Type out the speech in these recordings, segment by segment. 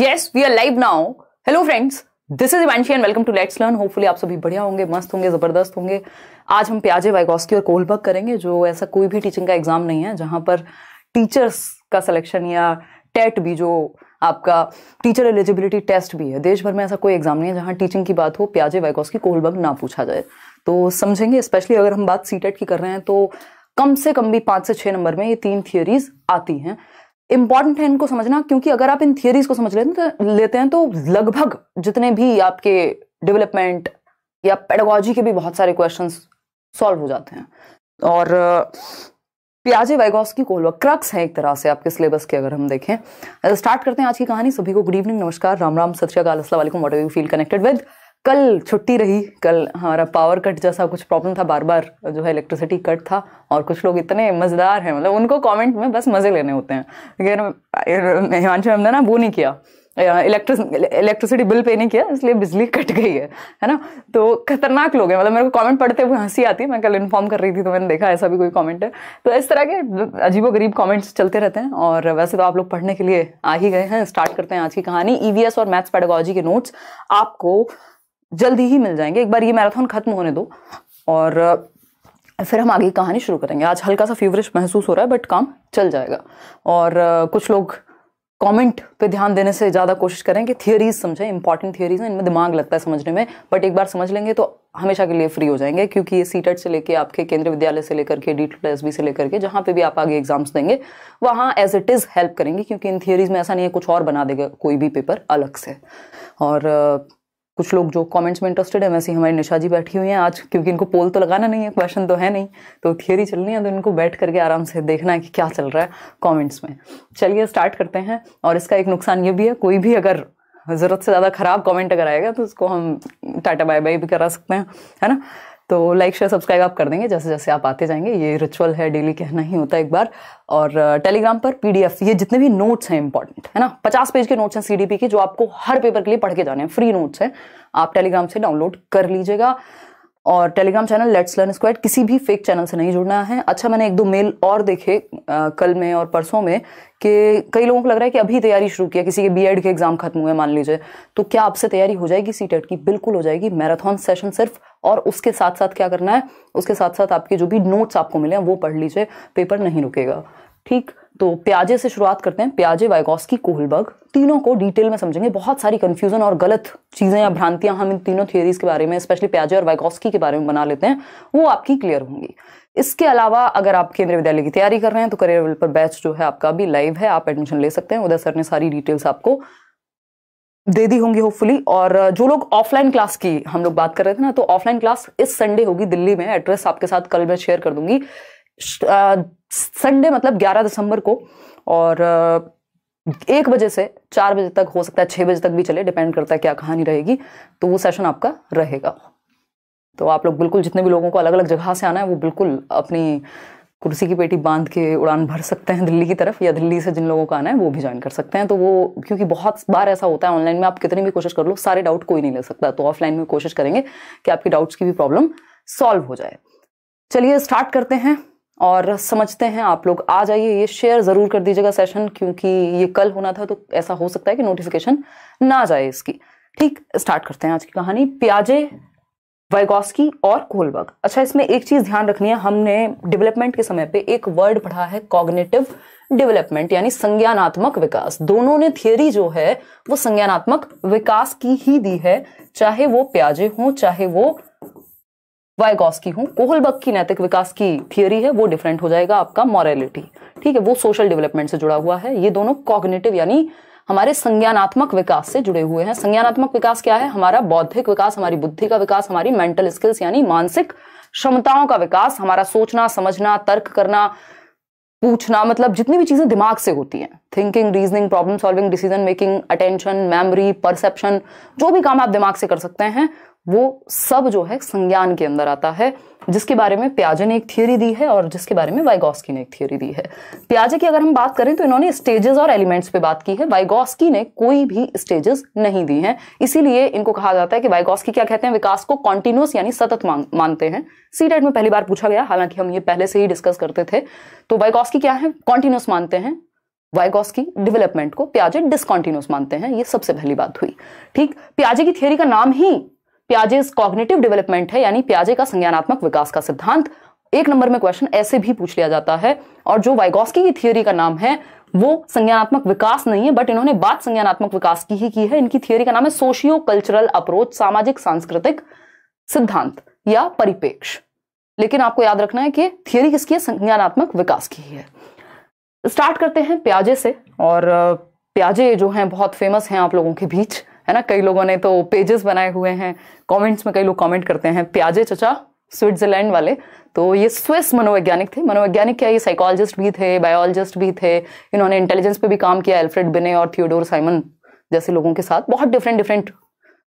yes we are live now hello friends this is Evanshi and welcome to let's learn hopefully आप सभी बढ़िया होंगे मस्त होंगे जबरदस्त होंगे आज हम प्याजे वाइगोस्की और कोलबर्ग करेंगे जो ऐसा कोई भी टीचिंग का एग्जाम नहीं है जहां पर टीचर्स का सिलेक्शन या टेट भी जो आपका टीचर एलिजिबिलिटी टेस्ट भी है देश भर में ऐसा कोई एग्जाम नहीं है जहां टीचिंग की बात हो प्याजे वाइगोस्की कोलबर्ग ना पूछा जाए तो समझेंगे स्पेशली अगर हम बात सी टेट e की कर रहे हैं तो कम से कम भी पाँच से छः नंबर में ये तीन थियोरीज आती हैं इंपॉर्टेंट है इनको समझना क्योंकि अगर आप इन थियोरीज को समझ लेते हैं तो लेते हैं तो लगभग जितने भी आपके डेवलपमेंट या पेडोलॉजी के भी बहुत सारे क्वेश्चन सॉल्व हो जाते हैं और प्याजे की कोलवा क्रक्स है एक तरह से आपके सिलेबस के अगर हम देखें स्टार्ट करते हैं आज की कहानी सभी को गुड इवनिंग नमस्कार राम राम सत वाले यू फील कनेक्टेड विद कल छुट्टी रही कल हमारा पावर कट जैसा कुछ प्रॉब्लम था बार बार जो है इलेक्ट्रिसिटी कट था और कुछ लोग इतने मज़ेदार हैं मतलब उनको कमेंट में बस मज़े लेने होते हैं अगर हिमांशु हमने ना वो नहीं किया इलेक्ट्रिस इलेक्ट्रिसिटी बिल पे नहीं किया इसलिए बिजली कट गई है है ना तो खतरनाक लोग हैं मतलब मेरे को कमेंट पढ़ते हुए हंसी आती है मैं कल इन्फॉर्म कर रही थी तो मैंने देखा ऐसा भी कोई कमेंट है तो इस तरह के अजीबो गरीब कॉमेंट्स चलते रहते हैं और वैसे तो आप लोग पढ़ने के लिए आ ही गए हैं स्टार्ट करते हैं आज की कहानी ई e और मैथ्स पेडागोलॉजी के नोट्स आपको जल्दी ही मिल जाएंगे एक बार ये मैराथन खत्म होने दो और फिर हम आगे कहानी शुरू करेंगे आज हल्का सा फीवरिश महसूस हो रहा है बट काम चल जाएगा और कुछ लोग कमेंट पे ध्यान देने से ज़्यादा कोशिश करें कि थियोरीज समझें इंपॉर्टेंट थियोरीज हैं इनमें दिमाग लगता है समझने में बट एक बार समझ लेंगे तो हमेशा के लिए फ्री हो जाएंगे क्योंकि ये सीटेट e से लेकर आपके केंद्रीय विद्यालय से लेकर के डी टू बी से लेकर के जहाँ पे भी आप आगे एग्जाम्स देंगे वहाँ एज इट इज़ हेल्प करेंगे क्योंकि इन थियोरीज में ऐसा नहीं है कुछ और बना देगा कोई भी पेपर अलग से और कुछ लोग जो कमेंट्स में इंटरेस्टेड है वैसे हमारी निशा जी बैठी हुई हैं आज क्योंकि इनको पोल तो लगाना नहीं है क्वेश्चन तो है नहीं तो थियरी चलनी है तो इनको बैठ करके आराम से देखना है कि क्या चल रहा है कमेंट्स में चलिए स्टार्ट करते हैं और इसका एक नुकसान ये भी है कोई भी अगर ज़रूरत से ज़्यादा ख़राब कॉमेंट अगर आएगा तो उसको हम टाटा बाय बाय भी करा सकते हैं है ना तो लाइक शेयर सब्सक्राइब आप कर देंगे जैसे जैसे आप आते जाएंगे ये रिचुअल है डेली कहना ही होता है एक बार और टेलीग्राम uh, पर पीडीएफ ये जितने भी नोट्स हैं इंपॉर्टेंट है ना पचास पेज के नोट्स हैं सीडीपी के जो आपको हर पेपर के लिए पढ़ के जाने हैं फ्री नोट्स हैं आप टेलीग्राम से डाउनलोड कर लीजिएगा और telegram channel let's learn squad किसी भी फेक चैनल से नहीं जुड़ना है अच्छा मैंने एक दो मेल और देखे आ, कल में और परसों में कि कई लोगों को लग रहा है कि अभी तैयारी शुरू किया किसी के बीएड के एग्जाम खत्म हुए मान लीजिए तो क्या आपसे तैयारी हो जाएगी सी e की बिल्कुल हो जाएगी मैराथन सेशन सिर्फ और उसके साथ साथ क्या करना है उसके साथ साथ आपके जो भी नोट्स आपको मिले हैं वो पढ़ लीजिए पेपर नहीं रुकेगा ठीक तो प्याजे से शुरुआत करते हैं प्याजे वाइगोस्की कोहलबर्ग तीनों को डिटेल में समझेंगे बहुत सारी कंफ्यूजन और गलत चीज़ें या भ्रांतियां हम इन तीनों थियोरीज के बारे में स्पेशली प्याजे और वाइगोस्की के बारे में बना लेते हैं वो आपकी क्लियर होंगी इसके अलावा अगर आप केंद्रीय विद्यालय की तैयारी कर रहे हैं तो करियर वेल पर बैच जो है आपका अभी लाइव है आप एडमिशन ले सकते हैं उधर सर ने सारी डिटेल्स आपको दे दी होंगी होपफुली और जो लोग ऑफलाइन क्लास की हम लोग बात कर रहे थे ना तो ऑफलाइन क्लास इस संडे होगी दिल्ली में एड्रेस आपके साथ कल मैं शेयर कर दूंगी संडे मतलब 11 दिसंबर को और एक बजे से चार बजे तक हो सकता है छह बजे तक भी चले डिपेंड करता है क्या कहानी रहेगी तो वो सेशन आपका रहेगा तो आप लोग बिल्कुल जितने भी लोगों को अलग अलग जगह से आना है वो बिल्कुल अपनी कुर्सी की पेटी बांध के उड़ान भर सकते हैं दिल्ली की तरफ या दिल्ली से जिन लोगों का आना है वो भी ज्वाइन कर सकते हैं तो वो क्योंकि बहुत बार ऐसा होता है ऑनलाइन में आप कितनी भी कोशिश कर लो सारे डाउट कोई नहीं ले सकता तो ऑफलाइन में कोशिश करेंगे कि आपकी डाउट्स की भी प्रॉब्लम सॉल्व हो जाए चलिए स्टार्ट करते हैं और समझते हैं आप लोग आ जाइए ये शेयर ज़रूर कर दीजिएगा सेशन क्योंकि ये कल होना था तो ऐसा हो सकता है कि नोटिफिकेशन ना जाए इसकी ठीक स्टार्ट करते हैं आज की कहानी प्याजे वाइगॉस्की और कोलबर्ग अच्छा इसमें एक चीज़ ध्यान रखनी है हमने डेवलपमेंट के समय पे एक वर्ड पढ़ा है कॉग्नेटिव डेवलपमेंट यानी संज्ञानात्मक विकास दोनों ने थियोरी जो है वो संज्ञानात्मक विकास की ही दी है चाहे वो प्याजे हो चाहे वो वायगोस्की हूँ कोहलबक की नैतिक विकास की थियोरी है वो डिफरेंट हो जाएगा आपका मॉरेलिटी ठीक है वो सोशल डेवलपमेंट से जुड़ा हुआ है ये दोनों कॉग्नेटिव यानी हमारे संज्ञानात्मक विकास से जुड़े हुए हैं संज्ञानात्मक विकास क्या है हमारा बौद्धिक विकास हमारी बुद्धि का विकास हमारी मेंटल स्किल्स यानी मानसिक क्षमताओं का विकास हमारा सोचना समझना तर्क करना पूछना मतलब जितनी भी चीजें दिमाग से होती हैं thinking reasoning problem solving decision making attention memory perception जो भी काम आप दिमाग से कर सकते हैं वो सब जो है संज्ञान के अंदर आता है जिसके बारे में प्याजे ने एक थियोरी दी है और जिसके बारे में वाइगॉस्की ने एक थियोरी दी है प्याजे की अगर हम बात करें तो इन्होंने स्टेजेस और एलिमेंट्स पे बात की है वाइगॉस्की ने कोई भी स्टेजेस नहीं दी हैं इसीलिए इनको कहा जाता है कि वाइगोस्की क्या कहते हैं विकास को कॉन्टिन्यूस यानी सतत मानते हैं सी में पहली बार पूछा गया हालांकि हम ये पहले से ही डिस्कस करते थे तो वाइगोस्की क्या है कॉन्टिन्यूस मानते हैं वाइगोस्की डेवलपमेंट को प्याजे डिसकॉन्टिन्यूस मानते हैं ये सबसे पहली बात हुई ठीक प्याजे की थियोरी का नाम ही प्याजेज कॉग्नेटिव डेवलपमेंट है यानी प्याजे का संज्ञानात्मक विकास का सिद्धांत एक नंबर में क्वेश्चन ऐसे भी पूछ लिया जाता है और जो वाइगोस्की की थियोरी का नाम है वो संज्ञानात्मक विकास नहीं है बट इन्होंने बात संज्ञानात्मक विकास की ही की है इनकी थियोरी का नाम है सोशियो कल्चरल अप्रोच सामाजिक सांस्कृतिक सिद्धांत या परिपेक्ष लेकिन आपको याद रखना है कि थियोरी किसकी है संज्ञानात्मक विकास की ही है स्टार्ट करते हैं प्याजे से और प्याजे जो हैं बहुत फेमस हैं आप लोगों के बीच है ना कई लोगों ने तो पेजेस बनाए हुए हैं कमेंट्स में कई लोग कमेंट करते हैं प्याजे चचा स्विट्जरलैंड वाले तो ये स्विस मनोवैज्ञानिक थे मनोवैज्ञानिक क्या ये साइकोलॉजिस्ट भी थे बायोलॉजिस्ट भी थे इन्होंने इंटेलिजेंस पे भी काम किया एल्फ्रेड बिने और थियोडोर साइमन जैसे लोगों के साथ बहुत डिफरेंट डिफरेंट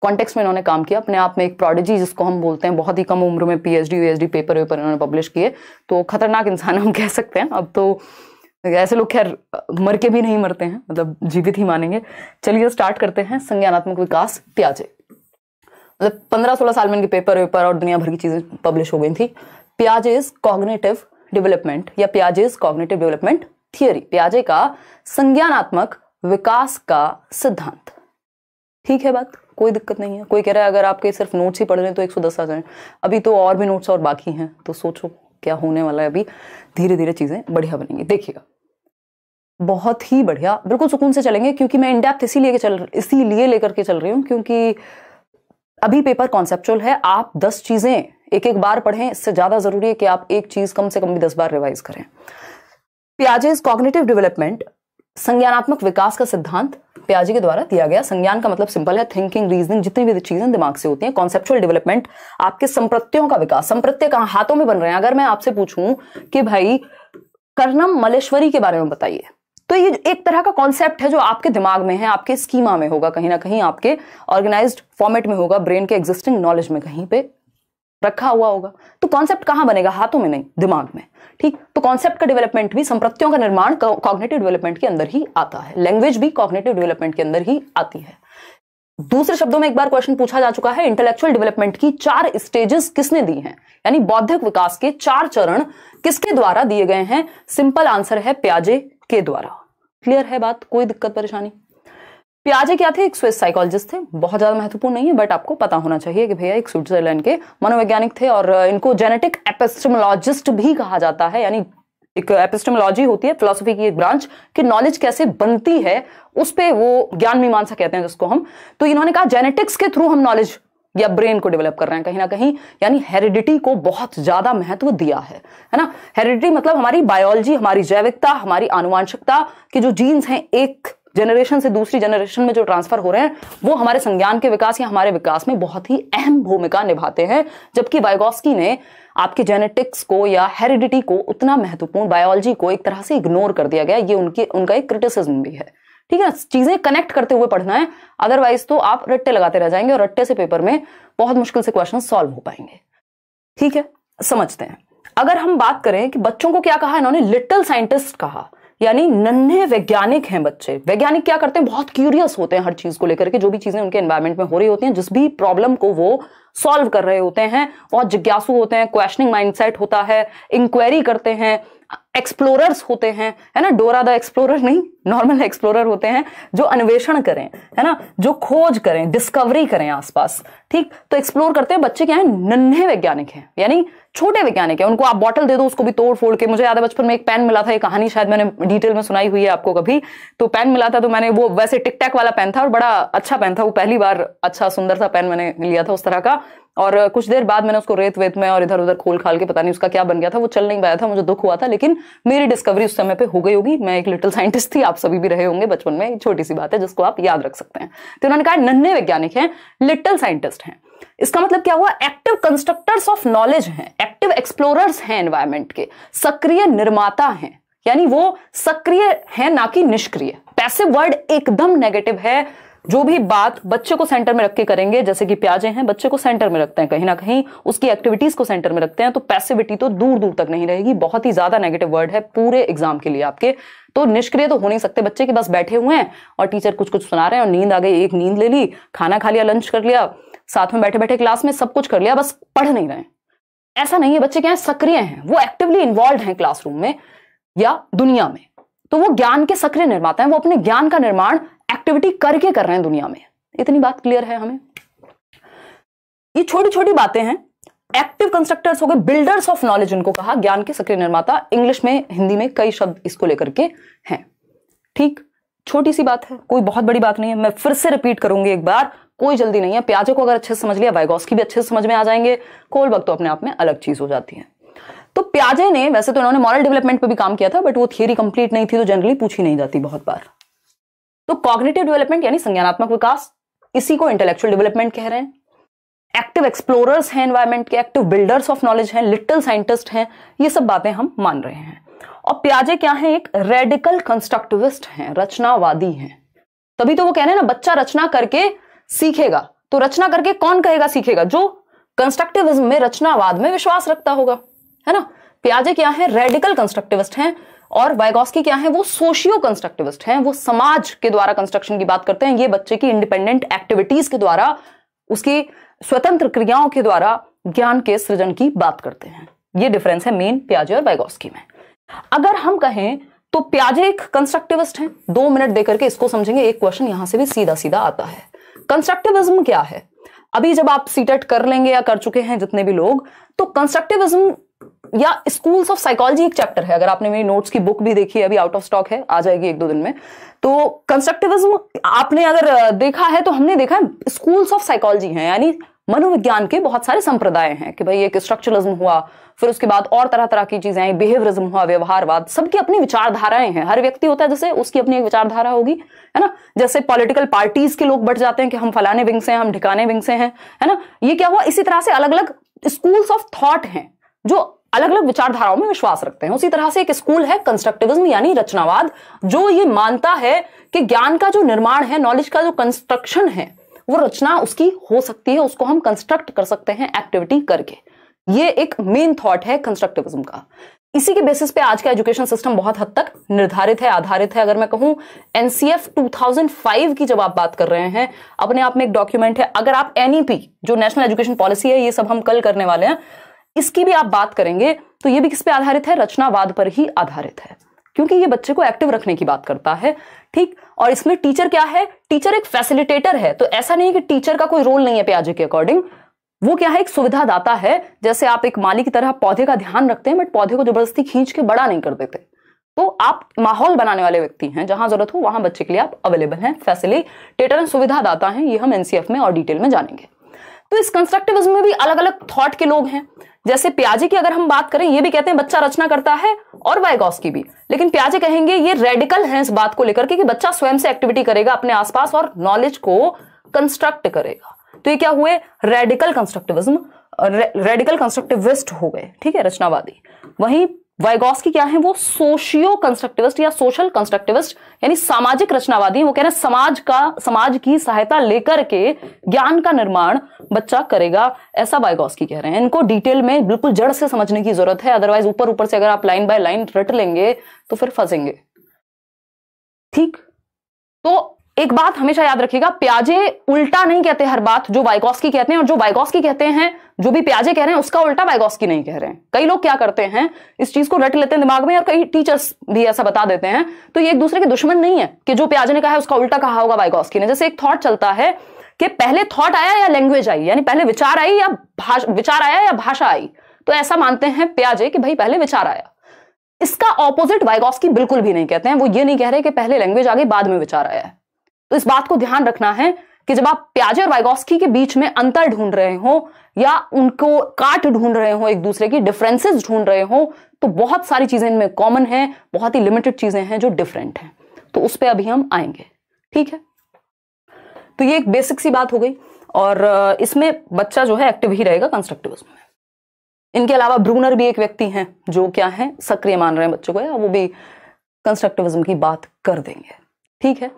कॉन्टेक्स में इन्होंने काम किया अपने आप में एक प्रोडजी जिसको हम बोलते हैं बहुत ही कम उम्र में पी एच डी पेपर वेपर इन्होंने पब्लिश किए तो खतरनाक इंसान हम कह सकते हैं अब तो ऐसे लोग खैर मर के भी नहीं मरते हैं मतलब जीवित ही मानेंगे चलिए स्टार्ट करते हैं संज्ञानात्मक विकास प्याजे मतलब पंद्रह सोलह साल में इनके पेपर वेपर और दुनिया भर की चीज़ें पब्लिश हो गई थी प्याजेज कॉग्नेटिव डेवलपमेंट या प्याजे इज कॉग्नेटिव डेवलपमेंट थियोरी प्याजे का संज्ञानात्मक विकास का सिद्धांत ठीक है बात कोई दिक्कत नहीं है कोई कह रहा है अगर आपके सिर्फ नोट्स ही पढ़ रहे हैं तो एक दस आ जाए अभी तो और भी नोट्स और बाकी हैं तो सोचो क्या होने वाला है अभी धीरे धीरे चीज़ें बढ़िया बनेंगी देखिएगा बहुत ही बढ़िया बिल्कुल सुकून से चलेंगे क्योंकि मैं इनडेप्थ इसीलिए चल इसीलिए लेकर के चल रही हूँ क्योंकि अभी पेपर कॉन्सेप्चुअल है आप दस चीज़ें एक एक बार पढ़ें इससे ज़्यादा ज़रूरी है कि आप एक चीज़ कम से कम भी दस बार रिवाइज करें प्याजेज कॉग्निटिव डेवलपमेंट संज्ञानात्मक विकास का सिद्धांत प्याजी के द्वारा दिया गया संज्ञान का मतलब सिंपल है थिंकिंग रीजनिंग जितनी भी चीजें दिमाग से होती हैं कॉन्सेप्चुअल डेवलपमेंट आपके संप्रत्यों का विकास संप्रत्य कहा हाथों में बन रहे हैं अगर मैं आपसे पूछूं कि भाई कर्णम मलेश्वरी के बारे में बताइए तो ये एक तरह का कॉन्सेप्ट है जो आपके दिमाग में है आपके स्कीमा में होगा कहीं ना कहीं आपके ऑर्गेनाइज फॉर्मेट में होगा ब्रेन के एग्जिस्टिंग नॉलेज में कहीं पे रखा हुआ होगा तो कॉन्सेप्ट कहां बनेगा हाथों में नहीं दिमाग में ठीक तो कॉन्सेप्ट का डेवलपमेंट भी संप्रतियों का निर्माण कॉग्नेटिव डेवलपमेंट के अंदर ही आता है लैंग्वेज भी कॉग्नेटिव डेवलपमेंट के अंदर ही आती है दूसरे शब्दों में एक बार क्वेश्चन पूछा जा चुका है इंटेलेक्चुअल डेवलपमेंट की चार स्टेजेस किसने दी हैं यानी बौद्धिक विकास के चार चरण किसके द्वारा दिए गए हैं सिंपल आंसर है प्याजे के द्वारा क्लियर है बात कोई दिक्कत परेशानी प्याजे क्या थे एक स्विस साइकोलॉजिस्ट थे बहुत ज्यादा महत्वपूर्ण नहीं है बट आपको पता होना चाहिए कि भैया एक स्विट्जरलैंड के मनोवैज्ञानिक थे और इनको जेनेटिक एपिस्टमोलॉजिस्ट भी कहा जाता है यानी एक एपिस्टमोलॉजी होती है फिलोसफी की एक ब्रांच कि नॉलेज कैसे बनती है उस पर वो ज्ञान मीमांसा कहते हैं जिसको हम तो इन्होंने कहा जेनेटिक्स के थ्रू हम नॉलेज या ब्रेन को डेवलप कर रहे हैं कहीं ना कहीं यानी हेरिडिटी को बहुत ज़्यादा महत्व दिया है है ना हेरिडिटी मतलब हमारी बायोलॉजी हमारी जैविकता हमारी आनुवांशिकता की जो जीन्स हैं एक जनरेशन से दूसरी जनरेशन में जो ट्रांसफर हो रहे हैं वो हमारे संज्ञान के विकास या हमारे विकास में बहुत ही अहम भूमिका निभाते हैं जबकि वाइगोस्की ने आपके जेनेटिक्स को या हेरिडिटी को उतना महत्वपूर्ण बायोलॉजी को एक तरह से इग्नोर कर दिया गया ये उनकी उनका एक क्रिटिसिज्म भी है ठीक है ना चीजें कनेक्ट करते हुए पढ़ना है अदरवाइज तो आप रट्टे लगाते रह जाएंगे और रट्टे से पेपर में बहुत मुश्किल से क्वेश्चन सॉल्व हो पाएंगे ठीक है समझते हैं अगर हम बात करें कि बच्चों को क्या कहा इन्होंने लिटिल साइंटिस्ट कहा यानी नन्हे वैज्ञानिक हैं बच्चे वैज्ञानिक क्या करते हैं बहुत क्यूरियस होते हैं हर चीज को लेकर के जो भी चीजें उनके एनवायरमेंट में हो रही होती हैं जिस भी प्रॉब्लम को वो सॉल्व कर रहे होते हैं बहुत जिज्ञासु होते हैं क्वेश्चनिंग माइंडसेट होता है इंक्वायरी करते हैं एक्सप्लोरर्स होते हैं है ना डोरा द एक्सप्लोरर नहीं नॉर्मल एक्सप्लोरर होते हैं जो अन्वेषण करें है ना जो खोज करें डिस्कवरी करें आसपास ठीक तो एक्सप्लोर करते हैं बच्चे क्या है नन्हे वैज्ञानिक हैं यानी छोटे वैज्ञानिक है उनको आप बॉटल दे दो उसको भी तोड़ फोड़ के मुझे याद है बचपन में एक पेन मिला था ये कहानी शायद मैंने डिटेल में सुनाई हुई है आपको कभी तो पेन मिला था तो मैंने वो वैसे टिक टैक वाला पेन था और बड़ा अच्छा पेन था वो पहली बार अच्छा सुंदर सा पेन मैंने लिया था उस तरह का और कुछ देर बाद मैंने उसको रेत वेत में और इधर उधर खोल खाल के पता नहीं उसका क्या बन गया था वो चल नहीं पाया था मुझे दुख हुआ था लेकिन मेरी डिस्कवरी उस समय पे हो गई होगी मैं एक लिटिल साइंटिस्ट थी आप सभी भी रहे होंगे बचपन में एक छोटी सी बात है जिसको आप याद रख सकते हैं तो उन्होंने कहा नन्हे वैज्ञानिक हैं लिटिल साइंटिस्ट हैं इसका मतलब क्या हुआ एक्टिव कंस्ट्रक्टर्स ऑफ नॉलेज हैं एक्टिव एक्सप्लोरर्स हैं एनवायरमेंट के सक्रिय निर्माता हैं यानी वो सक्रिय है ना कि निष्क्रिय पैसिव वर्ड एकदम नेगेटिव है जो भी बात बच्चे को सेंटर में रख के करेंगे जैसे कि प्याजे हैं बच्चे को सेंटर में रखते हैं कहीं ना कहीं उसकी एक्टिविटीज को सेंटर में रखते हैं तो पैसिविटी तो दूर दूर तक नहीं रहेगी बहुत ही ज्यादा नेगेटिव वर्ड है पूरे एग्जाम के लिए आपके तो निष्क्रिय तो हो नहीं सकते बच्चे के बस बैठे हुए हैं और टीचर कुछ कुछ सुना रहे हैं और नींद आ गई एक नींद ले ली खाना खा लिया लंच कर लिया साथ में बैठे बैठे क्लास में सब कुछ कर लिया बस पढ़ नहीं रहे ऐसा नहीं है बच्चे क्या है सक्रिय हैं वो एक्टिवली इन्वॉल्व हैं क्लासरूम में या दुनिया में तो वो ज्ञान के सक्रिय निर्माता हैं वो अपने ज्ञान का निर्माण एक्टिविटी करके कर रहे हैं दुनिया में इतनी बात क्लियर है हमें ये छोटी छोटी बातें हैं एक्टिव कंस्ट्रक्टर्स हो गए बिल्डर्स ऑफ नॉलेज उनको कहा ज्ञान के सक्रिय निर्माता इंग्लिश में हिंदी में कई शब्द इसको लेकर के हैं ठीक छोटी सी बात है कोई बहुत बड़ी बात नहीं है मैं फिर से रिपीट करूंगी एक बार कोई जल्दी नहीं है प्याजों को अगर अच्छे से समझ लिया वाइगॉस की भी अच्छे से समझ में आ जाएंगे कोल वक्त तो अपने आप में अलग चीज हो जाती है तो प्याजे ने वैसे तो इन्होंने मॉरल डेवलपमेंट पर भी काम किया था बट वो थियरी कंप्लीट नहीं थी तो जनरली पूछी नहीं जाती बहुत बार तो कॉग्नेटिव डेवलपमेंट यानी संज्ञानात्मक विकास इसी को इंटेलेक्चुअल डेवलपमेंट कह रहे हैं एक्टिव एक्सप्लोरर्स हैं एनवायरमेंट के एक्टिव बिल्डर्स ऑफ नॉलेज हैं लिटिल साइंटिस्ट हैं ये सब बातें हम मान रहे हैं और प्याजे क्या है एक रेडिकल कंस्ट्रक्टिविस्ट हैं रचनावादी हैं तभी तो वो कह रहे हैं ना बच्चा रचना करके सीखेगा तो रचना करके कौन कहेगा सीखेगा जो कंस्ट्रक्टिविज्म में रचनावाद में विश्वास रखता होगा है ना प्याजे क्या है रेडिकल कंस्ट्रक्टिविस्ट हैं और वायगोस्की क्या है वो सोशियो कंस्ट्रक्टिविस्ट हैं वो समाज के द्वारा कंस्ट्रक्शन की बात करते हैं ये बच्चे की इंडिपेंडेंट एक्टिविटीज के द्वारा उसकी स्वतंत्र क्रियाओं के द्वारा ज्ञान के सृजन की बात करते हैं ये डिफरेंस है मेन प्याजे और वाइगोस्की में अगर हम कहें तो प्याजे एक कंस्ट्रक्टिविस्ट हैं दो मिनट देकर के इसको समझेंगे एक क्वेश्चन यहां से भी सीधा सीधा आता है कंस्ट्रक्टिविज्म क्या है अभी जब आप सीटेट e कर लेंगे या कर चुके हैं जितने भी लोग तो कंस्ट्रक्टिविज्म या स्कूल्स ऑफ साइकोलॉजी एक चैप्टर है अगर आपने मेरी नोट्स की बुक भी देखी है अभी आउट ऑफ स्टॉक है आ जाएगी एक दो दिन में तो कंस्ट्रक्टिविज्म आपने अगर देखा है तो हमने देखा है स्कूल्स ऑफ साइकोलॉजी है यानी मनोविज्ञान के बहुत सारे संप्रदाय हैं कि भाई एक स्ट्रक्चरलिज्म हुआ फिर उसके बाद और तरह तरह की चीजें आई बिहेवियरिज्म हुआ व्यवहारवाद सबकी अपनी विचारधाराएं हैं हर व्यक्ति होता है जैसे उसकी अपनी एक विचारधारा होगी है ना जैसे पॉलिटिकल पार्टीज के लोग बढ़ जाते हैं कि हम फलाने विंग से हैं हम ढिकाने विंग से हैं है ना ये क्या हुआ इसी तरह से अलग अलग स्कूल्स ऑफ थॉट हैं जो अलग अलग विचारधाराओं में विश्वास रखते हैं उसी तरह से एक स्कूल है कंस्ट्रक्टिविज्म यानी रचनावाद जो ये मानता है कि ज्ञान का जो निर्माण है नॉलेज का जो कंस्ट्रक्शन है वो रचना उसकी हो सकती है उसको हम कंस्ट्रक्ट कर सकते हैं एक्टिविटी करके ये एक मेन थॉट है कंस्ट्रक्टिविज्म का इसी के बेसिस पे आज का एजुकेशन सिस्टम बहुत हद तक निर्धारित है आधारित है अगर मैं कहूं एनसीएफ 2005 की जब आप बात कर रहे हैं अपने आप में एक डॉक्यूमेंट है अगर आप एनईपी e जो नेशनल एजुकेशन पॉलिसी है ये सब हम कल करने वाले हैं इसकी भी आप बात करेंगे तो ये भी किस पे आधारित है रचनावाद पर ही आधारित है क्योंकि ये बच्चे को एक्टिव रखने की बात करता है ठीक और इसमें टीचर क्या है टीचर एक फैसिलिटेटर है तो ऐसा नहीं कि टीचर का कोई रोल नहीं है प्याजे के अकॉर्डिंग वो क्या है एक सुविधा दाता है जैसे आप एक माली की तरह पौधे का ध्यान रखते हैं बट पौधे को जबरदस्ती खींच के बड़ा नहीं कर देते तो आप माहौल बनाने वाले व्यक्ति हैं जहां जरूरत हो वहां बच्चे के लिए आप अवेलेबल हैं फैसिलिटेटर एंड सुविधादाता है ये हम एनसीएफ में और डिटेल में जानेंगे तो इस कंस्ट्रक्टिविज्म में भी अलग अलग थॉट के लोग हैं जैसे प्याजे की अगर हम बात करें ये भी कहते हैं बच्चा रचना करता है और वाइगॉस की भी लेकिन प्याजे कहेंगे ये रेडिकल है इस बात को लेकर के कि बच्चा स्वयं से एक्टिविटी करेगा अपने आसपास और नॉलेज को कंस्ट्रक्ट करेगा तो ये क्या हुए रेडिकल कंस्ट्रक्टिविज्म रेडिकल कंस्ट्रक्टिविस्ट हो गए ठीक है रचनावादी वहीं वाइगोस्की क्या है वो सोशियो कंस्ट्रक्टिविस्ट या सोशल कंस्ट्रक्टिविस्ट यानी सामाजिक रचनावादी वो कह रहे हैं समाज का समाज की सहायता लेकर के ज्ञान का निर्माण बच्चा करेगा ऐसा वाइगोस्की कह रहे हैं इनको डिटेल में बिल्कुल जड़ से समझने की जरूरत है अदरवाइज ऊपर ऊपर से अगर आप लाइन बाय लाइन रट लेंगे तो फिर फंसेंगे ठीक तो एक बात हमेशा याद रखिएगा प्याजे उल्टा नहीं कहते हर बात जो वाइगोस्की कहते हैं और जो वाइगोस्की कहते हैं जो भी प्याजे कह रहे हैं उसका उल्टा वाइगोस्की नहीं कह रहे हैं कई लोग क्या करते हैं इस चीज को रट लेते हैं दिमाग में और कई टीचर्स भी ऐसा बता देते हैं तो ये एक दूसरे के दुश्मन नहीं है कि जो प्याजे ने कहा है उसका उल्टा कहा होगा वाइगोस्की ने जैसे एक थॉट चलता है कि पहले थॉट आया या लैंग्वेज आई यानी पहले विचार आई या विचार आया या भाषा आई तो ऐसा मानते हैं प्याजे कि भाई पहले विचार आया इसका ऑपोजिट वाइगोस्की बिल्कुल भी नहीं कहते हैं वो ये नहीं कह रहे कि पहले लैंग्वेज आ गई बाद में विचार आया है तो इस बात को ध्यान रखना है कि जब आप प्याजे और वाइगोस्की के बीच में अंतर ढूंढ रहे हो या उनको काट ढूंढ रहे हो एक दूसरे की डिफरेंसेस ढूंढ रहे हो तो बहुत सारी चीजें इनमें कॉमन है बहुत ही लिमिटेड चीजें हैं जो डिफरेंट हैं तो उस पर अभी हम आएंगे ठीक है तो ये एक बेसिक सी बात हो गई और इसमें बच्चा जो है एक्टिव ही रहेगा कंस्ट्रक्टिविज्म में इनके अलावा ब्रूनर भी एक व्यक्ति हैं जो क्या है सक्रिय मान रहे हैं बच्चों को या वो भी कंस्ट्रक्टिविज्म की बात कर देंगे ठीक है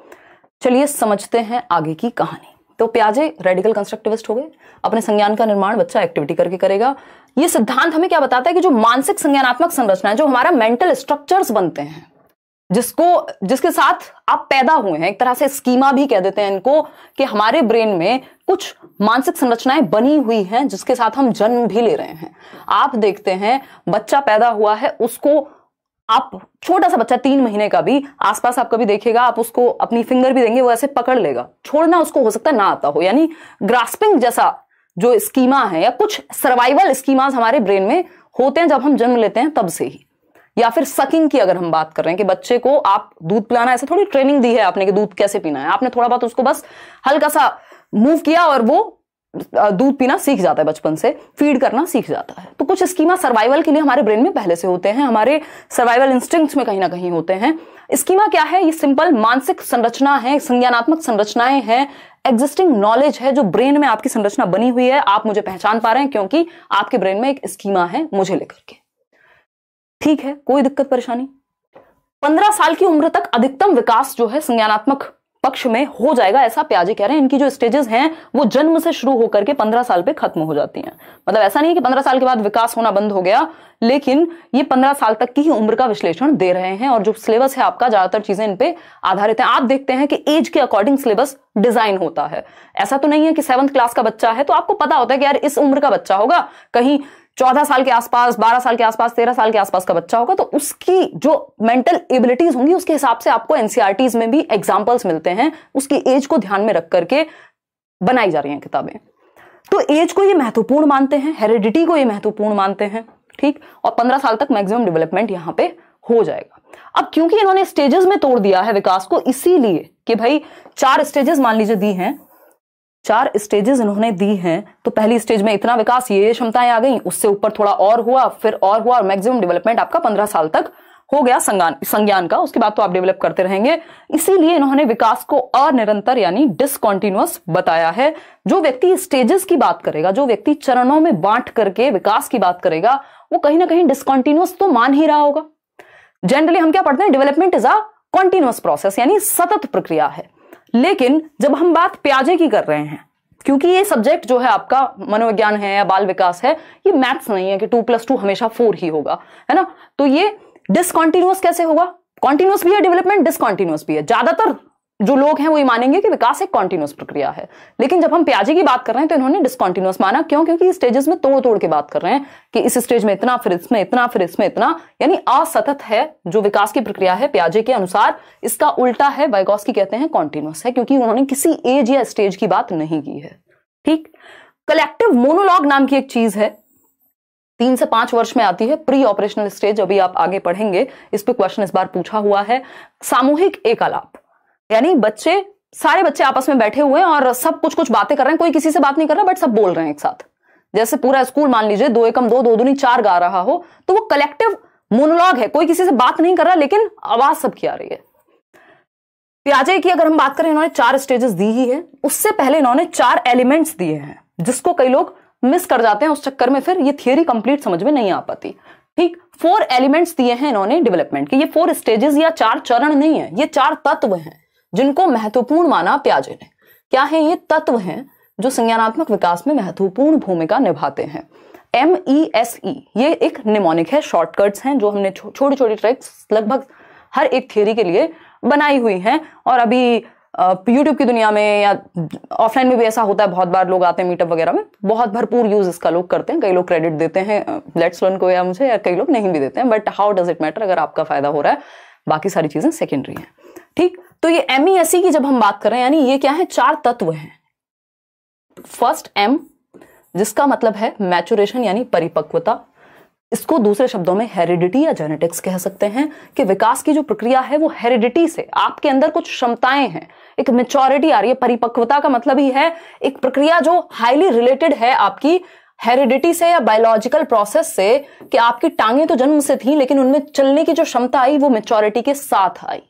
चलिए समझते हैं आगे की कहानी तो प्याजे रेडिकल कंस्ट्रक्टिविस्ट हो गए अपने संज्ञान का निर्माण बच्चा एक्टिविटी करके करेगा ये सिद्धांत हमें क्या बताता है कि जो मानसिक संज्ञानात्मक संरचना है जो हमारा मेंटल स्ट्रक्चर्स बनते हैं जिसको जिसके साथ आप पैदा हुए हैं एक तरह से स्कीमा भी कह देते हैं इनको कि हमारे ब्रेन में कुछ मानसिक संरचनाएं बनी हुई हैं जिसके साथ हम जन्म भी ले रहे हैं आप देखते हैं बच्चा पैदा हुआ है उसको आप छोटा सा बच्चा तीन महीने का भी आसपास आप कभी देखेगा आप उसको अपनी फिंगर भी देंगे वो ऐसे पकड़ लेगा छोड़ना उसको हो सकता ना आता हो यानी ग्रास्पिंग जैसा जो स्कीमा है या कुछ सर्वाइवल स्कीमाज हमारे ब्रेन में होते हैं जब हम जन्म लेते हैं तब से ही या फिर सकिंग की अगर हम बात कर रहे हैं कि बच्चे को आप दूध पिलाना ऐसे थोड़ी ट्रेनिंग दी है आपने कि दूध कैसे पीना है आपने थोड़ा बहुत उसको बस हल्का सा मूव किया और वो दूध पीना सीख जाता है बचपन से फीड करना सीख जाता है तो कुछ स्कीमा सर्वाइवल के लिए हमारे ब्रेन में पहले से होते हैं हमारे सर्वाइवल इंस्टिंक्ट्स में कहीं ना कहीं होते हैं स्कीमा क्या है ये सिंपल मानसिक संरचना है संज्ञानात्मक संरचनाएं हैं एग्जिस्टिंग नॉलेज है जो ब्रेन में आपकी संरचना बनी हुई है आप मुझे पहचान पा रहे हैं क्योंकि आपके ब्रेन में एक स्कीमा है मुझे लेकर के ठीक है कोई दिक्कत परेशानी पंद्रह साल की उम्र तक अधिकतम विकास जो है संज्ञानात्मक पक्ष में हो जाएगा ऐसा प्याजी कह रहे हैं इनकी जो स्टेजेस हैं वो जन्म से शुरू होकर के पंद्रह साल पे खत्म हो जाती हैं मतलब ऐसा नहीं है कि पंद्रह साल के बाद विकास होना बंद हो गया लेकिन ये पंद्रह साल तक की ही उम्र का विश्लेषण दे रहे हैं और जो सिलेबस है आपका ज्यादातर चीजें इन पे आधारित है आप देखते हैं कि एज के अकॉर्डिंग सिलेबस डिजाइन होता है ऐसा तो नहीं है कि सेवंथ क्लास का बच्चा है तो आपको पता होता है कि यार इस उम्र का बच्चा होगा कहीं चौदह साल के आसपास बारह साल के आसपास तेरह साल के आसपास का बच्चा होगा तो उसकी जो मेंटल एबिलिटीज होंगी उसके हिसाब से आपको एनसीआरटीज e में भी एग्जाम्पल्स मिलते हैं उसकी एज को ध्यान में रख करके बनाई जा रही हैं किताबें तो एज को ये महत्वपूर्ण मानते हैं हेरिडिटी को ये महत्वपूर्ण मानते हैं ठीक और पंद्रह साल तक मैक्सिमम डेवलपमेंट यहां पे हो जाएगा अब क्योंकि इन्होंने स्टेजेस में तोड़ दिया है विकास को इसीलिए कि भाई चार स्टेजेस मान लीजिए दी हैं चार स्टेजेस इन्होंने दी हैं तो पहली स्टेज में इतना विकास ये क्षमताएं आ गई उससे ऊपर थोड़ा और हुआ फिर और हुआ और मैक्सिमम डेवलपमेंट आपका पंद्रह साल तक हो गया संज्ञान संज्ञान का उसके बाद तो आप डेवलप करते रहेंगे इसीलिए इन्होंने विकास को अनिरंतर यानी डिसकॉन्टिन्यूस बताया है जो व्यक्ति स्टेजेस की बात करेगा जो व्यक्ति चरणों में बांट करके विकास की बात करेगा वो कहीं ना कहीं डिसकॉन्टिन्यूस तो मान ही रहा होगा जनरली हम क्या पढ़ते हैं development is a continuous process यानी सतत प्रक्रिया है लेकिन जब हम बात प्याजे की कर रहे हैं क्योंकि ये सब्जेक्ट जो है आपका मनोविज्ञान है या बाल विकास है ये मैथ्स नहीं है कि टू प्लस टू हमेशा फोर ही होगा है ना तो ये डिसकॉन्टिन्यूस कैसे होगा कॉन्टिन्यूस भी है डेवलपमेंट डिसकॉन्टिन्यूस भी है ज्यादातर जो लोग हैं वो ये मानेंगे कि विकास एक कॉन्टिन्यूस प्रक्रिया है लेकिन जब हम प्याजी की बात कर रहे हैं तो इन्होंने डिसकॉन्टिन्यूस माना क्यों क्योंकि स्टेजेस में तोड़ तोड़ के बात कर रहे हैं कि इस स्टेज में इतना फिर इसमें इतना फिर इसमें इतना यानी असतत है जो विकास की प्रक्रिया है प्याजे के अनुसार इसका उल्टा है बाइकॉस की कहते हैं कॉन्टिन्यूस है क्योंकि उन्होंने किसी एज या स्टेज की बात नहीं की है ठीक कलेक्टिव मोनोलॉग नाम की एक चीज है तीन से पांच वर्ष में आती है प्री ऑपरेशनल स्टेज अभी आप आगे पढ़ेंगे इस पर क्वेश्चन इस बार पूछा हुआ है सामूहिक एकालाप यानी बच्चे सारे बच्चे आपस में बैठे हुए हैं और सब कुछ कुछ बातें कर रहे हैं कोई किसी से बात नहीं कर रहा बट सब बोल रहे हैं एक साथ जैसे पूरा स्कूल मान लीजिए दो एकम दो दो दूनी चार गा रहा हो तो वो कलेक्टिव मोनोलॉग है कोई किसी से बात नहीं कर रहा लेकिन आवाज सबकी आ रही है प्याजे की अगर हम बात करें इन्होंने चार स्टेजेस दी ही है उससे पहले इन्होंने चार एलिमेंट्स दिए हैं जिसको कई लोग मिस कर जाते हैं उस चक्कर में फिर ये थियोरी कंप्लीट समझ में नहीं आ पाती ठीक फोर एलिमेंट्स दिए हैं इन्होंने डेवलपमेंट के ये फोर स्टेजेस या चार चरण नहीं है ये चार तत्व हैं जिनको महत्वपूर्ण माना प्याजे ने क्या है ये तत्व हैं जो संज्ञानात्मक विकास में महत्वपूर्ण भूमिका निभाते हैं एम ई एस ई ये एक निमोनिक है शॉर्टकट्स हैं जो हमने छोटी छोटी ट्रिक्स लगभग हर एक थियोरी के लिए बनाई हुई हैं और अभी यूट्यूब की दुनिया में या ऑफलाइन में भी ऐसा होता है बहुत बार लोग आते हैं मीटअप वगैरह में बहुत भरपूर यूज इसका लोग करते हैं कई लोग क्रेडिट देते हैं लेट्स लर्न को या मुझे या कई लोग नहीं भी देते हैं but how does it matter अगर आपका फायदा हो रहा है बाकी सारी चीजें सेकेंडरी हैं ठीक तो ये एम e e की जब हम बात करें यानी ये क्या है चार तत्व हैं फर्स्ट एम जिसका मतलब है मैचुरेशन यानी परिपक्वता इसको दूसरे शब्दों में हेरिडिटी या जेनेटिक्स कह सकते हैं कि विकास की जो प्रक्रिया है वो हेरिडिटी से आपके अंदर कुछ क्षमताएं हैं एक मेचोरिटी आ रही है परिपक्वता का मतलब ही है एक प्रक्रिया जो हाईली रिलेटेड है आपकी हेरिडिटी से या बायोलॉजिकल प्रोसेस से कि आपकी टांगे तो जन्म से थी लेकिन उनमें चलने की जो क्षमता आई वो मेचोरिटी के साथ आई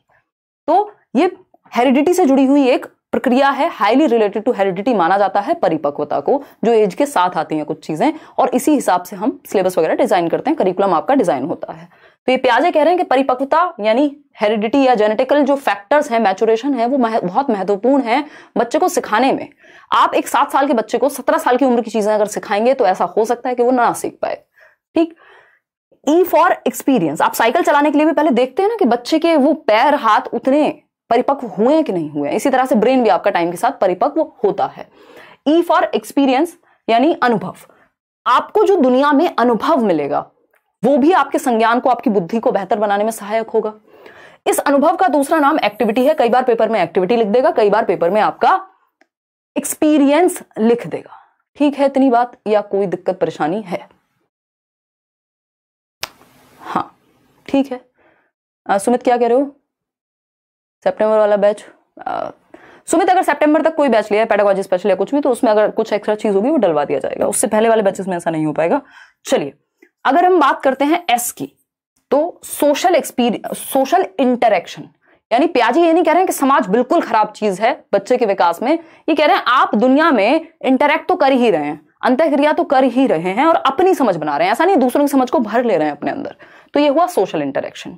तो ये हेरिडिटी से जुड़ी हुई एक प्रक्रिया है हाईली रिलेटेड टू हेरिडिटी माना जाता है परिपक्वता को जो एज के साथ आती हैं कुछ चीज़ें और इसी हिसाब से हम सिलेबस वगैरह डिजाइन करते हैं करिकुलम आपका डिजाइन होता है तो ये प्याजे कह रहे हैं कि परिपक्वता यानी हेरिडिटी या जेनेटिकल जो फैक्टर्स हैं मैचुरेशन है वो मह, बहुत महत्वपूर्ण है बच्चे को सिखाने में आप एक सात साल के बच्चे को सत्रह साल की उम्र की चीज़ें अगर सिखाएंगे तो ऐसा हो सकता है कि वो ना सीख पाए ठीक ई फॉर एक्सपीरियंस आप साइकिल चलाने के लिए भी पहले देखते हैं ना कि बच्चे के वो पैर हाथ उतने परिपक्व हुए कि नहीं हुए इसी तरह से ब्रेन भी आपका टाइम के साथ परिपक्व होता है ई फॉर एक्सपीरियंस यानी अनुभव आपको जो दुनिया में अनुभव मिलेगा वो भी आपके संज्ञान को आपकी बुद्धि को बेहतर बनाने में सहायक होगा इस अनुभव का दूसरा नाम एक्टिविटी है कई बार पेपर में एक्टिविटी लिख देगा कई बार पेपर में आपका एक्सपीरियंस लिख देगा ठीक है इतनी बात या कोई दिक्कत परेशानी है हाँ ठीक है आ, सुमित क्या कह रहे हो सेप्टेम्बर वाला बैच सुमित अगर सेप्टेम्बर तक कोई बैच लिया है पेडागोजी स्पेशल या कुछ भी तो उसमें अगर कुछ एक्स्ट्रा चीज होगी वो डलवा दिया जाएगा उससे पहले वाले बैचेस में ऐसा नहीं हो पाएगा चलिए अगर हम बात करते हैं एस की तो सोशल एक्सपीरियंस सोशल इंटरेक्शन यानी प्याजी ये नहीं कह रहे हैं कि समाज बिल्कुल खराब चीज है बच्चे के विकास में ये कह रहे हैं आप दुनिया में इंटरेक्ट तो कर ही रहे हैं क्रिया तो कर ही रहे हैं और अपनी समझ बना रहे हैं ऐसा नहीं दूसरों की समझ को भर ले रहे हैं अपने अंदर तो ये हुआ सोशल इंटरेक्शन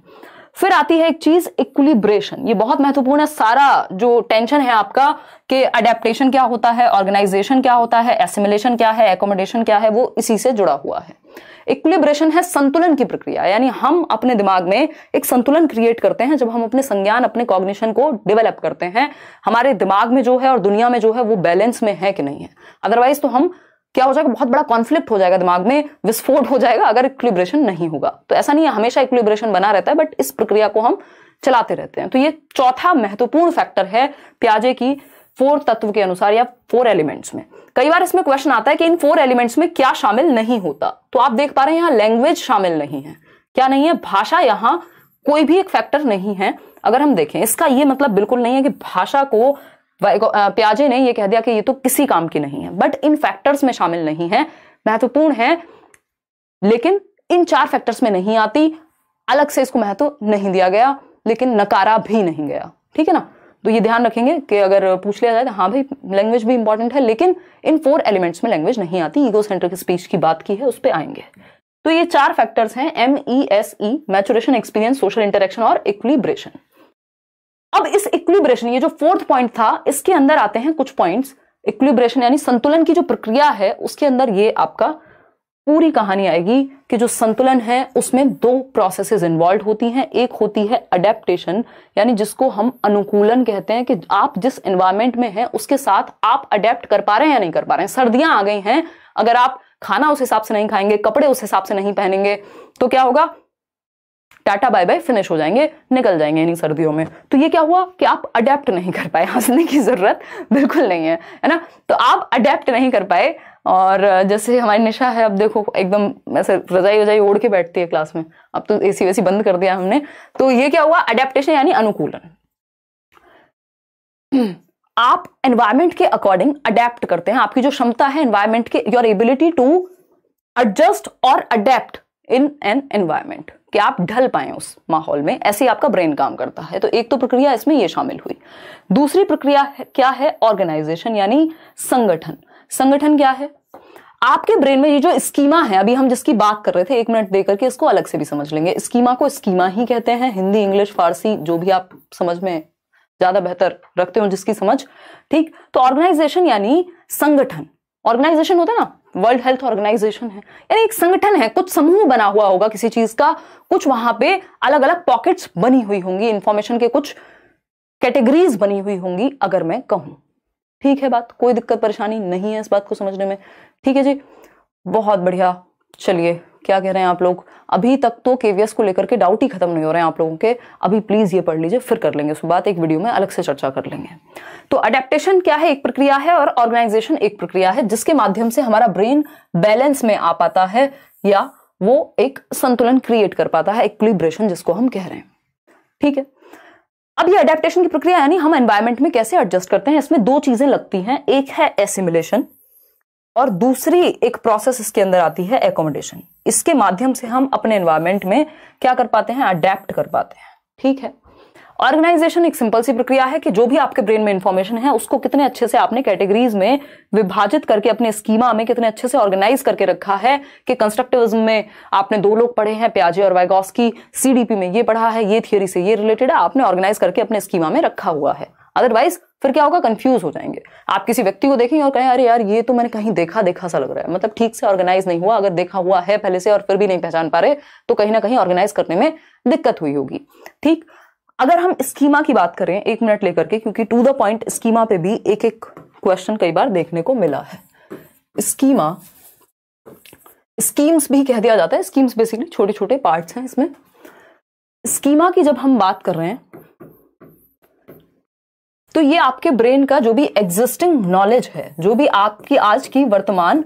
फिर आती है एक चीज इक्विलिब्रेशन ये बहुत महत्वपूर्ण है सारा जो टेंशन है आपका कि अडेप्टेशन क्या होता है ऑर्गेनाइजेशन क्या होता है एसिमिलेशन क्या है एकोमोडेशन क्या है वो इसी से जुड़ा हुआ है इक्विलिब्रेशन है संतुलन की प्रक्रिया यानी हम अपने दिमाग में एक संतुलन क्रिएट करते हैं जब हम अपने संज्ञान अपने कॉग्निशन को डेवलप करते हैं हमारे दिमाग में जो है और दुनिया में जो है वो बैलेंस में है कि नहीं है अदरवाइज तो हम क्या हो जाएगा बहुत बड़ा कॉन्फ्लिक्ट हो जाएगा दिमाग में विस्फोट हो जाएगा अगर इक्विब्रेशन नहीं होगा तो ऐसा नहीं है हमेशा इक्विब्रेशन बना रहता है बट इस प्रक्रिया को हम चलाते रहते हैं तो ये चौथा महत्वपूर्ण फैक्टर है प्याजे की फोर तत्व के अनुसार या फोर एलिमेंट्स में कई बार इसमें क्वेश्चन आता है कि इन फोर एलिमेंट्स में क्या शामिल नहीं होता तो आप देख पा रहे हैं यहाँ लैंग्वेज शामिल नहीं है क्या नहीं है भाषा यहाँ कोई भी एक फैक्टर नहीं है अगर हम देखें इसका ये मतलब बिल्कुल नहीं है कि भाषा को प्याजे ने यह कह दिया कि ये तो किसी काम की नहीं है बट इन फैक्टर्स में शामिल नहीं है महत्वपूर्ण है लेकिन इन चार फैक्टर्स में नहीं आती अलग से इसको महत्व नहीं दिया गया लेकिन नकारा भी नहीं गया ठीक है ना तो ये ध्यान रखेंगे कि अगर पूछ लिया जाए तो हाँ भाई लैंग्वेज भी इंपॉर्टेंट है लेकिन इन फोर एलिमेंट्स में लैंग्वेज नहीं आती ईगो की स्पीच की बात की है उस पर आएंगे तो ये चार फैक्टर्स हैं M E S E maturation experience social interaction और इक्विब्रेशन अब इस इक्विब्रेशन ये जो फोर्थ पॉइंट था इसके अंदर आते हैं कुछ पॉइंट्स इक्विब्रेशन यानी संतुलन की जो प्रक्रिया है उसके अंदर ये आपका पूरी कहानी आएगी कि जो संतुलन है उसमें दो प्रोसेसेस इन्वॉल्व होती हैं एक होती है अडेप्टेशन यानी जिसको हम अनुकूलन कहते हैं कि आप जिस एनवायरमेंट में हैं उसके साथ आप अडेप्ट कर पा रहे हैं या नहीं कर पा रहे हैं सर्दियां आ गई हैं अगर आप खाना उस हिसाब से नहीं खाएंगे कपड़े उस हिसाब से नहीं पहनेंगे तो क्या होगा टाटा बाय बाय फिनिश हो जाएंगे निकल जाएंगे इन सर्दियों में तो ये क्या हुआ कि आप अडेप्ट नहीं कर पाए हंसने की ज़रूरत बिल्कुल नहीं है है ना तो आप अडेप्ट नहीं कर पाए और जैसे हमारी निशा है अब देखो एकदम ऐसे रजाई वजाई ओढ़ के बैठती है क्लास में अब तो ए सी बंद कर दिया हमने तो ये क्या हुआ अडेप्टेशन यानी अनुकूलन आप एनवायरमेंट के अकॉर्डिंग अडेप्ट करते हैं आपकी जो क्षमता है एनवायरमेंट के योर एबिलिटी टू एडजस्ट और अडेप्ट इन एन एनवायरमेंट कि आप ढल पाए उस माहौल में ऐसे आपका ब्रेन काम करता है तो एक तो प्रक्रिया इसमें यह शामिल हुई दूसरी प्रक्रिया क्या है ऑर्गेनाइजेशन यानी संगठन संगठन क्या है आपके ब्रेन में ये जो स्कीमा है अभी हम जिसकी बात कर रहे थे एक मिनट देकर के इसको अलग से भी समझ लेंगे स्कीमा को स्कीमा ही कहते हैं हिंदी इंग्लिश फारसी जो भी आप समझ में ज्यादा बेहतर रखते हो जिसकी समझ ठीक तो ऑर्गेनाइजेशन यानी संगठन ऑर्गेनाइजेशन होता है ना वर्ल्ड हेल्थ ऑर्गेनाइजेशन है यानी एक संगठन है कुछ समूह बना हुआ होगा किसी चीज का कुछ वहां पे अलग अलग पॉकेट्स बनी हुई होंगी इंफॉर्मेशन के कुछ कैटेगरीज बनी हुई होंगी अगर मैं कहूं ठीक है बात कोई दिक्कत परेशानी नहीं है इस बात को समझने में ठीक है जी बहुत बढ़िया चलिए क्या कह रहे हैं आप लोग अभी तक तो केवीएस को लेकर के डाउट ही खत्म नहीं हो रहे हैं आप लोगों के अभी प्लीज़ ये पढ़ लीजिए फिर कर लेंगे उसके बाद एक वीडियो में अलग से चर्चा कर लेंगे तो अडेप्टेशन क्या है एक प्रक्रिया है और ऑर्गेनाइजेशन एक प्रक्रिया है जिसके माध्यम से हमारा ब्रेन बैलेंस में आ पाता है या वो एक संतुलन क्रिएट कर पाता है एक जिसको हम कह रहे हैं ठीक है अब ये अडेप्टेशन की प्रक्रिया यानी हम एनवायरमेंट में कैसे एडजस्ट करते हैं इसमें दो चीजें लगती हैं एक है एसिमुलेशन और दूसरी एक प्रोसेस इसके अंदर आती है एकोमोडेशन इसके माध्यम से हम अपने एनवायरमेंट में क्या कर पाते हैं अडेप्ट कर पाते हैं ठीक है ऑर्गेनाइजेशन एक सिंपल सी प्रक्रिया है कि जो भी आपके ब्रेन में इंफॉर्मेशन है उसको कितने अच्छे से आपने कैटेगरीज में विभाजित करके अपने स्कीमा में कितने अच्छे से ऑर्गेनाइज करके रखा है कि कंस्ट्रक्टिविज्म में आपने दो लोग पढ़े हैं प्याजे और वाइगॉस की सीडीपी में ये पढ़ा है ये थियोरी से ये रिलेटेड है आपने ऑर्गेनाइज करके अपने स्कीमा में रखा हुआ है अदरवाइज फिर क्या होगा कंफ्यूज हो जाएंगे आप किसी व्यक्ति को देखेंगे और कहें अरे यार ये तो मैंने कहीं देखा देखा सा लग रहा है मतलब ठीक से ऑर्गेनाइज नहीं हुआ अगर देखा हुआ है पहले से और फिर भी नहीं पहचान पा रहे तो कहीं ना कहीं ऑर्गेनाइज करने में दिक्कत हुई होगी ठीक अगर हम स्कीमा की बात करें एक मिनट लेकर के क्योंकि टू द पॉइंट स्कीमा पे भी एक एक क्वेश्चन कई बार देखने को मिला है स्कीमा स्कीम्स भी कह दिया जाता है स्कीम्स बेसिकली छोटे छोटे पार्ट्स हैं इसमें स्कीमा की जब हम बात कर रहे हैं तो ये आपके ब्रेन का जो भी एग्जिस्टिंग नॉलेज है जो भी आपकी आज की वर्तमान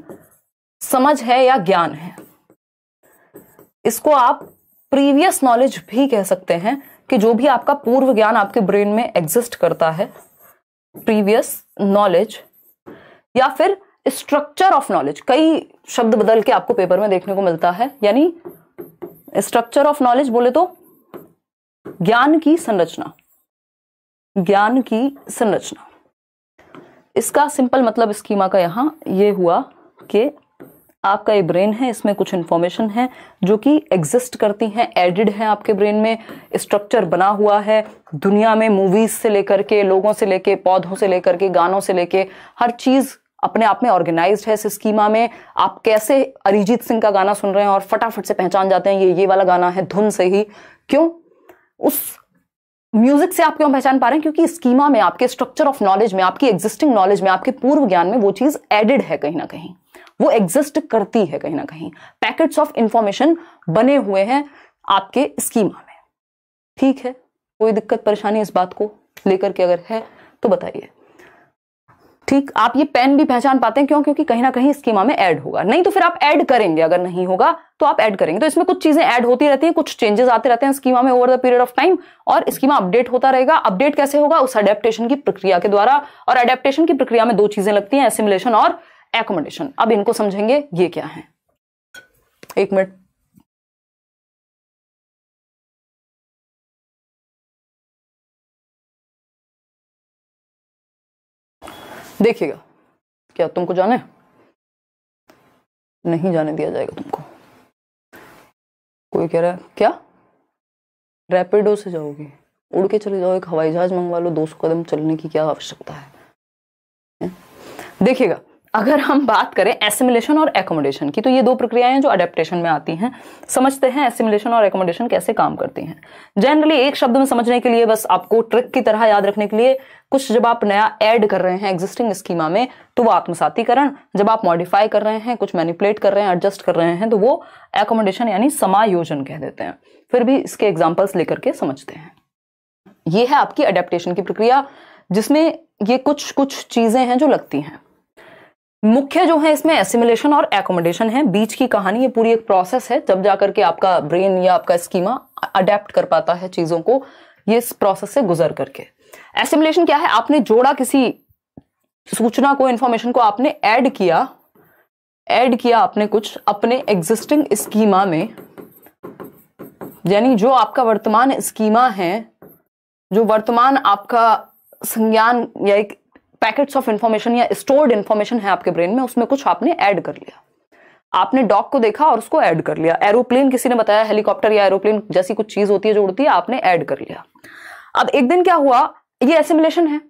समझ है या ज्ञान है इसको आप प्रीवियस नॉलेज भी कह सकते हैं कि जो भी आपका पूर्व ज्ञान आपके ब्रेन में एग्जिस्ट करता है प्रीवियस नॉलेज या फिर स्ट्रक्चर ऑफ नॉलेज कई शब्द बदल के आपको पेपर में देखने को मिलता है यानी स्ट्रक्चर ऑफ नॉलेज बोले तो ज्ञान की संरचना ज्ञान की संरचना इसका सिंपल मतलब स्कीमा का यहाँ ये हुआ कि आपका ये ब्रेन है इसमें कुछ इंफॉर्मेशन है जो कि एग्जिस्ट करती हैं एडिड है आपके ब्रेन में स्ट्रक्चर बना हुआ है दुनिया में मूवीज से लेकर के लोगों से लेके पौधों से लेकर के गानों से लेके हर चीज़ अपने आप में ऑर्गेनाइज है इस स्कीमा में आप कैसे अरिजीत सिंह का गाना सुन रहे हैं और फटाफट से पहचान जाते हैं ये ये वाला गाना है धुन से ही क्यों उस म्यूजिक से आप क्यों पहचान पा रहे हैं क्योंकि स्कीमा में आपके स्ट्रक्चर ऑफ नॉलेज में आपकी एग्जिस्टिंग नॉलेज में आपके पूर्व ज्ञान में वो चीज एडेड है कहीं ना कहीं वो एग्जिस्ट करती है कहीं ना कहीं पैकेट्स ऑफ इंफॉर्मेशन बने हुए हैं आपके स्कीमा में ठीक है कोई दिक्कत परेशानी इस बात को लेकर के अगर है तो बताइए ठीक आप ये पेन भी पहचान पाते हैं क्यों क्योंकि कहीं ना कहीं स्कीमा में ऐड होगा नहीं तो फिर आप ऐड करेंगे अगर नहीं होगा तो आप ऐड करेंगे तो इसमें कुछ चीजें ऐड होती रहती हैं कुछ चेंजेस आते रहते हैं स्कीमा में over the period of time और स्कीमा अपडेट होता रहेगा अपडेट कैसे होगा उस अडेप्टेशन की प्रक्रिया के द्वारा और अडेप्टेशन की प्रक्रिया में दो चीजें लगती हैं एसिमुलेशन और एकोमोडेशन अब इनको समझेंगे ये क्या है एक मिनट देखिएगा क्या तुमको जाने नहीं जाने दिया जाएगा तुमको कोई कह रहा है क्या रैपिडो से जाओगे उड़ के चले जाओ एक हवाई जहाज मंगवा लो दो कदम चलने की क्या आवश्यकता है देखिएगा अगर हम बात करें एसिमुलेशन और एकोमोडेशन की तो ये दो प्रक्रियाएं हैं जो अडेप्टेशन में आती हैं समझते हैं एसिमुलेशन और एकोमोडेशन कैसे काम करती हैं जनरली एक शब्द में समझने के लिए बस आपको ट्रिक की तरह याद रखने के लिए कुछ जब आप नया ऐड कर रहे हैं एग्जिस्टिंग स्कीमा में तो वो आत्मसातीकरण जब आप मॉडिफाई कर रहे हैं कुछ मैनिपुलेट कर रहे हैं एडजस्ट कर रहे हैं तो वो एकोमोडेशन यानी समायोजन कह देते हैं फिर भी इसके एग्जाम्पल्स लेकर के समझते हैं ये है आपकी अडेप्टेशन की प्रक्रिया जिसमें ये कुछ कुछ चीज़ें हैं जो लगती हैं मुख्य जो है इसमें एसिमुलेशन और एकोमोडेशन है बीच की कहानी ये पूरी एक प्रोसेस है जब जाकर के आपका ब्रेन या आपका स्कीमा अडेप्ट कर पाता है चीजों को ये इस प्रोसेस से गुजर करके एसिमुलेशन क्या है आपने जोड़ा किसी सूचना को इंफॉर्मेशन को आपने ऐड किया ऐड किया आपने कुछ अपने एग्जिस्टिंग स्कीमा में यानी जो आपका वर्तमान स्कीमा है जो वर्तमान आपका संज्ञान या एक पैकेट्स ऑफ इन्फॉर्मेशन या स्टोर्ड इन्फॉर्मेशन है आपके ब्रेन में उसमें कुछ आपने ऐड कर लिया आपने डॉग को देखा और उसको ऐड कर लिया एरोप्लेन किसी ने बताया हेलीकॉप्टर या एरोप्लेन जैसी कुछ चीज होती है जो उड़ती है आपने ऐड कर लिया अब एक दिन क्या हुआ ये एसिमुलेशन है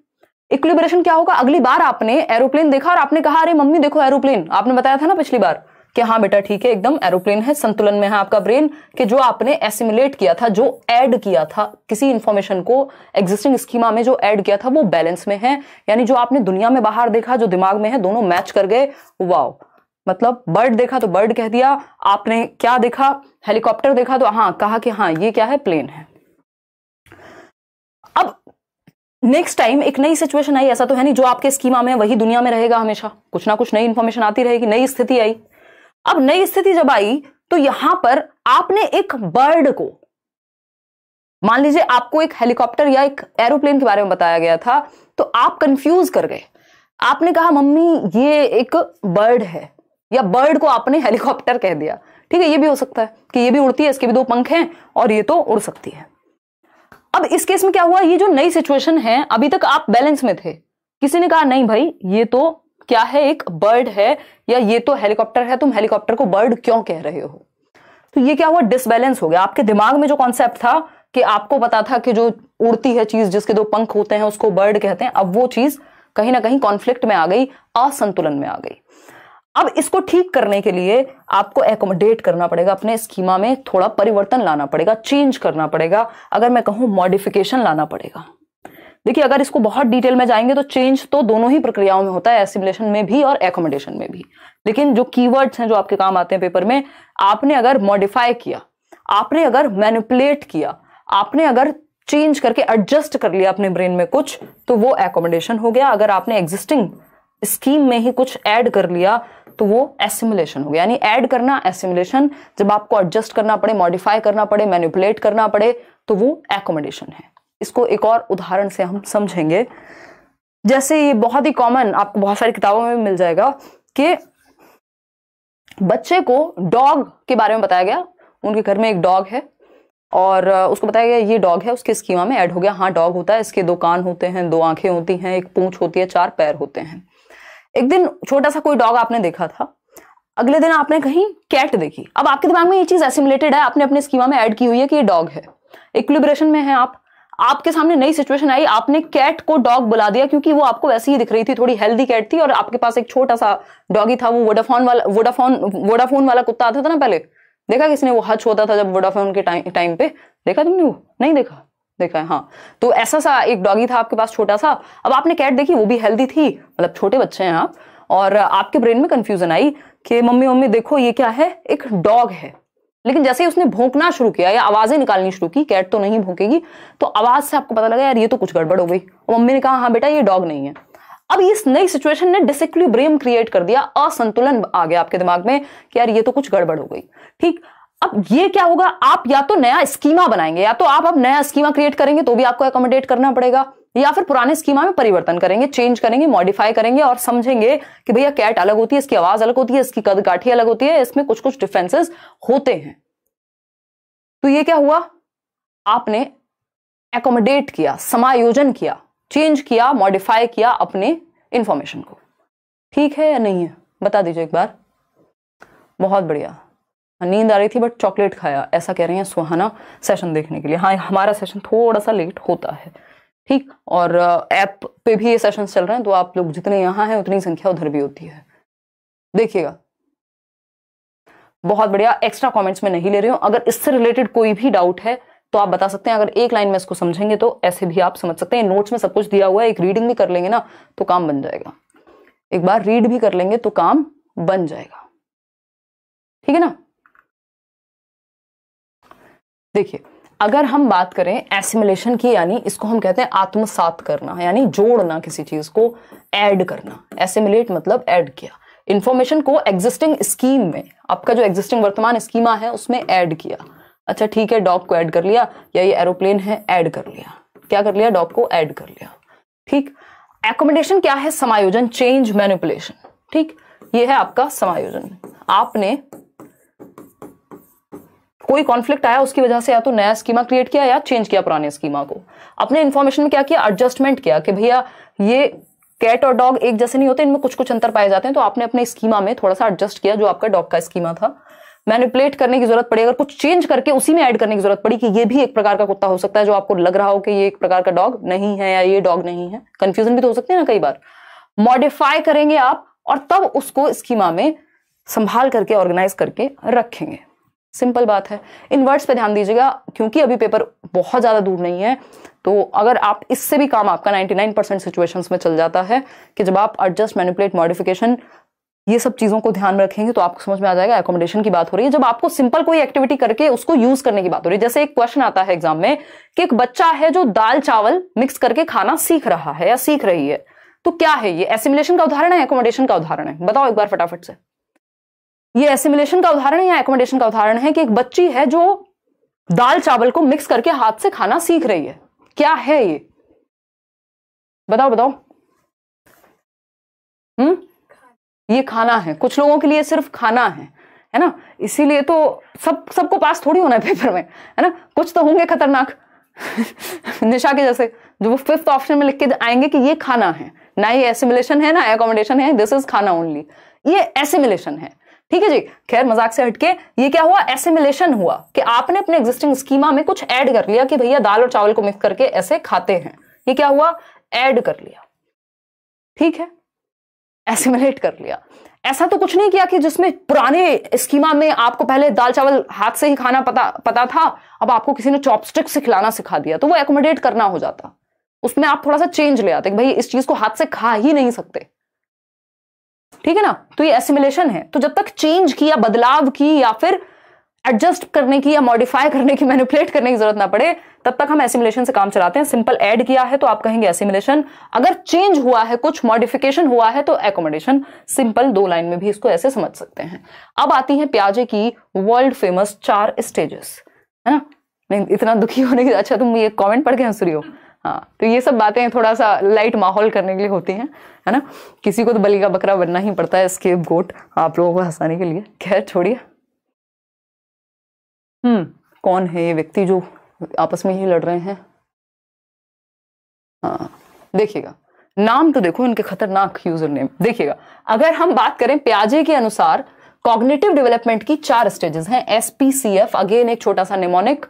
इक्विबरेशन क्या होगा अगली बार आपने एरोप्लेन देखा और आपने कहा अरे मम्मी देखो एरोप्लेन आपने बताया था ना पिछली बार कि हाँ बेटा ठीक है एकदम एरोप्लेन है संतुलन में है आपका ब्रेन कि जो आपने एसिमुलेट किया था जो ऐड किया था किसी इंफॉर्मेशन को एग्जिस्टिंग स्कीमा में जो ऐड किया था वो बैलेंस में है यानी जो आपने दुनिया में बाहर देखा जो दिमाग में है दोनों मैच कर गए वाओ मतलब बर्ड देखा तो बर्ड कह दिया आपने क्या देखा हेलीकॉप्टर देखा तो हाँ कहा कि हाँ ये क्या है प्लेन है अब नेक्स्ट टाइम एक नई सिचुएशन आई ऐसा तो है नहीं जो आपके स्कीमा में वही दुनिया में रहेगा हमेशा कुछ ना कुछ नई इन्फॉर्मेशन आती रहेगी नई स्थिति आई अब नई स्थिति जब आई तो यहां पर आपने एक बर्ड को मान लीजिए आपको एक हेलीकॉप्टर या एक एरोप्लेन के बारे में बताया गया था तो आप कंफ्यूज कर गए आपने कहा मम्मी ये एक बर्ड है या बर्ड को आपने हेलीकॉप्टर कह दिया ठीक है ये भी हो सकता है कि ये भी उड़ती है इसके भी दो पंख हैं और ये तो उड़ सकती है अब इस केस में क्या हुआ ये जो नई सिचुएशन है अभी तक आप बैलेंस में थे किसी ने कहा नहीं भाई ये तो क्या है एक बर्ड है या ये तो हेलीकॉप्टर है तुम हेलीकॉप्टर को बर्ड क्यों कह रहे हो तो ये क्या हुआ डिसबैलेंस हो गया आपके दिमाग में जो कॉन्सेप्ट था कि आपको पता था कि जो उड़ती है चीज जिसके दो पंख होते हैं उसको बर्ड कहते हैं अब वो चीज कहीं ना कहीं कॉन्फ्लिक्ट में आ गई असंतुलन में आ गई अब इसको ठीक करने के लिए आपको एकोमोडेट करना पड़ेगा अपने स्कीमा में थोड़ा परिवर्तन लाना पड़ेगा चेंज करना पड़ेगा अगर मैं कहूं मॉडिफिकेशन लाना पड़ेगा देखिए अगर इसको बहुत डिटेल में जाएंगे तो चेंज तो दोनों ही प्रक्रियाओं में होता है एसिमुलेशन में भी और एकोमोडेशन में भी लेकिन जो कीवर्ड्स हैं जो आपके काम आते हैं पेपर में आपने अगर मॉडिफाई किया आपने अगर मैनिपुलेट किया आपने अगर चेंज करके एडजस्ट कर लिया अपने ब्रेन में कुछ तो वो एकोमोडेशन हो गया अगर आपने एग्जिस्टिंग स्कीम में ही कुछ ऐड कर लिया तो वो एसिमुलेशन हो गया यानी ऐड करना एसिमुलेशन जब आपको एडजस्ट करना पड़े मॉडिफाई करना पड़े मैनिपुलेट करना पड़े तो वो एकोमोडेशन है इसको एक और उदाहरण से हम समझेंगे जैसे ये बहुत ही कॉमन आपको बहुत सारी किताबों में मिल जाएगा कि बच्चे को डॉग के बारे में बताया गया उनके घर में एक डॉग है और उसको बताया गया ये डॉग है उसके स्कीमा में ऐड हो गया हाँ डॉग होता है इसके दो कान होते हैं दो आंखें होती हैं एक पूंछ होती है चार पैर होते हैं एक दिन छोटा सा कोई डॉग आपने देखा था अगले दिन आपने कहीं कैट देखी अब आपके दिमाग में ये चीज एसिमुलेटेड है आपने अपने स्कीमा में ऐड की हुई है कि ये डॉग है इक्विलिब्रेशन में है आप आपके सामने नई सिचुएशन आई आपने कैट को डॉग बुला दिया क्योंकि वो आपको वैसे ही दिख रही थी थोड़ी हेल्दी कैट थी और आपके पास एक छोटा सा डॉगी था वो वोडाफोन वाला वोडाफोन वोडाफोन वाला कुत्ता आता था ना पहले देखा किसने वो हच होता था जब वोडाफोन के टाइम टाइम पे देखा तुमने वो नहीं देखा देखा है हाँ तो ऐसा सा एक डॉगी था आपके पास छोटा सा अब आपने कैट देखी वो भी हेल्दी थी मतलब छोटे बच्चे हैं आप और आपके ब्रेन में कंफ्यूजन आई कि मम्मी मम्मी देखो ये क्या है एक डॉग है लेकिन जैसे ही उसने भोंकना शुरू किया या आवाजें निकालनी शुरू की कैट तो नहीं भोंकेगी तो आवाज से आपको पता लगा यार ये तो कुछ गड़बड़ हो गई और मम्मी ने कहा हाँ बेटा ये डॉग नहीं है अब इस नई सिचुएशन ने डिसिक्लिब्रियम क्रिएट कर दिया असंतुलन आ गया आपके दिमाग में कि यार ये तो कुछ गड़बड़ हो गई ठीक अब ये क्या होगा आप या तो नया स्कीमा बनाएंगे या तो आप अब नया स्कीमा क्रिएट करेंगे तो भी आपको अकोमोडेट करना पड़ेगा या फिर पुराने स्कीमा में परिवर्तन करेंगे चेंज करेंगे मॉडिफाई करेंगे और समझेंगे कि भैया कैट अलग होती है इसकी आवाज अलग होती है इसकी कद काठी अलग होती है इसमें कुछ कुछ डिफरेंसेस होते हैं तो ये क्या हुआ आपने एकोमोडेट किया समायोजन किया चेंज किया मॉडिफाई किया अपने इंफॉर्मेशन को ठीक है या नहीं है बता दीजिए एक बार बहुत बढ़िया नींद आ रही थी बट चॉकलेट खाया ऐसा कह रही हैं सुहाना सेशन देखने के लिए हाँ हमारा सेशन थोड़ा सा लेट होता है ठीक और ऐप पे भी ये सेशंस चल रहे हैं तो आप लोग जितने यहाँ हैं उतनी संख्या उधर भी होती है देखिएगा बहुत बढ़िया एक्स्ट्रा कमेंट्स में नहीं ले रही हूँ अगर इससे रिलेटेड कोई भी डाउट है तो आप बता सकते हैं अगर एक लाइन में इसको समझेंगे तो ऐसे भी आप समझ सकते हैं नोट्स में सब कुछ दिया हुआ है एक रीडिंग भी कर लेंगे ना तो काम बन जाएगा एक बार रीड भी कर लेंगे तो काम बन जाएगा ठीक है ना देखिए अगर हम बात करें एसिमुलेशन की यानी इसको हम कहते हैं आत्मसात करना यानी जोड़ना किसी चीज को ऐड करना एसिमुलेट मतलब ऐड किया इन्फॉर्मेशन को एग्जिस्टिंग स्कीम में आपका जो एग्जिस्टिंग वर्तमान स्कीमा है उसमें ऐड किया अच्छा ठीक है डॉग को ऐड कर लिया या ये एरोप्लेन है ऐड कर लिया क्या कर लिया डॉग को ऐड कर लिया ठीक एकोमोडेशन क्या है समायोजन चेंज मैनिपुलेशन ठीक ये है आपका समायोजन आपने कोई कॉन्फ्लिक्ट आया उसकी वजह से या तो नया स्कीमा क्रिएट किया या चेंज किया पुराने स्कीमा को अपने इन्फॉर्मेशन में क्या किया एडजस्टमेंट किया कि भैया ये कैट और डॉग एक जैसे नहीं होते इनमें कुछ कुछ अंतर पाए जाते हैं तो आपने अपने स्कीमा में थोड़ा सा एडजस्ट किया जो आपका डॉग का स्कीमा था मैनिपुलेट करने की जरूरत पड़ी अगर कुछ चेंज करके उसी में ऐड करने की जरूरत पड़ी कि ये भी एक प्रकार का कुत्ता हो सकता है जो आपको लग रहा हो कि ये एक प्रकार का डॉग नहीं है या ये डॉग नहीं है कंफ्यूजन भी तो हो सकते है ना कई बार मॉडिफाई करेंगे आप और तब उसको स्कीमा में संभाल करके ऑर्गेनाइज करके रखेंगे सिंपल बात है इन वर्ड्स पर ध्यान दीजिएगा क्योंकि अभी पेपर बहुत ज़्यादा दूर नहीं है तो अगर आप इससे भी काम आपका 99 परसेंट सिचुएशन में चल जाता है कि जब आप एडजस्ट मैनिपुलेट मॉडिफिकेशन ये सब चीज़ों को ध्यान में रखेंगे तो आपको समझ में आ जाएगा एकोमोडेशन की बात हो रही है जब आपको सिंपल कोई एक्टिविटी करके उसको यूज करने की बात हो रही है जैसे एक क्वेश्चन आता है एग्जाम में कि एक बच्चा है जो दाल चावल मिक्स करके खाना सीख रहा है या सीख रही है तो क्या है ये एसिमुलेशन का उदाहरण है एकोमोडेशन का उदाहरण है बताओ एक बार फटाफट से ये एसिमिलेशन का उदाहरण या एकोमोडेशन का उदाहरण है कि एक बच्ची है जो दाल चावल को मिक्स करके हाथ से खाना सीख रही है क्या है ये बताओ बताओ हम्म ये खाना है कुछ लोगों के लिए सिर्फ खाना है है ना इसीलिए तो सब सबको पास थोड़ी होना है पेपर में है ना कुछ तो होंगे खतरनाक निशा के जैसे जो वो फिफ्थ ऑप्शन में लिख के आएंगे कि ये खाना है ना ये एसिमिलेशन है ना एकोमोडेशन है दिस इज खाना ओनली ये एसिमिलेशन है ठीक है जी खैर मजाक से हटके ये क्या हुआ एसिमिलेशन हुआ कि आपने अपने एग्जिस्टिंग स्कीमा में कुछ ऐड कर लिया कि भैया दाल और चावल को मिक्स करके ऐसे खाते हैं ये क्या हुआ ऐड कर लिया ठीक है एसिमिलेट कर लिया ऐसा तो कुछ नहीं किया कि जिसमें पुराने स्कीमा में आपको पहले दाल चावल हाथ से ही खाना पता पता था अब आपको किसी ने चॉपस्टिक से खिलाना सिखा दिया तो वो एकोमोडेट करना हो जाता उसमें आप थोड़ा सा चेंज ले आते भाई इस चीज को हाथ से खा ही नहीं सकते ठीक है ना तो ये एसिमिलेशन है तो जब तक चेंज की या बदलाव की या फिर एडजस्ट करने की या मॉडिफाई करने की मैनिपुलेट करने की जरूरत ना पड़े तब तक हम एसिमुलेशन से काम चलाते हैं सिंपल ऐड किया है तो आप कहेंगे एसिमुलेशन अगर चेंज हुआ है कुछ मॉडिफिकेशन हुआ है तो एकोमोडेशन सिंपल दो लाइन में भी इसको ऐसे समझ सकते हैं अब आती है प्याजे की वर्ल्ड फेमस चार स्टेजेस है ना नहीं इतना दुखी होने की अच्छा तुम ये कॉमेंट पढ़ के हंस रही हो हाँ तो ये सब बातें थोड़ा सा लाइट माहौल करने के लिए होती हैं है ना किसी को तो बलि का बकरा बनना ही पड़ता है स्केप गोट आप लोगों को हंसाने के लिए खैर छोड़िए हम्म कौन है ये व्यक्ति जो आपस में ही लड़ रहे हैं हाँ देखिएगा नाम तो देखो इनके खतरनाक यूजर नेम देखिएगा अगर हम बात करें प्याजे के अनुसार कॉग्निटिव डेवलपमेंट की चार स्टेजेस हैं एसपीसीएफ अगेन एक छोटा सा निमोनिक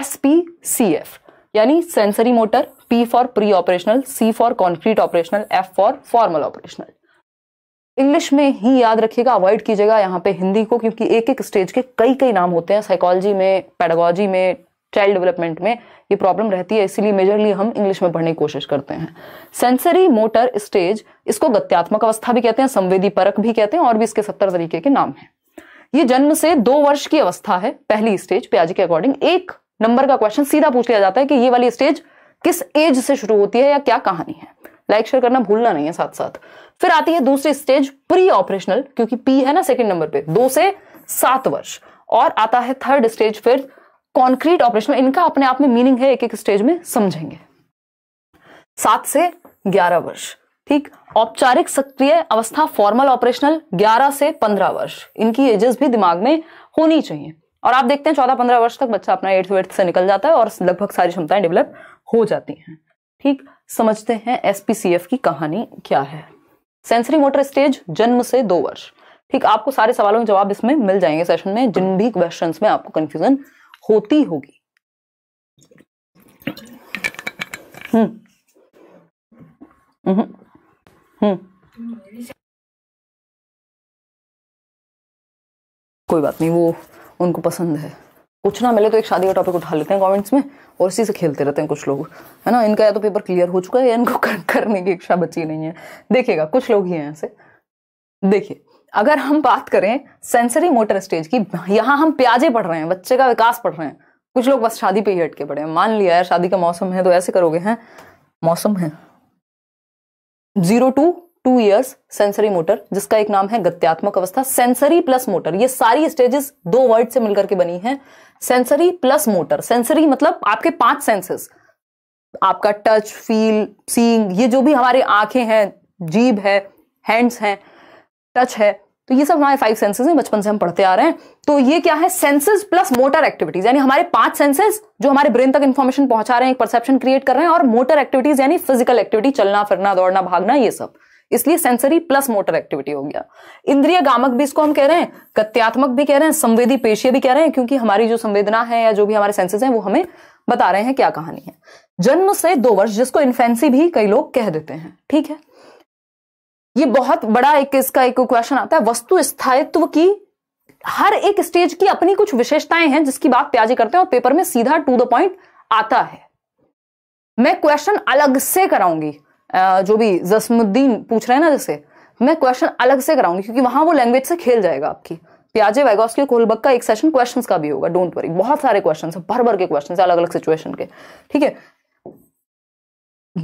एसपीसीएफ यानी sensory motor P for pre operational C for concrete operational F for formal operational English में ही याद रखिएगा अवॉइड कीजिएगा यहाँ पे हिंदी को क्योंकि एक एक स्टेज के कई कई नाम होते हैं साइकोलॉजी में पेडागोजी में चाइल्ड डेवलपमेंट में ये प्रॉब्लम रहती है इसीलिए मेजरली हम इंग्लिश में पढ़ने की कोशिश करते हैं सेंसरी मोटर स्टेज इसको गत्यात्मक अवस्था भी कहते हैं संवेदी परक भी कहते हैं और भी इसके सत्तर तरीके के नाम हैं ये जन्म से दो वर्ष की अवस्था है पहली स्टेज प्याजी के अकॉर्डिंग एक नंबर का क्वेश्चन सीधा पूछ लिया जाता है कि ये वाली स्टेज किस एज से शुरू होती है या क्या कहानी है लाइक शेयर करना भूलना नहीं है साथ साथ फिर आती है दूसरी स्टेज प्री ऑपरेशनल क्योंकि पी है ना सेकेंड नंबर पे दो से सात वर्ष और आता है थर्ड स्टेज फिर कॉन्क्रीट ऑपरेशनल इनका अपने आप में मीनिंग है एक एक स्टेज में समझेंगे सात से ग्यारह वर्ष ठीक औपचारिक सक्रिय अवस्था फॉर्मल ऑपरेशनल ग्यारह से पंद्रह वर्ष इनकी एजेस भी दिमाग में होनी चाहिए और आप देखते हैं चौदह पंद्रह वर्ष तक बच्चा अपना एट्थ एट्थ से निकल जाता है और लगभग सारी क्षमताएं डेवलप हो जाती हैं ठीक समझते हैं एसपीसीएफ की कहानी क्या है सेंसरी मोटर स्टेज जन्म से दो वर्ष ठीक आपको सारे सवालों के जवाब इसमें मिल जाएंगे सेशन में जिन भी क्वेश्चन में आपको कंफ्यूजन होती होगी हम्म, हम्म, हम्म कोई बात नहीं वो उनको पसंद है कुछ ना मिले तो एक शादी का टॉपिक उठा लेते हैं कमेंट्स में और इसी से खेलते रहते हैं कुछ लोग है ना इनका या तो पेपर क्लियर हो चुका है या इनको कर, करने की इच्छा बची नहीं है देखिएगा कुछ लोग ही हैं ऐसे देखिए अगर हम बात करें सेंसरी मोटर स्टेज की यहाँ हम प्याजे पढ़ रहे हैं बच्चे का विकास पढ़ रहे हैं कुछ लोग बस शादी पे ही हटके पड़े हैं मान लिया है शादी का मौसम है तो ऐसे करोगे हैं मौसम है zero to two years sensory motor जिसका एक नाम है गत्यात्मक अवस्था सेंसरी प्लस मोटर ये सारी स्टेजेस दो वर्ड से मिलकर के बनी है सेंसरी प्लस मोटर सेंसरी मतलब आपके पांच सेंसेस आपका टच फील सींग ये जो भी हमारे आंखें हैं जीभ है हैंड्स हैं टच है तो ये सब हमारे फाइव सेंसेस हैं बचपन से हम पढ़ते आ रहे हैं तो ये क्या है सेंसेस प्लस मोटर एक्टिविटीज यानी हमारे पांच सेंसेस जो हमारे ब्रेन तक इन्फॉर्मेशन पहुंचा रहे हैं एक परसेप्शन क्रिएट कर रहे हैं और मोटर एक्टिविटीज यानी फिजिकल एक्टिविटी चलना फिरना दौड़ना भागना ये सब इसलिए सेंसरी प्लस मोटर एक्टिविटी हो गया इंद्रिय गामक भी इसको हम कह रहे हैं कत्यात्मक भी कह रहे हैं संवेदी पेशी भी कह रहे हैं क्योंकि हमारी जो संवेदना है या जो भी हमारे सेंसेस हैं वो हमें बता रहे हैं क्या कहानी है जन्म से दो वर्ष जिसको इन्फेंसी भी कई लोग कह देते हैं ठीक है ये बहुत बड़ा एक इसका एक क्वेश्चन आता है वस्तु स्थायित्व की हर एक स्टेज की अपनी कुछ विशेषताएं हैं जिसकी बात प्याजी करते हैं और पेपर में सीधा टू द पॉइंट आता है मैं क्वेश्चन अलग से कराऊंगी जो भी जसमुद्दीन पूछ रहे हैं ना जैसे मैं क्वेश्चन अलग से कराऊंगी क्योंकि वहां वो लैंग्वेज से खेल जाएगा आपकी प्याजे उसके कोलबक का एक सेशन क्वेश्चंस का भी होगा डोंट वरी बहुत सारे क्वेश्चंस है भर भर के क्वेश्चंस अलग अलग सिचुएशन के ठीक है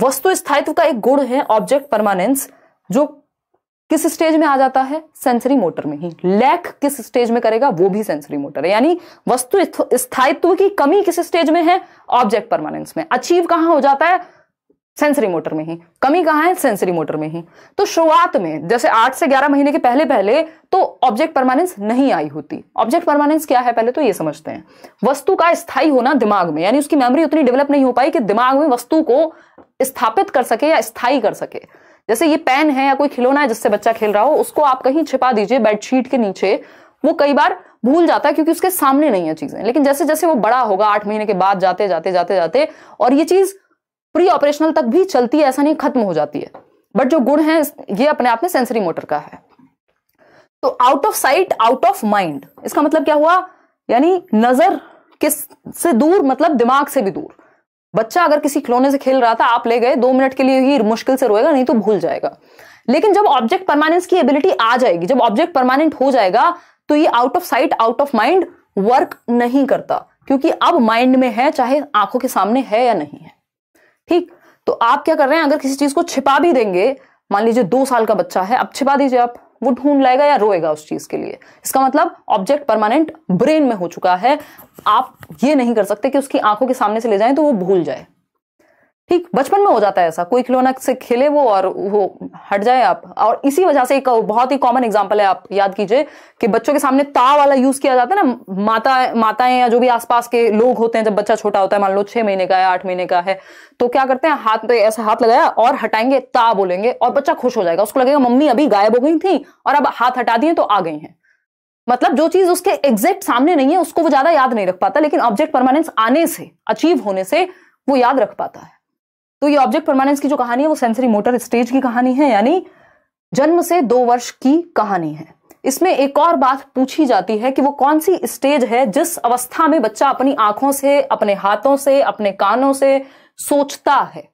वस्तु स्थायित्व का एक गुण है ऑब्जेक्ट परमानेंस जो किस स्टेज में आ जाता है सेंसरी मोटर में ही लैक किस स्टेज में करेगा वो भी सेंसरी मोटर है यानी वस्तु स्थायित्व की कमी किस स्टेज में है ऑब्जेक्ट परमानेंस में अचीव कहां हो जाता है सेंसरी मोटर में ही कमी कहां है सेंसरी मोटर में ही तो शुरुआत में जैसे आठ से ग्यारह महीने के पहले पहले तो ऑब्जेक्ट परमानेंस नहीं आई होती ऑब्जेक्ट परमानेंस क्या है पहले तो ये समझते हैं वस्तु का स्थाई होना दिमाग में यानी उसकी मेमोरी उतनी डेवलप नहीं हो पाई कि दिमाग में वस्तु को स्थापित कर सके या स्थायी कर सके जैसे ये पेन है या कोई खिलौना है जिससे बच्चा खेल रहा हो उसको आप कहीं छिपा दीजिए बेडशीट के नीचे वो कई बार भूल जाता है क्योंकि उसके सामने नहीं है चीजें लेकिन जैसे जैसे वो बड़ा होगा आठ महीने के बाद जाते जाते जाते जाते और ये चीज प्री ऑपरेशनल तक भी चलती है ऐसा नहीं खत्म हो जाती है बट जो गुण है ये अपने आप में सेंसरी मोटर का है तो out of sight out of mind इसका मतलब क्या हुआ यानी नजर किस से दूर मतलब दिमाग से भी दूर बच्चा अगर किसी खिलौने से खेल रहा था आप ले गए दो मिनट के लिए ही मुश्किल से रोएगा नहीं तो भूल जाएगा लेकिन जब ऑब्जेक्ट परमानेंस की एबिलिटी आ जाएगी जब ऑब्जेक्ट परमानेंट हो जाएगा तो ये out of sight out of mind work नहीं करता क्योंकि अब माइंड में है चाहे आंखों के सामने है या नहीं है ठीक तो आप क्या कर रहे हैं अगर किसी चीज को छिपा भी देंगे मान लीजिए दो साल का बच्चा है अब छिपा दीजिए आप वो ढूंढ लाएगा या रोएगा उस चीज के लिए इसका मतलब ऑब्जेक्ट परमानेंट ब्रेन में हो चुका है आप ये नहीं कर सकते कि उसकी आंखों के सामने से ले जाए तो वो भूल जाए ठीक बचपन में हो जाता है ऐसा कोई खिलौना से खेले वो और वो हट जाए आप और इसी वजह से एक बहुत ही कॉमन एग्जाम्पल है आप याद कीजिए कि बच्चों के सामने ता वाला यूज किया जाता है ना माता माताएं या जो भी आसपास के लोग होते हैं जब बच्चा छोटा होता है मान लो छह महीने का है आठ महीने का है तो क्या करते हैं हाथ पे ऐसा हाथ लगाया और हटाएंगे ता बोलेंगे और बच्चा खुश हो जाएगा उसको लगेगा मम्मी अभी गायब हो गई थी और अब हाथ हटा दिए तो आ गई हैं मतलब जो चीज उसके एग्जैक्ट सामने नहीं है उसको वो ज्यादा याद नहीं रख पाता लेकिन ऑब्जेक्ट परमानेंस आने से अचीव होने से वो याद रख पाता है तो ये ऑब्जेक्ट परमानेंस की जो कहानी है वो सेंसरी मोटर स्टेज की कहानी है यानी जन्म से दो वर्ष की कहानी है इसमें एक और बात पूछी जाती है कि वो कौन सी स्टेज है जिस अवस्था में बच्चा अपनी आंखों से अपने हाथों से अपने कानों से सोचता है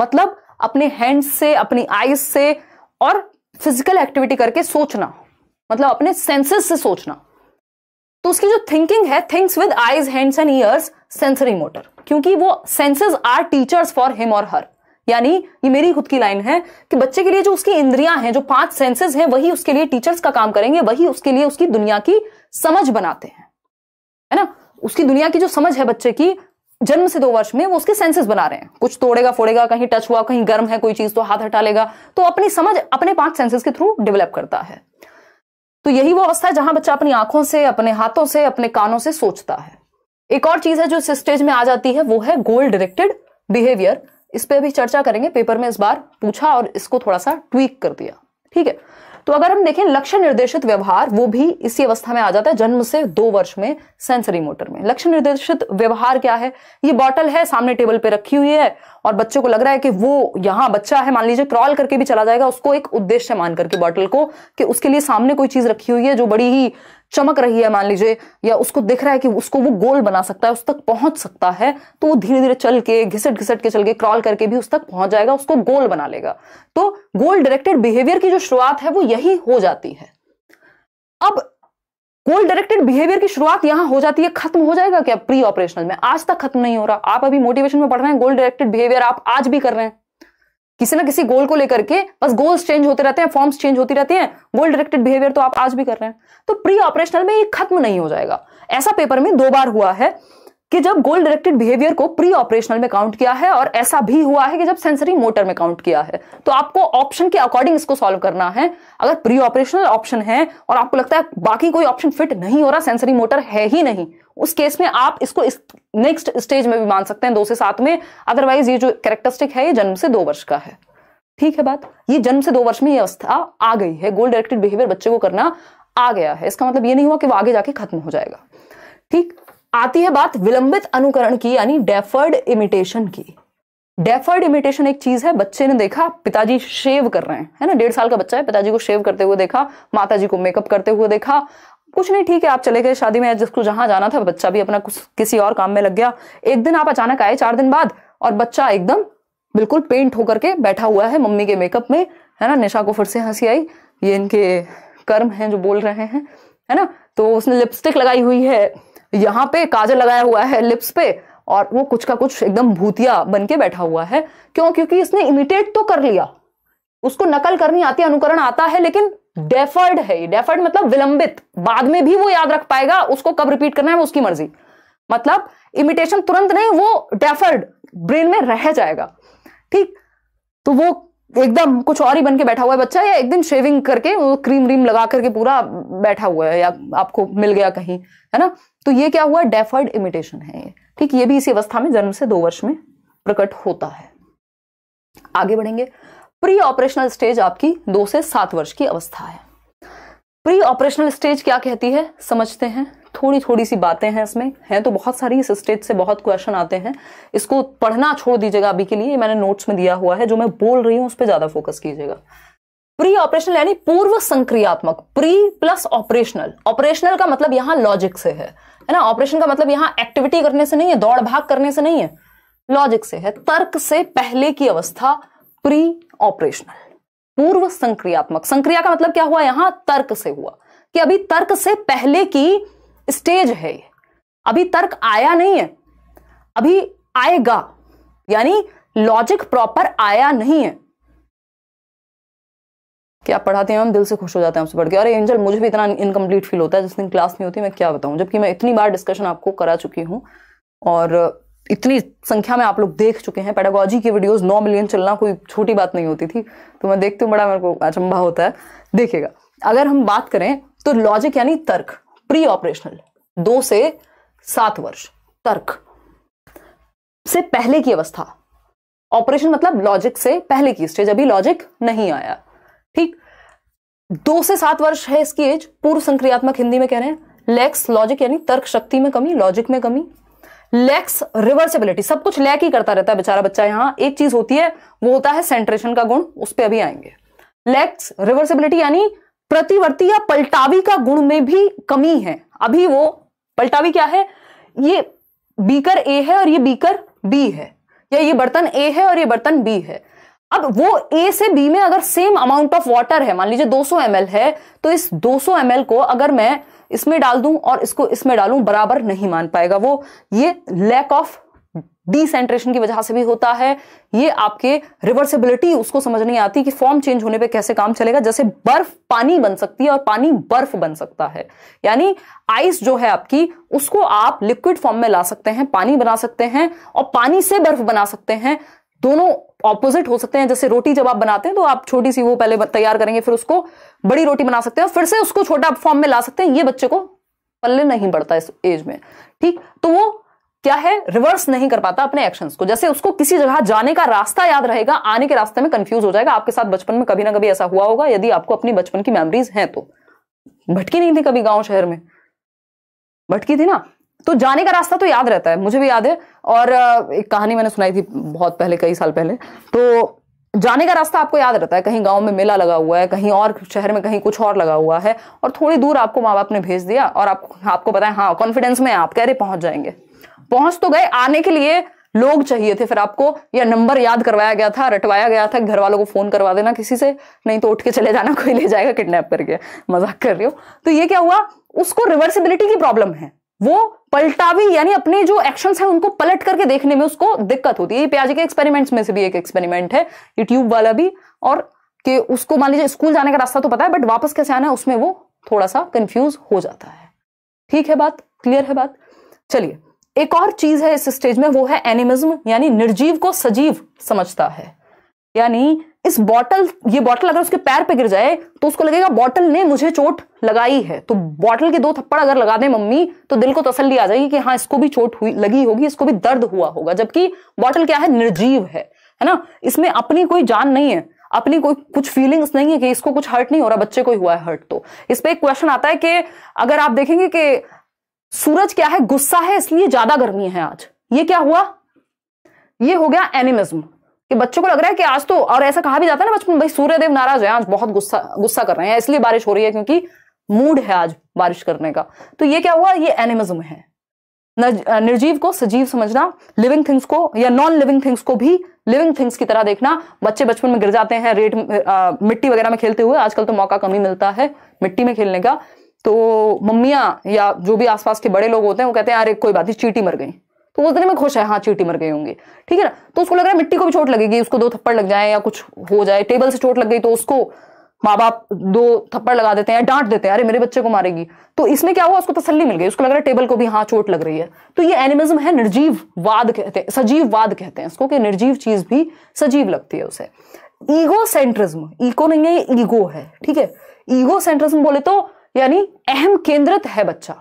मतलब अपने हैंड्स से अपनी आईज से और फिजिकल एक्टिविटी करके सोचना मतलब अपने सेंसेस से सोचना तो उसकी जो थिंकिंग है things with eyes hands and ears sensory motor क्योंकि वो senses are teachers for him और हर यानी ये मेरी खुद की लाइन है कि बच्चे के लिए जो उसकी इंद्रियां हैं जो पांच सेंसेस हैं वही उसके लिए टीचर्स का काम करेंगे वही उसके लिए उसकी दुनिया की समझ बनाते हैं है ना उसकी दुनिया की जो समझ है बच्चे की जन्म से दो वर्ष में वो उसके सेंसेस बना रहे हैं कुछ तोड़ेगा फोड़ेगा कहीं टच हुआ कहीं गर्म है कोई चीज तो हाथ हटा लेगा तो अपनी समझ अपने पांच सेंसेस के थ्रू डेवलप करता है तो यही वो अवस्था है जहां बच्चा अपनी आंखों से अपने हाथों से अपने कानों से सोचता है एक और चीज है जो इस स्टेज में आ जाती है वो है गोल डायरेक्टेड बिहेवियर इस पर अभी चर्चा करेंगे पेपर में इस बार पूछा और इसको थोड़ा सा ट्वीक कर दिया ठीक है तो अगर हम देखें लक्ष्य निर्देशित व्यवहार वो भी इसी अवस्था में आ जाता है जन्म से दो वर्ष में सेंसरी मोटर में लक्ष्य निर्देशित व्यवहार क्या है ये बॉटल है सामने टेबल पे रखी हुई है और बच्चों को लग रहा है कि वो यहाँ बच्चा है मान लीजिए क्रॉल करके भी चला जाएगा उसको एक उद्देश्य मान करके बॉटल को कि उसके लिए सामने कोई चीज रखी हुई है जो बड़ी ही चमक रही है मान लीजिए या उसको दिख रहा है कि उसको वो गोल बना सकता है उस तक पहुंच सकता है तो वो धीरे धीरे चल के घिसट घिसट के चल के क्रॉल करके भी उस तक पहुंच जाएगा उसको गोल बना लेगा तो गोल डायरेक्टेड बिहेवियर की जो शुरुआत है वो यही हो जाती है अब गोल डायरेक्टेड बिहेवियर की शुरुआत यहां हो जाती है खत्म हो जाएगा क्या प्री ऑपरेशनल में आज तक खत्म नहीं हो रहा आप अभी मोटिवेशन में पढ़ रहे हैं गोल डायरेक्टेड बिहेवियर आप आज भी कर रहे हैं किसी ना किसी गोल को लेकर के बस गोल्स चेंज होते रहते हैं फॉर्म्स चेंज होती रहती हैं गोल डायरेक्टेड बिहेवियर तो आप आज भी कर रहे हैं तो प्री ऑपरेशनल में ये खत्म नहीं हो जाएगा ऐसा पेपर में दो बार हुआ है कि जब गोल डायरेक्टेड बिहेवियर को प्री ऑपरेशनल में काउंट किया है और ऐसा भी हुआ है कि जब सेंसरी मोटर में काउंट किया है तो आपको ऑप्शन के अकॉर्डिंग इसको सॉल्व करना है अगर प्री ऑपरेशनल ऑप्शन है और आपको लगता है बाकी कोई ऑप्शन फिट नहीं हो रहा सेंसरी मोटर है ही नहीं उस केस में आप इसको इस नेक्स्ट स्टेज में भी मान सकते हैं दो से सात में अदरवाइज ये जो कैरेक्टरिस्टिक है ये जन्म से दो वर्ष का है ठीक है बात ये जन्म से दो वर्ष में ये अवस्था आ गई है गोल डायरेक्टेड बिहेवियर बच्चे को करना आ गया है इसका मतलब ये नहीं हुआ कि वो आगे जाके खत्म हो जाएगा ठीक आती है बात विलंबित अनुकरण की यानी डेफर्ड इमिटेशन की डेफर्ड इमिटेशन एक चीज है बच्चे ने देखा पिताजी शेव कर रहे हैं है ना डेढ़ साल का बच्चा है पिताजी को शेव करते हुए देखा माता को मेकअप करते हुए देखा कुछ नहीं ठीक है आप चले गए शादी में जिसको जहां जाना था बच्चा भी अपना कुछ किसी और काम में लग गया एक दिन आप अचानक आए चार दिन बाद और बच्चा एकदम बिल्कुल पेंट होकर के बैठा हुआ है मम्मी के मेकअप में है ना निशा को फिर से हंसी आई ये इनके कर्म हैं जो बोल रहे हैं है ना तो उसने लिपस्टिक लगाई हुई है यहाँ पे काजल लगाया हुआ है लिप्स पे और वो कुछ का कुछ एकदम भूतिया बन के बैठा हुआ है क्यों क्योंकि इसने इमिटेट तो कर लिया उसको नकल करनी आती है अनुकरण आता है लेकिन डेफर्ड है डेफर्ड मतलब विलंबित बाद में भी वो याद रख पाएगा उसको कब रिपीट करना है वो उसकी मर्जी मतलब इमिटेशन तुरंत नहीं वो डेफर्ड ब्रेन में रह जाएगा ठीक तो वो एकदम कुछ और ही बन के बैठा हुआ है बच्चा या एक दिन शेविंग करके वो क्रीम व्रीम लगा करके पूरा बैठा हुआ है या आपको मिल गया कहीं है ना तो ये क्या हुआ डेफर्ड इमिटेशन है ये ठीक ये भी इसी अवस्था में जन्म से दो वर्ष में प्रकट होता है आगे बढ़ेंगे प्री ऑपरेशनल स्टेज आपकी दो से सात वर्ष की अवस्था है प्री ऑपरेशनल स्टेज क्या कहती है समझते हैं थोड़ी थोड़ी सी बातें हैं इसमें हैं तो बहुत सारी इस स्टेज से बहुत क्वेश्चन आते हैं इसको पढ़ना छोड़ दीजिएगा अभी के लिए मैंने नोट्स में दिया हुआ है जो मैं बोल रही हूँ उस पर ज़्यादा फोकस कीजिएगा प्री ऑपरेशनल यानी पूर्व संक्रियात्मक प्री प्लस ऑपरेशनल ऑपरेशनल का मतलब यहां लॉजिक से है है ना ऑपरेशन का मतलब यहां एक्टिविटी करने से नहीं है दौड़ भाग करने से नहीं है लॉजिक से है तर्क से पहले की अवस्था प्री ऑपरेशनल पूर्व संक्रियात्मक संक्रिया का मतलब क्या हुआ यहां तर्क से हुआ कि अभी तर्क से पहले की स्टेज है अभी तर्क आया नहीं है अभी आएगा यानी लॉजिक प्रॉपर आया नहीं है कि आप पढ़ाते हैं हम दिल से खुश हो जाते हैं आपसे पढ़ के अरे एंजल मुझे भी इतना इनकम्प्लीट फील होता है जिस दिन क्लास नहीं होती मैं क्या बताऊँ जबकि मैं इतनी बार डिस्कशन आपको करा चुकी हूँ और इतनी संख्या में आप लोग देख चुके हैं पेडागोजी की वीडियोस नौ मिलियन चलना कोई छोटी बात नहीं होती थी तो मैं देखती हूँ बड़ा मेरे को अचंभा होता है देखिएगा अगर हम बात करें तो लॉजिक यानी तर्क प्री ऑपरेशनल दो से सात वर्ष तर्क से पहले की अवस्था ऑपरेशन मतलब लॉजिक से पहले की स्टेज अभी लॉजिक नहीं आया ठीक दो से सात वर्ष है इसकी एज पूर्व संक्रियात्मक हिंदी में कह रहे हैं लेक्स लॉजिक यानी तर्क शक्ति में कमी लॉजिक में कमी लेक्स रिवर्सिबिलिटी सब कुछ लैक ही करता रहता है बेचारा बच्चा यहां एक चीज होती है वो होता है सेंट्रेशन का गुण उस पर अभी आएंगे लेक्स रिवर्सिबिलिटी यानी प्रतिवर्ती या पलटावी का गुण में भी कमी है अभी वो पलटावी क्या है ये बीकर ए है और ये बीकर बी है या ये बर्तन ए है और ये बर्तन बी है अब वो ए से बी में अगर सेम अमाउंट ऑफ वाटर है मान लीजिए 200 एम है तो इस 200 सौ को अगर मैं इसमें डाल दूं और इसको इसमें डालूं बराबर नहीं मान पाएगा वो ये लैक ऑफ डिसेंट्रेशन की वजह से भी होता है ये आपके रिवर्सिबिलिटी उसको समझ नहीं आती कि फॉर्म चेंज होने पे कैसे काम चलेगा जैसे बर्फ पानी बन सकती है और पानी बर्फ बन सकता है यानी आइस जो है आपकी उसको आप लिक्विड फॉर्म में ला सकते हैं पानी बना सकते हैं और पानी से बर्फ बना सकते हैं दोनों ऑपोजिट हो सकते हैं जैसे रोटी जब आप बनाते हैं तो आप छोटी सी वो पहले तैयार करेंगे फिर उसको बड़ी रोटी बना सकते हैं फिर से उसको छोटा फॉर्म में ला सकते हैं ये बच्चे को पल्ले नहीं बढ़ता इस एज में ठीक तो वो क्या है रिवर्स नहीं कर पाता अपने एक्शंस को जैसे उसको किसी जगह जाने का रास्ता याद रहेगा आने के रास्ते में कंफ्यूज हो जाएगा आपके साथ बचपन में कभी ना कभी ऐसा हुआ होगा यदि आपको अपनी बचपन की मेमोरीज हैं तो भटकी नहीं थी कभी गांव शहर में भटकी थी ना तो जाने का रास्ता तो याद रहता है मुझे भी याद है और एक कहानी मैंने सुनाई थी बहुत पहले कई साल पहले तो जाने का रास्ता आपको याद रहता है कहीं गांव में मेला लगा हुआ है कहीं और शहर में कहीं कुछ और लगा हुआ है और थोड़ी दूर आपको माँ बाप ने भेज दिया और आपको आपको पता है हाँ कॉन्फिडेंस में आप कह रहे पहुंच जाएंगे पहुंच तो गए आने के लिए लोग चाहिए थे फिर आपको या नंबर याद करवाया गया था रटवाया गया था घर वालों को फोन करवा देना किसी से नहीं तो उठ के चले जाना कोई ले जाएगा किडनैप करके मजाक कर रही हो तो ये क्या हुआ उसको रिवर्सिबिलिटी की प्रॉब्लम है वो पलटावी यानी अपने जो एक्शन है उनको पलट करके देखने में उसको दिक्कत होती है प्याजी के एक्सपेरिमेंट्स में से भी एक एक्सपेरिमेंट है यूट्यूब वाला भी और कि उसको मान लीजिए स्कूल जाने का रास्ता तो पता है बट वापस कैसे आना है उसमें वो थोड़ा सा कंफ्यूज हो जाता है ठीक है बात क्लियर है बात चलिए एक और चीज है इस स्टेज में वो है एनिमिज्म यानी निर्जीव को सजीव समझता है यानी इस बॉटल ये बॉटल अगर उसके पैर पे गिर जाए तो उसको लगेगा बॉटल ने मुझे चोट लगाई है तो बॉटल के दो थप्पड़ अगर लगा दें मम्मी तो दिल को तसल्ली आ जाएगी कि हाँ इसको भी चोट हुई लगी होगी इसको भी दर्द हुआ होगा जबकि बॉटल क्या है निर्जीव है है ना इसमें अपनी कोई जान नहीं है अपनी कोई कुछ फीलिंग्स नहीं है कि इसको कुछ हर्ट नहीं हो रहा बच्चे को ही हुआ है हर्ट तो इस पर एक क्वेश्चन आता है कि अगर आप देखेंगे कि सूरज क्या है गुस्सा है इसलिए ज्यादा गर्मी है आज ये क्या हुआ ये हो गया एनिमिज्म कि बच्चों को लग रहा है कि आज तो और ऐसा कहा भी जाता है ना बचपन भाई सूर्यदेव नाराज है आज बहुत गुस्सा गुस्सा कर रहे हैं इसलिए बारिश हो रही है क्योंकि मूड है आज बारिश करने का तो ये क्या हुआ ये एनिमिज्म है निर्जीव को सजीव समझना लिविंग थिंग्स को या नॉन लिविंग थिंग्स को भी लिविंग थिंग्स की तरह देखना बच्चे बचपन में गिर जाते हैं रेट आ, मिट्टी वगैरह में खेलते हुए आजकल तो मौका कम ही मिलता है मिट्टी में खेलने का तो मम्मियां या जो भी आसपास के बड़े लोग होते हैं वो कहते हैं अरे कोई बात नहीं चीटी मर गई तो वो उतने में खुश है हाँ चीटी मर गई होंगी ठीक है ना तो उसको लग रहा है मिट्टी को भी चोट लगेगी उसको दो थप्पड़ लग जाए या कुछ हो जाए टेबल से चोट लग गई तो उसको माँ बाप दो थप्पड़ लगा देते हैं डांट देते हैं अरे मेरे बच्चे को मारेगी तो इसमें क्या हुआ उसको तसल्ली मिल गई उसको लग रहा है टेबल को भी हाँ चोट लग रही है तो ये एनिमिज्म है निर्जीव वाद कहते हैं सजीव वाद कहते हैं उसको कि निर्जीव चीज भी सजीव लगती है उसे ईगो सेंट्रिज्म ईको नहीं है ईगो है ठीक है ईगो सेंट्रिज्म बोले तो यानी अहम केंद्रित है बच्चा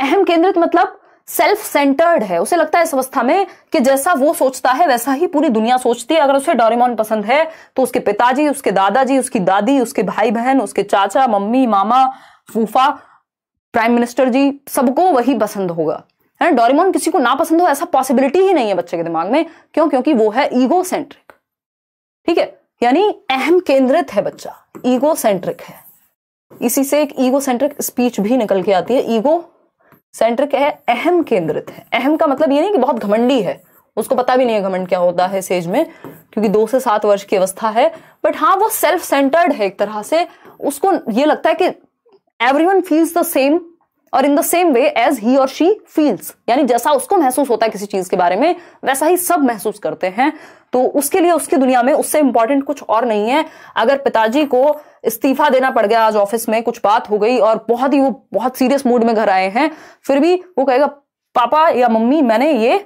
अहम केंद्रित मतलब सेल्फ सेंटर्ड है उसे लगता है इस अवस्था में कि जैसा वो सोचता है वैसा ही पूरी दुनिया सोचती है अगर उसे डोरेमोन पसंद है तो उसके पिताजी उसके दादाजी उसकी दादी उसके भाई बहन उसके चाचा मम्मी मामा फूफा प्राइम मिनिस्टर जी सबको वही पसंद होगा है ना डोरेमोन किसी को ना पसंद हो ऐसा पॉसिबिलिटी ही नहीं है बच्चे के दिमाग में क्यों क्योंकि वो है ईगो सेंट्रिक ठीक है यानी अहम केंद्रित है बच्चा ईगो सेंट्रिक है इसी से एक ईगो सेंट्रिक स्पीच भी निकल के आती है ईगो सेंटर क्या है अहम केंद्रित है अहम का मतलब ये नहीं कि बहुत घमंडी है उसको पता भी नहीं है घमंड क्या होता है सेज में क्योंकि दो से सात वर्ष की अवस्था है बट हाँ वो सेल्फ सेंटर्ड है एक तरह से उसको ये लगता है कि every one feels the same और in the same way as he और शी फील्स यानी जैसा उसको महसूस होता है किसी चीज के बारे में वैसा ही सब महसूस करते हैं तो उसके लिए उसकी दुनिया में उससे इंपॉर्टेंट कुछ और नहीं है अगर पिताजी को इस्तीफा देना पड़ गया आज ऑफिस में कुछ बात हो गई और बहुत ही वो बहुत सीरियस मूड में घर आए हैं फिर भी वो कहेगा पापा या मम्मी मैंने ये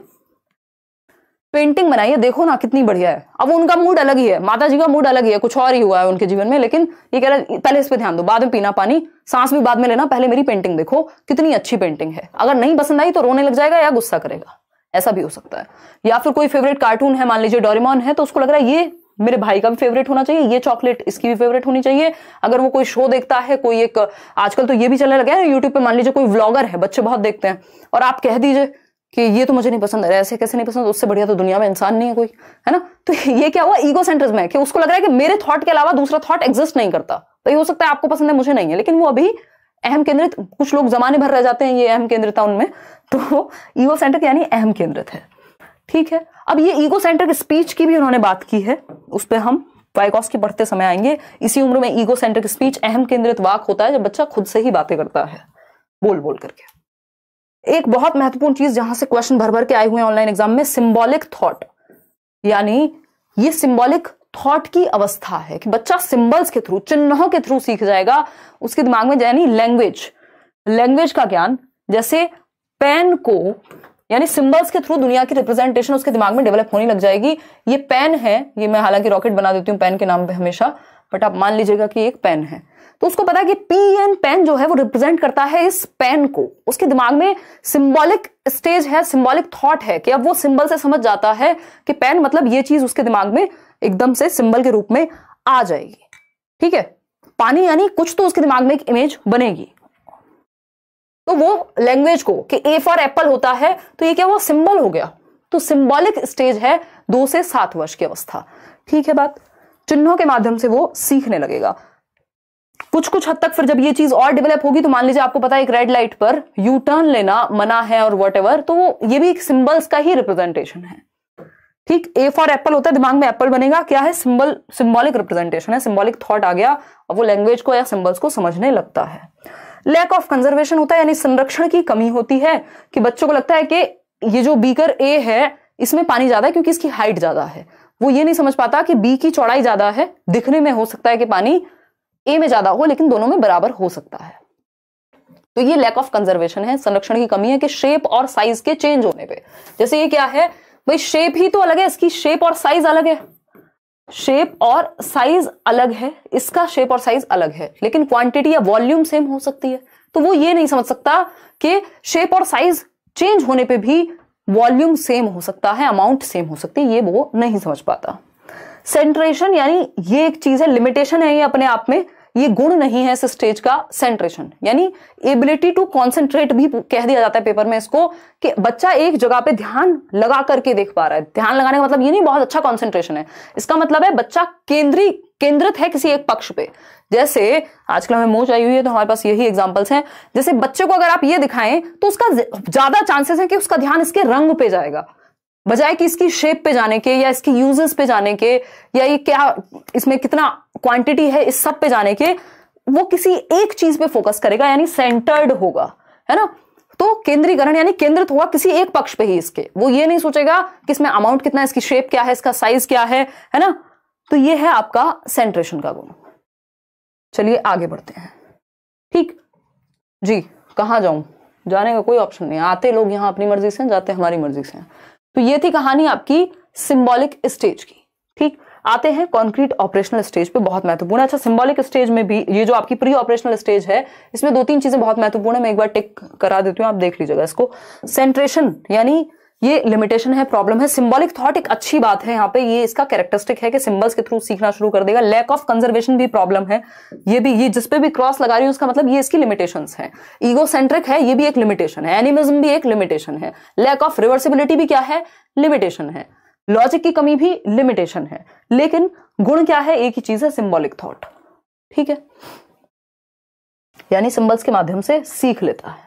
पेंटिंग बनाई है देखो ना कितनी बढ़िया है अब उनका मूड अलग ही है माता जी का मूड अलग ही है कुछ और ही हुआ है उनके जीवन में लेकिन ये कह रहा है पहले इस पर ध्यान दो बाद में पीना पानी सांस भी बाद में लेना पहले मेरी पेंटिंग देखो कितनी अच्छी पेंटिंग है अगर नहीं पसंद आई तो रोने लग जाएगा या गुस्सा करेगा ऐसा भी हो सकता है या फिर कोई फेवरेट कार्टून है मान लीजिए डोरेमोन है तो उसको लग रहा है ये मेरे भाई का भी फेवरेट होना चाहिए ये चॉकलेट इसकी भी फेवरेट होनी चाहिए अगर वो कोई शो देखता है कोई एक आजकल तो ये भी चलने लगा है यूट्यूब पे मान लीजिए कोई व्लॉगर है बच्चे बहुत देखते हैं और आप कह दीजिए कि ये तो मुझे नहीं पसंद है ऐसे कैसे नहीं पसंद उससे बढ़िया तो दुनिया में इंसान नहीं है कोई है ना तो ये क्या हुआ ईगो सेंटर्स में कि उसको लग रहा है कि मेरे थॉट के अलावा दूसरा थॉट एग्जिस्ट नहीं करता तो ये हो सकता है आपको पसंद है मुझे नहीं है लेकिन वो अभी अहम केंद्रित कुछ लोग जमाने भर रह जाते हैं ये अहम केंद्रित उनमें तो ईगो सेंटर यानी अहम केंद्रित है ठीक है अब ये ईगो सेंटर स्पीच की भी उन्होंने बात की है उस पर हम वाइकॉस के बढ़ते समय आएंगे इसी उम्र में ईगो सेंटर स्पीच अहम केंद्रित वाक होता है जब बच्चा खुद से ही बातें करता है बोल बोल करके एक बहुत महत्वपूर्ण चीज जहां से क्वेश्चन भर भर के आए हुए ऑनलाइन एग्जाम में सिंबॉलिक थॉट यानी ये सिंबॉलिक थॉट की अवस्था है कि बच्चा सिंबल्स के थ्रू चिन्हों के थ्रू सीख जाएगा उसके दिमाग में यानी लैंग्वेज लैंग्वेज का ज्ञान जैसे पेन को यानी सिंबल्स के थ्रू दुनिया की रिप्रेजेंटेशन उसके दिमाग में डेवलप होने लग जाएगी ये पेन है ये मैं हालांकि रॉकेट बना देती हूँ पेन के नाम पे हमेशा बट आप मान लीजिएगा कि एक पेन है तो उसको पता है कि पी एन पेन जो है वो रिप्रेजेंट करता है इस पेन को उसके दिमाग में सिंबॉलिक स्टेज है सिंबॉलिक थॉट है कि अब वो सिंबल से समझ जाता है कि पेन मतलब ये चीज उसके दिमाग में एकदम से सिंबल के रूप में आ जाएगी ठीक है पानी यानी कुछ तो उसके दिमाग में एक इमेज बनेगी तो वो लैंग्वेज को कि ए फॉर एप्पल होता है तो ये क्या वो सिंबल हो गया तो सिंबॉलिक स्टेज है दो से सात वर्ष की अवस्था ठीक है बात चिन्हों के माध्यम से वो सीखने लगेगा कुछ कुछ हद तक फिर जब ये चीज और डेवलप होगी तो मान लीजिए आपको पता है एक रेड लाइट पर यू टर्न लेना मना है और वट तो ये भी एक सिंबल्स का ही रिप्रेजेंटेशन है ठीक ए फॉर एप्पल होता है दिमाग में एप्पल बनेगा क्या है सिंबल सिंबॉलिक रिप्रेजेंटेशन है सिंबॉलिक थॉट आ गया और वो लैंग्वेज को या सिंबल्स को समझने लगता है लैक ऑफ कंजर्वेशन होता है यानी संरक्षण की कमी होती है कि बच्चों को लगता है कि ये जो बीकर ए है इसमें पानी ज्यादा है क्योंकि इसकी हाइट ज्यादा है वो ये नहीं समझ पाता कि बी की चौड़ाई ज्यादा है दिखने में हो सकता है कि पानी ए में ज्यादा हो लेकिन दोनों में बराबर हो सकता है तो ये लैक ऑफ कंजर्वेशन है संरक्षण की कमी है कि शेप और साइज के चेंज होने पे जैसे ये क्या है भाई शेप ही तो अलग है इसकी शेप और साइज अलग है शेप और साइज अलग है इसका शेप और साइज अलग है लेकिन क्वांटिटी या वॉल्यूम सेम हो सकती है तो वो ये नहीं समझ सकता कि शेप और साइज चेंज होने पे भी वॉल्यूम सेम हो सकता है अमाउंट सेम हो सकती है ये वो नहीं समझ पाता सेंट्रेशन यानी ये एक चीज है लिमिटेशन है ये अपने आप में ये गुण नहीं है इस स्टेज का सेंट्रेशन यानी एबिलिटी टू कॉन्सेंट्रेट भी कह दिया जाता है पेपर में इसको कि बच्चा एक जगह पे ध्यान लगा करके देख पा रहा है ध्यान लगाने का मतलब ये नहीं बहुत अच्छा कॉन्सेंट्रेशन है इसका मतलब है बच्चा केंद्रीय केंद्रित है किसी एक पक्ष पे जैसे आजकल हमें मोच आई हुई है तो हमारे पास यही एग्जाम्पल्स हैं जैसे बच्चे को अगर आप ये दिखाएं तो उसका ज्यादा चांसेस है कि उसका ध्यान इसके रंग पे जाएगा बजाय कि इसकी शेप पे जाने के या इसके यूजेस पे जाने के या ये क्या इसमें कितना क्वांटिटी है इस सब पे जाने के वो किसी एक चीज पे फोकस करेगा यानी सेंटर्ड होगा है ना तो केंद्रीकरण यानी केंद्रित होगा किसी एक पक्ष पे ही इसके वो ये नहीं सोचेगा कि इसमें अमाउंट कितना है इसकी शेप क्या है इसका साइज क्या है है ना तो ये है आपका सेंट्रेशन का गुण चलिए आगे बढ़ते हैं ठीक जी कहा जाऊं जाने का कोई ऑप्शन नहीं आते लोग यहां अपनी मर्जी से जाते हमारी मर्जी से तो ये थी कहानी आपकी सिंबॉलिक स्टेज की ठीक आते हैं कॉन्क्रीट ऑपरेशनल स्टेज पे बहुत महत्वपूर्ण अच्छा सिंबॉलिक स्टेज में भी ये जो आपकी प्री ऑपरेशनल स्टेज है इसमें दो तीन चीजें बहुत महत्वपूर्ण है मैं एक बार टिक करा देती हूँ आप देख लीजिएगा इसको सेंट्रेशन यानी ये लिमिटेशन है प्रॉब्लम है सिंबॉलिक थॉट एक अच्छी बात है यहाँ पे ये इसका कैरेक्टरिस्टिक है कि सिंबल्स के थ्रू सीखना शुरू कर देगा लैक ऑफ कंजर्वेशन भी प्रॉब्लम है ये भी ये जिसपे भी क्रॉस लगा रही है उसका मतलब ये इसकी लिमिटेशन है ईगो सेंट्रिक है ये भी एक लिमिटेशन है एनिमिज्म भी एक लिमिटेशन है लैक ऑफ रिवर्सिबिलिटी भी क्या है लिमिटेशन है लॉजिक की कमी भी लिमिटेशन है लेकिन गुण क्या है एक ही चीज है सिंबॉलिक थॉट ठीक है यानी सिंबल्स के माध्यम से सीख लेता है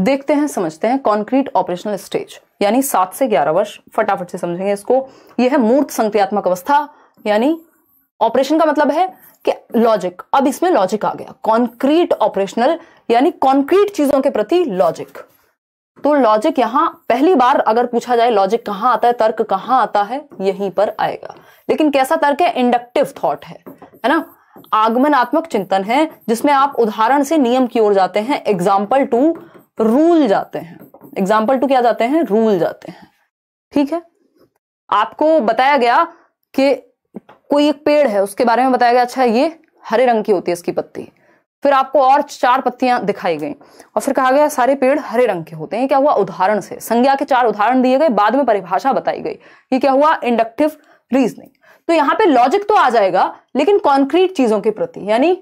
देखते हैं समझते हैं कॉन्क्रीट ऑपरेशनल स्टेज यानी सात से ग्यारह वर्ष फटाफट से समझेंगे इसको यह है मूर्त संक्रियात्मक अवस्था यानी ऑपरेशन का मतलब है कि लॉजिक अब इसमें लॉजिक आ गया कॉन्क्रीट ऑपरेशनल यानी कॉन्क्रीट चीजों के प्रति लॉजिक तो लॉजिक यहां पहली बार अगर पूछा जाए लॉजिक कहां आता है तर्क कहां आता है यहीं पर आएगा लेकिन कैसा तर्क है इंडक्टिव थॉट है है ना आगमनात्मक चिंतन है जिसमें आप उदाहरण से नियम की ओर जाते हैं एग्जाम्पल टू रूल जाते हैं एग्जाम्पल टू क्या जाते हैं रूल जाते हैं ठीक है आपको बताया गया कि कोई एक पेड़ है उसके बारे में बताया गया अच्छा ये हरे रंग की होती है इसकी पत्ती फिर आपको और चार पत्तियां दिखाई गई और फिर कहा गया सारे पेड़ हरे रंग के होते हैं क्या हुआ उदाहरण से संज्ञा के चार उदाहरण दिए गए बाद में परिभाषा बताई गई ये क्या हुआ इंडक्टिव रीजनिंग तो यहाँ पे लॉजिक तो आ जाएगा लेकिन कॉन्क्रीट चीजों के प्रति यानी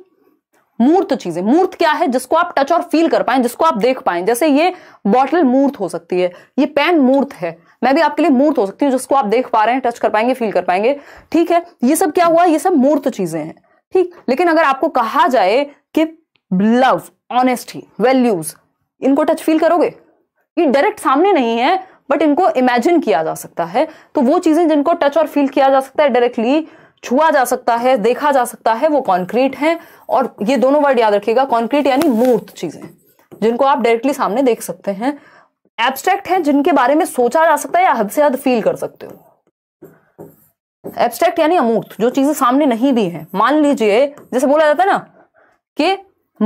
मूर्त चीजें मूर्त क्या है जिसको आप टच और फील कर पाए जिसको आप देख पाए जैसे ये बॉटल मूर्त हो सकती है ये पेन मूर्त है मैं भी आपके लिए मूर्त हो सकती हूँ जिसको आप देख पा रहे हैं टच कर पाएंगे फील कर पाएंगे ठीक है ये सब क्या हुआ ये सब मूर्त चीजें हैं ठीक लेकिन अगर आपको कहा जाए कि लव ऑनेस्टी वैल्यूज इनको टच फील करोगे ये डायरेक्ट सामने नहीं है बट इनको इमेजिन किया जा सकता है तो वो चीजें जिनको टच और फील किया जा सकता है डायरेक्टली छुआ जा सकता है देखा जा सकता है वो कॉन्क्रीट है और ये दोनों वर्ड याद रखिएगा कॉन्क्रीट यानी मूर्त चीजें जिनको आप डायरेक्टली सामने देख सकते हैं एब्स्ट्रैक्ट है जिनके बारे में सोचा जा सकता है या हद से हद फील कर सकते हो एब्स्ट्रैक्ट यानी अमूर्त जो चीजें सामने नहीं भी हैं मान लीजिए जैसे बोला जाता है ना कि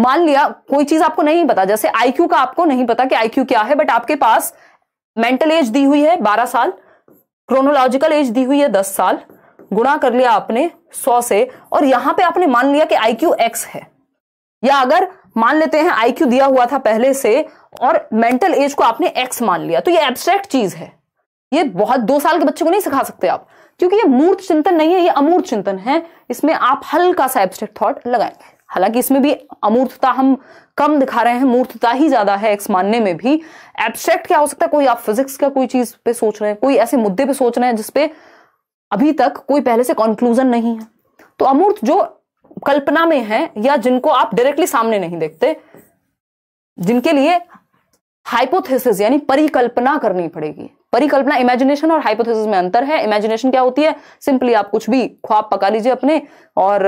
मान लिया कोई चीज आपको नहीं पता जैसे आईक्यू का आपको नहीं पता कि आईक्यू क्या है बट आपके पास मेंटल एज दी हुई है बारह साल क्रोनोलॉजिकल एज दी हुई है दस साल गुणा कर लिया आपने सौ से और यहां पे आपने मान लिया कि आई क्यू एक्स है या अगर मान लेते हैं आई क्यू दिया हुआ था पहले से और मेंटल एज को आपने एक्स मान लिया तो ये एब्स्ट्रैक्ट चीज है ये बहुत दो साल के बच्चे को नहीं सिखा सकते आप क्योंकि ये मूर्त चिंतन नहीं है ये अमूर्त चिंतन है इसमें आप हल्का सा एब्स्ट्रैक्ट थॉट लगाएंगे हालांकि इसमें भी अमूर्तता हम कम दिखा रहे हैं मूर्तता ही ज्यादा है एक्स मानने में भी एब्स्ट्रैक्ट क्या हो सकता है कोई आप फिजिक्स का कोई चीज पे सोच रहे हैं कोई ऐसे मुद्दे पे सोच रहे हैं जिसपे अभी तक कोई पहले से कंक्लूजन नहीं है तो अमूर्त जो कल्पना में है या जिनको आप डायरेक्टली सामने नहीं देखते जिनके लिए हाइपोथेसिस यानी परिकल्पना करनी पड़ेगी परिकल्पना इमेजिनेशन और हाइपोथेसिस में अंतर है इमेजिनेशन क्या होती है सिंपली आप कुछ भी ख्वाब पका लीजिए अपने और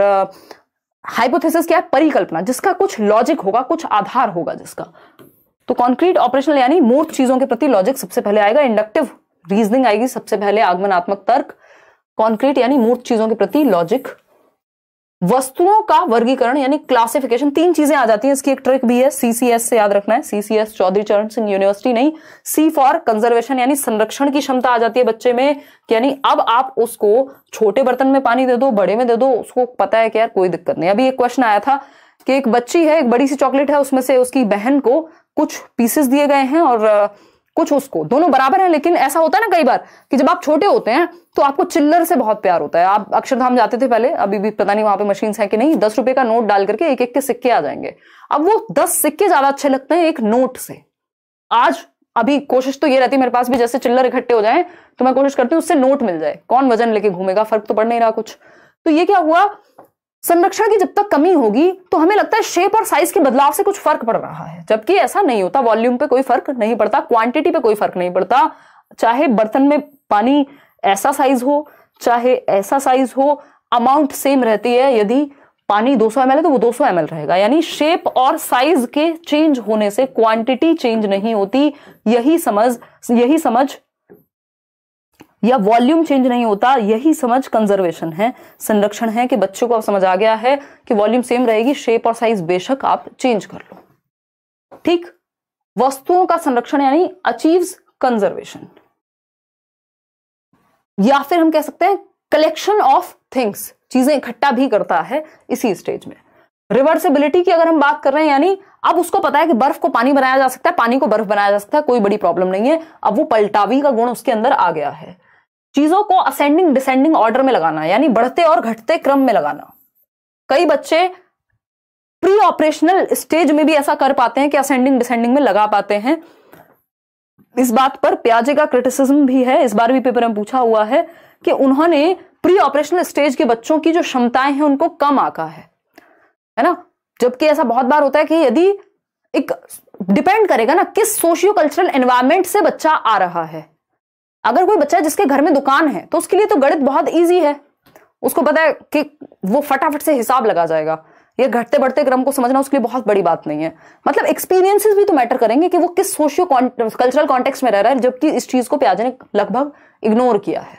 हाइपोथेसिस क्या है परिकल्पना जिसका कुछ लॉजिक होगा कुछ आधार होगा जिसका तो कॉन्क्रीट ऑपरेशनल यानी मूर्त चीजों के प्रति लॉजिक सबसे पहले आएगा इंडक्टिव रीजनिंग आएगी सबसे पहले आगमनात्मक तर्क कॉन्क्रीट यानी मूर्त चीजों के प्रति लॉजिक वस्तुओं का वर्गीकरण यानी क्लासिफिकेशन तीन चीजें आ जाती हैं इसकी एक ट्रिक भी है सीसीएस से याद रखना है सीसीएस चौधरी चरण सिंह यूनिवर्सिटी नहीं सी फॉर कंजर्वेशन यानी संरक्षण की क्षमता आ जाती है बच्चे में यानी अब आप उसको छोटे बर्तन में पानी दे दो बड़े में दे दो उसको पता है कि यार कोई दिक्कत नहीं अभी एक क्वेश्चन आया था कि एक बच्ची है एक बड़ी सी चॉकलेट है उसमें से उसकी बहन को कुछ पीसेस दिए गए हैं और कुछ उसको दोनों बराबर है लेकिन ऐसा होता है ना कई बार कि जब आप छोटे होते हैं तो आपको चिल्लर से बहुत प्यार होता है आप अक्षरधाम जाते थे पहले अभी भी पता नहीं वहां पे मशीन है कि नहीं दस रुपए का नोट डाल करके एक एक के सिक्के आ जाएंगे अब वो दस सिक्के ज्यादा अच्छे लगते हैं एक नोट से आज अभी कोशिश तो ये रहती है मेरे पास भी जैसे चिल्लर इकट्ठे हो जाए तो मैं कोशिश करती हूँ उससे नोट मिल जाए कौन वजन लेके घूमेगा फर्क तो पड़ नहीं रहा कुछ तो ये क्या हुआ संरक्षण की जब तक कमी होगी तो हमें लगता है शेप और साइज के बदलाव से कुछ फर्क पड़ रहा है जबकि ऐसा नहीं होता वॉल्यूम पे कोई फर्क नहीं पड़ता क्वांटिटी पे कोई फर्क नहीं पड़ता चाहे बर्तन में पानी ऐसा साइज हो चाहे ऐसा साइज हो अमाउंट सेम रहती है यदि पानी 200 सौ है तो वो 200 सौ रहेगा यानी शेप और साइज के चेंज होने से क्वांटिटी चेंज नहीं होती यही समझ यही समझ या वॉल्यूम चेंज नहीं होता यही समझ कंजर्वेशन है संरक्षण है कि बच्चों को अब समझ आ गया है कि वॉल्यूम सेम रहेगी शेप और साइज बेशक आप चेंज कर लो ठीक वस्तुओं का संरक्षण यानी अचीव्स कंजर्वेशन या फिर हम कह सकते हैं कलेक्शन ऑफ थिंग्स चीजें इकट्ठा भी करता है इसी स्टेज में रिवर्सिबिलिटी की अगर हम बात कर रहे हैं यानी अब उसको पता है कि बर्फ को पानी बनाया जा सकता है पानी को बर्फ बनाया जा सकता है कोई बड़ी प्रॉब्लम नहीं है अब वो पलटावी का गुण उसके अंदर आ गया है चीजों को असेंडिंग डिसेंडिंग ऑर्डर में लगाना यानी बढ़ते और घटते क्रम में लगाना कई बच्चे प्री ऑपरेशनल स्टेज में भी ऐसा कर पाते हैं कि असेंडिंग डिसेंडिंग में लगा पाते हैं इस बात पर प्याजे का क्रिटिसिज्म भी है इस बार भी पेपर में पूछा हुआ है कि उन्होंने प्री ऑपरेशनल स्टेज के बच्चों की जो क्षमताएं हैं उनको कम आका है है ना जबकि ऐसा बहुत बार होता है कि यदि एक डिपेंड करेगा ना किस सोशियो कल्चरल एनवायरमेंट से बच्चा आ रहा है अगर कोई बच्चा जिसके घर में दुकान है तो उसके लिए तो गणित बहुत ईजी है उसको पता है कि वो फटाफट से हिसाब लगा जाएगा ये घटते बढ़ते क्रम को समझना उसके लिए बहुत बड़ी बात नहीं है मतलब एक्सपीरियंसेस भी तो मैटर करेंगे कि वो किस सोशियो कल्चरल कॉन्टेक्स्ट में रह रहा है जबकि इस चीज को प्याजे ने लगभग इग्नोर किया है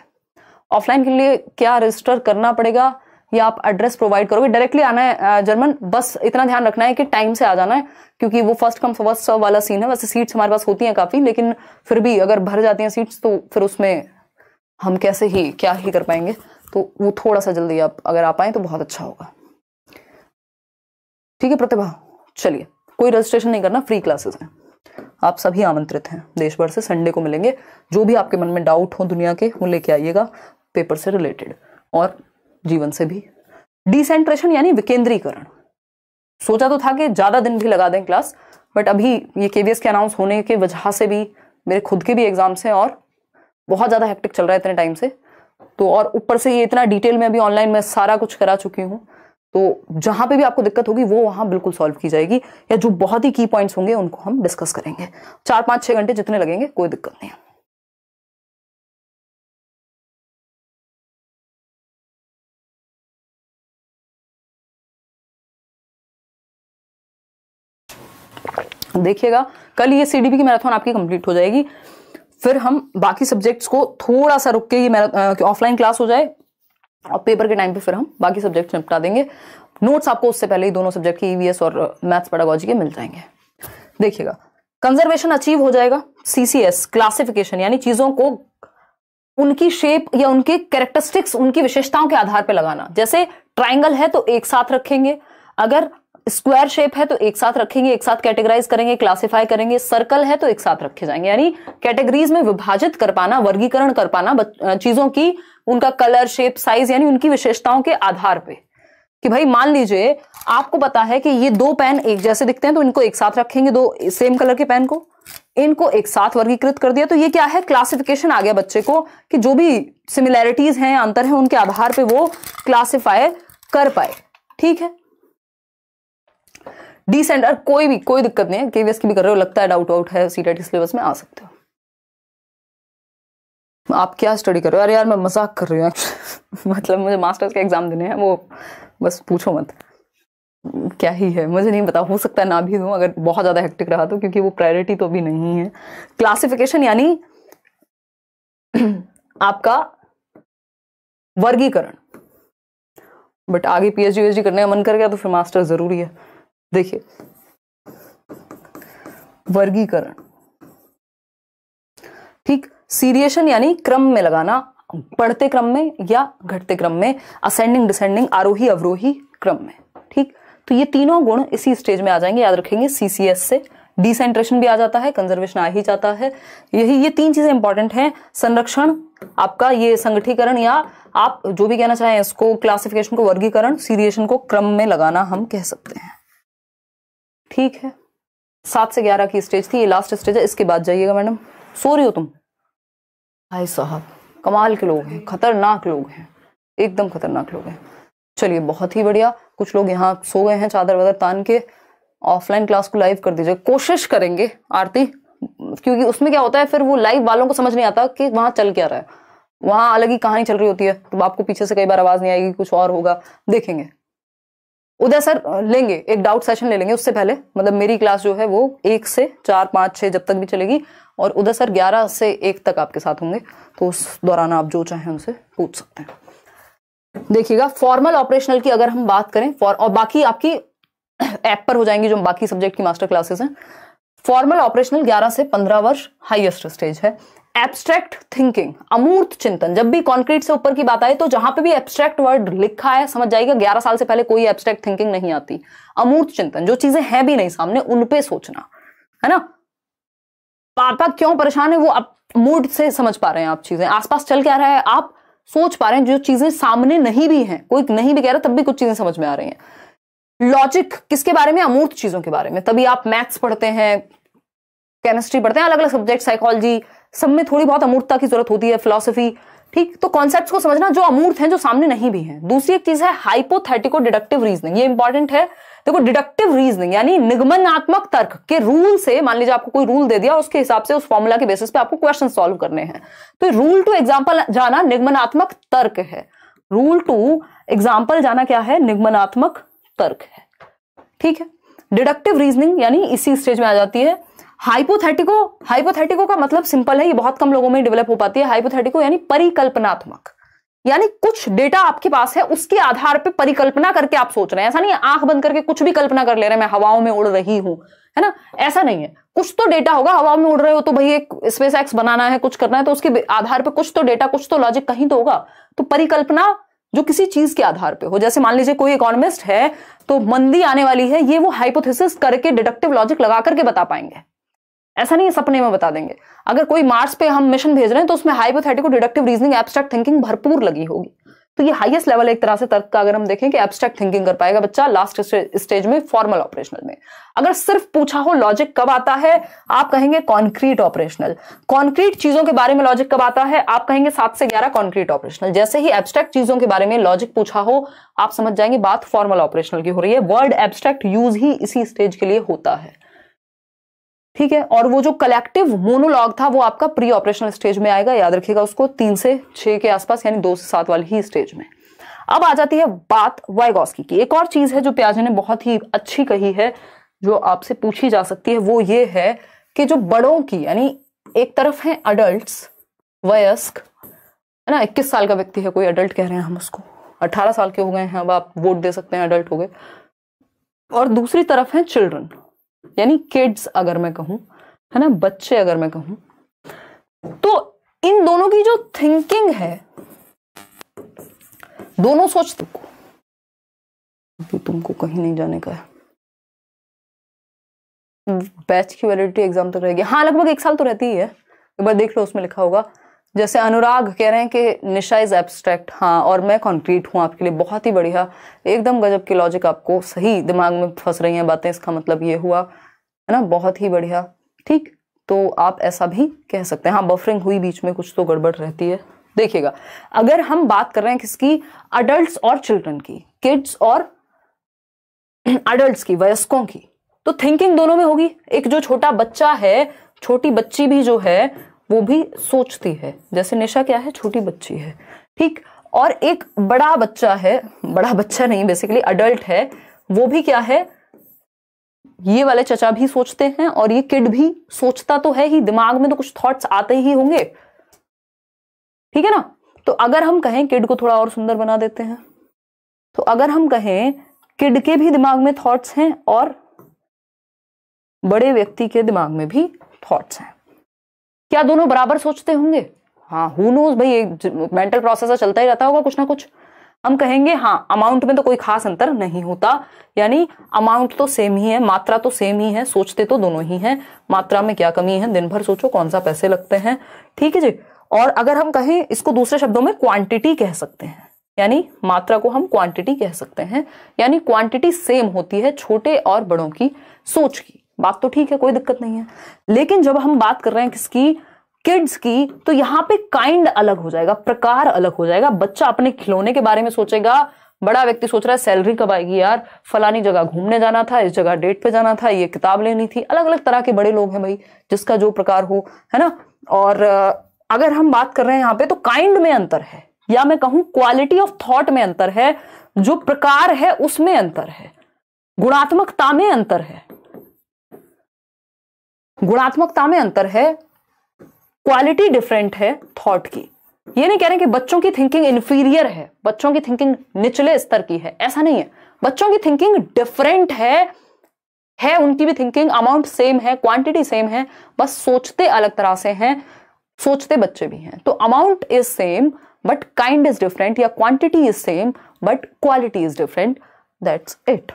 ऑफलाइन के लिए क्या रजिस्टर करना पड़ेगा या आप एड्रेस प्रोवाइड करोगे डायरेक्टली आना है जर्मन बस इतना ध्यान रखना है कि टाइम से आ जाना है क्योंकि वो फर्स्ट कम फर्स्ट सर्व वाला सीन है वैसे सीट्स हमारे पास होती हैं काफ़ी लेकिन फिर भी अगर भर जाती हैं सीट्स तो फिर उसमें हम कैसे ही क्या ही कर पाएंगे तो वो थोड़ा सा जल्दी आप अगर आ पाए तो बहुत अच्छा होगा ठीक है प्रतिभा चलिए कोई रजिस्ट्रेशन नहीं करना फ्री क्लासेस हैं आप सभी आमंत्रित हैं देश भर से संडे को मिलेंगे जो भी आपके मन में डाउट हो दुनिया के वो लेके आइएगा पेपर से रिलेटेड और जीवन से भी डिसेंट्रेशन यानी विकेंद्रीकरण सोचा तो था कि ज़्यादा दिन भी लगा दें क्लास बट अभी ये के के अनाउंस होने के वजह से भी मेरे खुद के भी एग्ज़ाम्स हैं और बहुत ज़्यादा हेक्टिक चल रहा है इतने टाइम से तो और ऊपर से ये इतना डिटेल में अभी ऑनलाइन मैं सारा कुछ करा चुकी हूँ तो जहां पे भी आपको दिक्कत होगी वो वहां बिल्कुल सॉल्व की जाएगी या जो बहुत ही की पॉइंट्स होंगे उनको हम डिस्कस करेंगे चार पांच छह घंटे जितने लगेंगे कोई दिक्कत नहीं है तो देखिएगा कल ये सी की मैराथन आपकी कंप्लीट हो जाएगी फिर हम बाकी सब्जेक्ट्स को थोड़ा सा रुक के ये ऑफलाइन क्लास हो जाए और पेपर के टाइम पे फिर हम बाकी सब्जेक्ट्स निपटा देंगे नोट्स आपको उससे पहले ही दोनों सब्जेक्ट के ईवीएस और मैथ्स पैडागोजी के मिल जाएंगे देखिएगा कंजर्वेशन अचीव हो जाएगा सीसीएस क्लासिफिकेशन यानी चीजों को उनकी शेप या उनके कैरेक्टरिस्टिक्स उनकी विशेषताओं के आधार पर लगाना जैसे ट्राइंगल है तो एक साथ रखेंगे अगर स्क्वायर शेप है तो एक साथ रखेंगे एक साथ कैटेगराइज करेंगे क्लासिफाई करेंगे सर्कल है तो एक साथ रखे जाएंगे यानी कैटेगरीज में विभाजित कर पाना वर्गीकरण कर पाना चीजों की उनका कलर शेप साइज यानी उनकी विशेषताओं के आधार पे कि भाई मान लीजिए आपको पता है कि ये दो पेन एक जैसे दिखते हैं तो इनको एक साथ रखेंगे दो सेम कलर के पेन को इनको एक साथ वर्गीकृत कर दिया तो ये क्या है क्लासिफिकेशन आ गया बच्चे को कि जो भी सिमिलैरिटीज हैं अंतर हैं उनके आधार पे वो क्लासिफाई कर पाए ठीक है डिसेंट और कोई भी कोई दिक्कत नहीं है केवीएस की भी कर रहे हो लगता है डाउट आउट है सी के सिलेबस में आ सकते हो आप क्या स्टडी कर रहे हो अरे यार मैं मजाक कर रही हूँ मतलब मुझे मास्टर्स के एग्जाम देने हैं वो बस पूछो मत क्या ही है मुझे नहीं पता हो सकता है ना भी दूँ अगर बहुत ज़्यादा हेक्टिक रहा तो क्योंकि वो प्रायोरिटी तो अभी नहीं है क्लासिफिकेशन यानी आपका वर्गीकरण बट आगे पीएचडी वीएचडी करने का मन कर गया तो फिर मास्टर्स ज़रूरी है देखिए वर्गीकरण ठीक सीरिएशन यानी क्रम में लगाना बढ़ते क्रम में या घटते क्रम में असेंडिंग डिसेंडिंग आरोही अवरोही क्रम में ठीक तो ये तीनों गुण इसी स्टेज में आ जाएंगे याद रखेंगे सीसीएस से डिसेंट्रेशन भी आ जाता है कंजर्वेशन आ ही जाता है यही ये तीन चीजें इंपॉर्टेंट हैं संरक्षण आपका ये संगठीकरण या आप जो भी कहना चाहें इसको क्लासिफिकेशन को वर्गीकरण सीरिएशन को क्रम में लगाना हम कह सकते हैं ठीक है सात से ग्यारह की स्टेज थी ये लास्ट स्टेज है इसके बाद जाइएगा मैडम सो रही हो तुम हाय साहब कमाल के लोग हैं खतरनाक लोग हैं एकदम खतरनाक लोग हैं चलिए बहुत ही बढ़िया कुछ लोग यहाँ सो गए हैं चादर वादर तान के ऑफलाइन क्लास को लाइव कर दीजिए कोशिश करेंगे आरती क्योंकि उसमें क्या होता है फिर वो लाइव वालों को समझ नहीं आता कि वहां चल क्या रहा है वहां अलग ही कहानी चल रही होती है तो आपको पीछे से कई बार आवाज़ नहीं आएगी कुछ और होगा देखेंगे उदय सर लेंगे एक डाउट सेशन ले लेंगे उससे पहले मतलब मेरी क्लास जो है वो एक से चार पाँच छः जब तक भी चलेगी और उदय सर ग्यारह से एक तक आपके साथ होंगे तो उस दौरान आप जो चाहें उनसे पूछ सकते हैं देखिएगा फॉर्मल ऑपरेशनल की अगर हम बात करें फॉर और बाकी आपकी ऐप पर हो जाएंगी जो बाकी सब्जेक्ट की मास्टर क्लासेस हैं फॉर्मल ऑपरेशनल 11 से 15 वर्ष हाईएस्ट स्टेज है एब्स्ट्रैक्ट थिंकिंग अमूर्त चिंतन जब भी कॉन्क्रीट से ऊपर की बात आए तो जहां पे भी एब्स्ट्रैक्ट वर्ड लिखा है समझ जाएगा ग्यारह साल से पहले कोई एब्स्ट्रैक्ट थिंकिंग नहीं आती अमूर्त चिंतन जो चीजें हैं भी नहीं सामने उनपे सोचना है ना पापा क्यों परेशान है वो आप मूड से समझ पा रहे हैं आप चीजें आसपास चल क्या रहा है आप सोच पा रहे हैं जो चीजें सामने नहीं भी हैं कोई नहीं भी कह रहा तब भी कुछ चीजें समझ में आ रही हैं लॉजिक किसके बारे में अमूर्त चीजों के बारे में तभी आप मैथ्स पढ़ते हैं केमिस्ट्री पढ़ते हैं अलग अलग सब्जेक्ट साइकोलॉजी सब में थोड़ी बहुत अमूर्तता की जरूरत होती है फिलोसफी ठीक तो कॉन्सेप्ट को समझना जो अमूर्त हैं जो सामने नहीं भी हैं दूसरी एक चीज है हाइपोथेटिको डिडक्टिव रीजनिंग ये इंपॉर्टेंट है देखो डिडक्टिव रीजनिंग यानी निगमनात्मक तर्क के रूल से मान लीजिए आपको कोई रूल दे दिया उसके हिसाब से उस फॉर्मूला के बेसिस पे आपको क्वेश्चन सॉल्व करने हैं तो रूल टू एग्जाम्पल जाना निगमनात्मक तर्क है रूल टू एग्जाम्पल जाना क्या है निगमनात्मक तर्क है ठीक है डिडक्टिव रीजनिंग यानी इसी स्टेज में आ जाती है हाइपोथेटिको हाइपोथेटिको का मतलब सिंपल है ये बहुत कम लोगों में डेवलप हो पाती है हाइपोथेटिको यानी परिकल्पनात्मक यानी कुछ डेटा आपके पास है उसके आधार पर परिकल्पना करके आप सोच रहे हैं ऐसा नहीं है आंख बंद करके कुछ भी कल्पना कर ले रहे हैं मैं हवाओं में उड़ रही हूं है ना ऐसा नहीं है कुछ तो डेटा होगा हवा में उड़ रहे हो तो भाई एक स्पेस एक्स बनाना है कुछ करना है तो उसके आधार पर कुछ तो डेटा कुछ तो लॉजिक कहीं तो होगा तो परिकल्पना जो किसी चीज के आधार पे हो जैसे मान लीजिए कोई इकोनॉमिस्ट है तो मंदी आने वाली है ये वो हाइपोथेसिस करके डिडक्टिव लॉजिक लगा करके बता पाएंगे ऐसा नहीं सपने में बता देंगे अगर कोई मार्स पे हम मिशन भेज रहे हैं तो उसमें hypothetical deductive reasoning abstract thinking भरपूर लगी होगी तो ये हाईएस्ट लेवल एक तरह से तर्क का अगर हम देखें कि एब्स्ट्रैक्ट थिंकिंग कर पाएगा बच्चा लास्ट स्टेज में फॉर्मल ऑपरेशनल में अगर सिर्फ पूछा हो लॉजिक कब आता है आप कहेंगे कॉन्क्रीट ऑपरेशनल कॉन्क्रीट चीजों के बारे में लॉजिक कब आता है आप कहेंगे सात से ग्यारह कॉन्क्रीट ऑपरेशनल जैसे ही एब्स्ट्रैक्ट चीजों के बारे में लॉजिक पूछा हो आप समझ जाएंगे बात फॉर्मल ऑपरेशनल की हो रही है वर्ड एब्स्ट्रैक्ट यूज ही इसी स्टेज के लिए होता है ठीक है और वो जो कलेक्टिव मोनोलॉग था वो आपका प्री ऑपरेशनल स्टेज में आएगा याद रखिएगा उसको तीन से छह के आसपास यानी दो से सात वाली ही स्टेज में अब आ जाती है बात वाइगॉस की एक और चीज है जो प्याजे ने बहुत ही अच्छी कही है जो आपसे पूछी जा सकती है वो ये है कि जो बड़ों की यानी एक तरफ है अडल्ट वयस्क है ना इक्कीस साल का व्यक्ति है कोई अडल्ट कह रहे हैं हम उसको अट्ठारह साल के हो गए हैं अब आप वोट दे सकते हैं अडल्ट हो गए और दूसरी तरफ है चिल्ड्रन यानी किड्स अगर मैं कहूं है ना बच्चे अगर मैं कहूं तो इन दोनों की जो थिंकिंग है दोनों सोच तुमको अभी तुमको कहीं नहीं जाने का है बैच की वैलिडिटी एग्जाम तक रहेगी हाँ लगभग एक साल तो रहती ही है एक बार देख लो उसमें लिखा होगा जैसे अनुराग कह रहे हैं कि निशा इज़ एब्स्ट्रैक्ट हाँ और मैं कॉन्क्रीट हूँ आपके लिए बहुत ही बढ़िया एकदम गजब की लॉजिक आपको सही दिमाग में फंस रही हैं बातें इसका मतलब ये हुआ है ना बहुत ही बढ़िया ठीक तो आप ऐसा भी कह सकते हैं हाँ बफरिंग हुई बीच में कुछ तो गड़बड़ रहती है देखिएगा अगर हम बात कर रहे हैं किसकी अडल्ट और चिल्ड्रन की किड्स और अडल्ट की वयस्कों की तो थिंकिंग दोनों में होगी एक जो छोटा बच्चा है छोटी बच्ची भी जो है वो भी सोचती है जैसे निशा क्या है छोटी बच्ची है ठीक और एक बड़ा बच्चा है बड़ा बच्चा नहीं बेसिकली अडल्ट है वो भी क्या है ये वाले चचा भी सोचते हैं और ये किड भी सोचता तो है ही दिमाग में तो कुछ थॉट्स आते ही होंगे ठीक है ना तो अगर हम कहें किड को थोड़ा और सुंदर बना देते हैं तो अगर हम कहें किड के भी दिमाग में थॉट्स हैं और बड़े व्यक्ति के दिमाग में भी थॉट्स हैं क्या दोनों बराबर सोचते होंगे हाँ हु नोज भाई एक मेंटल प्रोसेस तो चलता ही रहता होगा कुछ ना कुछ हम कहेंगे हाँ अमाउंट में तो कोई खास अंतर नहीं होता यानी अमाउंट तो सेम ही है मात्रा तो सेम ही है सोचते तो दोनों ही हैं मात्रा में क्या कमी है दिन भर सोचो कौन सा पैसे लगते हैं ठीक है जी और अगर हम कहें इसको दूसरे शब्दों में क्वांटिटी कह सकते हैं यानी मात्रा को हम क्वांटिटी कह सकते हैं यानी क्वांटिटी सेम होती है छोटे और बड़ों की सोच की बात तो ठीक है कोई दिक्कत नहीं है लेकिन जब हम बात कर रहे हैं किसकी किड्स की तो यहाँ पे काइंड अलग हो जाएगा प्रकार अलग हो जाएगा बच्चा अपने खिलौने के बारे में सोचेगा बड़ा व्यक्ति सोच रहा है सैलरी कब आएगी यार फलानी जगह घूमने जाना था इस जगह डेट पे जाना था ये किताब लेनी थी अलग अलग तरह के बड़े लोग हैं भाई जिसका जो प्रकार हो है ना और अगर हम बात कर रहे हैं यहाँ पे तो काइंड में अंतर है या मैं कहूं क्वालिटी ऑफ थॉट में अंतर है जो प्रकार है उसमें अंतर है गुणात्मकता में अंतर है गुणात्मकता में अंतर है क्वालिटी डिफरेंट है थॉट की ये नहीं कह रहे कि बच्चों की थिंकिंग इन्फीरियर है बच्चों की थिंकिंग निचले स्तर की है ऐसा नहीं है बच्चों की थिंकिंग डिफरेंट है है उनकी भी थिंकिंग अमाउंट सेम है क्वांटिटी सेम है बस सोचते अलग तरह से हैं सोचते बच्चे भी हैं तो amount is same but kind is different या quantity is same but quality is different that's it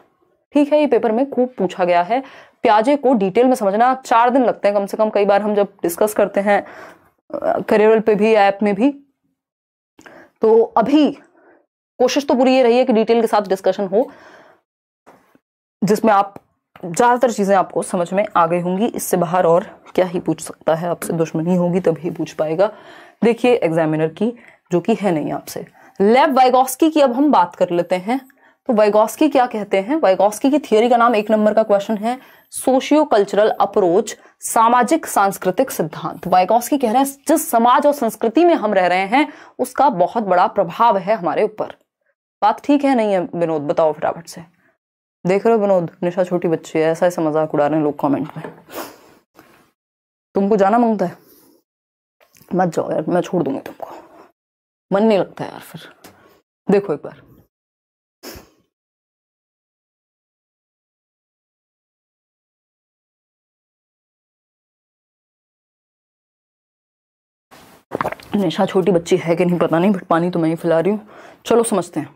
ठीक है ये पेपर में खूब पूछा गया है प्याजे को डिटेल में समझना चार दिन लगते हैं कम से कम कई बार हम जब डिस्कस करते हैं करियर पे भी ऐप में भी तो अभी कोशिश तो पूरी ये रही है कि डिटेल के साथ डिस्कशन हो जिसमें आप ज़्यादातर चीज़ें आपको समझ में आ गई होंगी इससे बाहर और क्या ही पूछ सकता है आपसे दुश्मनी होगी तभी पूछ पाएगा देखिए एग्जामिनर की जो कि है नहीं आपसे लेब वाइगोस्की की अब हम बात कर लेते हैं तो वाइगोस्की क्या कहते हैं वाइगोस्की की थियोरी का नाम एक नंबर का क्वेश्चन है सोशियो कल्चरल अप्रोच सामाजिक सांस्कृतिक सिद्धांत वाइगोस्की कह रहे हैं जिस समाज और संस्कृति में हम रह रहे हैं उसका बहुत बड़ा प्रभाव है हमारे ऊपर बात ठीक है नहीं है विनोद बताओ फटाफट से देख रहे हो विनोद निशा छोटी बच्ची है ऐसा ऐसा मजाक उड़ा रहे हैं लोग कमेंट में तुमको जाना मांगता है मत जाओ यार मैं छोड़ दूंगी तुमको मन नहीं लगता यार फिर देखो एक बार निशा छोटी बच्ची है कि नहीं पता नहीं बट पानी तो मैं ही फैला रही हूँ चलो समझते हैं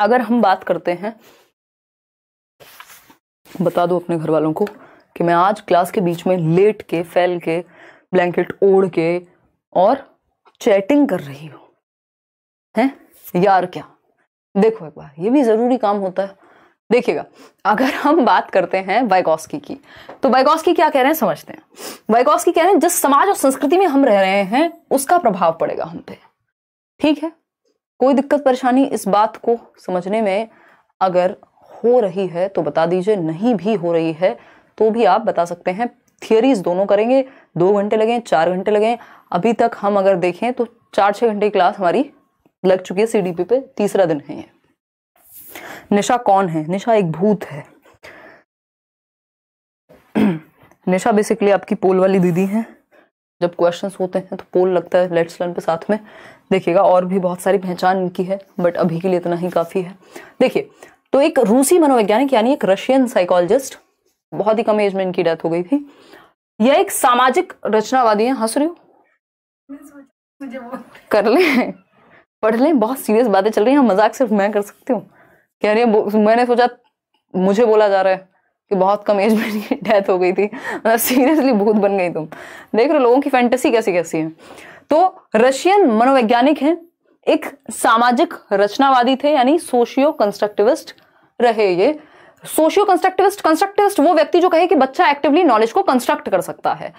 अगर हम बात करते हैं बता दो अपने घर वालों को कि मैं आज क्लास के बीच में लेट के फैल के ब्लैंकेट ओढ़ के और चैटिंग कर रही हूँ हैं यार क्या देखो एक बार ये भी ज़रूरी काम होता है देखिएगा अगर हम बात करते हैं वाइगोस्की की तो वाइगोस्की क्या कह रहे हैं समझते हैं वाइगोस्की कह रहे हैं जिस समाज और संस्कृति में हम रह रहे हैं उसका प्रभाव पड़ेगा हम पे ठीक है कोई दिक्कत परेशानी इस बात को समझने में अगर हो रही है तो बता दीजिए नहीं भी हो रही है तो भी आप बता सकते हैं थियोरीज दोनों करेंगे दो घंटे लगें चार घंटे लगें अभी तक हम अगर देखें तो चार छः घंटे की क्लास हमारी लग चुकी है सी पे तीसरा दिन है निशा कौन है निशा एक भूत है निशा बेसिकली आपकी पोल वाली दीदी है जब क्वेश्चन होते हैं तो पोल लगता है लेट्स लर्न पे साथ में देखिएगा और भी बहुत सारी पहचान इनकी है बट अभी के लिए इतना ही काफ़ी है देखिए तो एक रूसी मनोवैज्ञानिक यानी एक रशियन साइकोलॉजिस्ट बहुत ही कम एज में इनकी डेथ हो गई थी यह एक सामाजिक रचनावादी है हंस हाँ, रही हो कर ले पढ़ लें बहुत सीरियस बातें चल रही हैं मजाक सिर्फ मैं कर सकती हूँ कह रही है मैंने सोचा मुझे बोला जा रहा है कि बहुत कम एज में डेथ हो गई थी मतलब सीरियसली भूत बन गई तुम देख रहे लोगों की फैंटेसी कैसी कैसी है तो रशियन मनोवैज्ञानिक हैं एक सामाजिक रचनावादी थे यानी सोशियो कंस्ट्रक्टिविस्ट रहे ये सोशियो कंस्ट्रक्टिविस्ट कंस्ट्रक्टिविस्ट वो व्यक्ति जो कहे कि बच्चा एक्टिवली नॉलेज को कंस्ट्रक्ट कर सकता है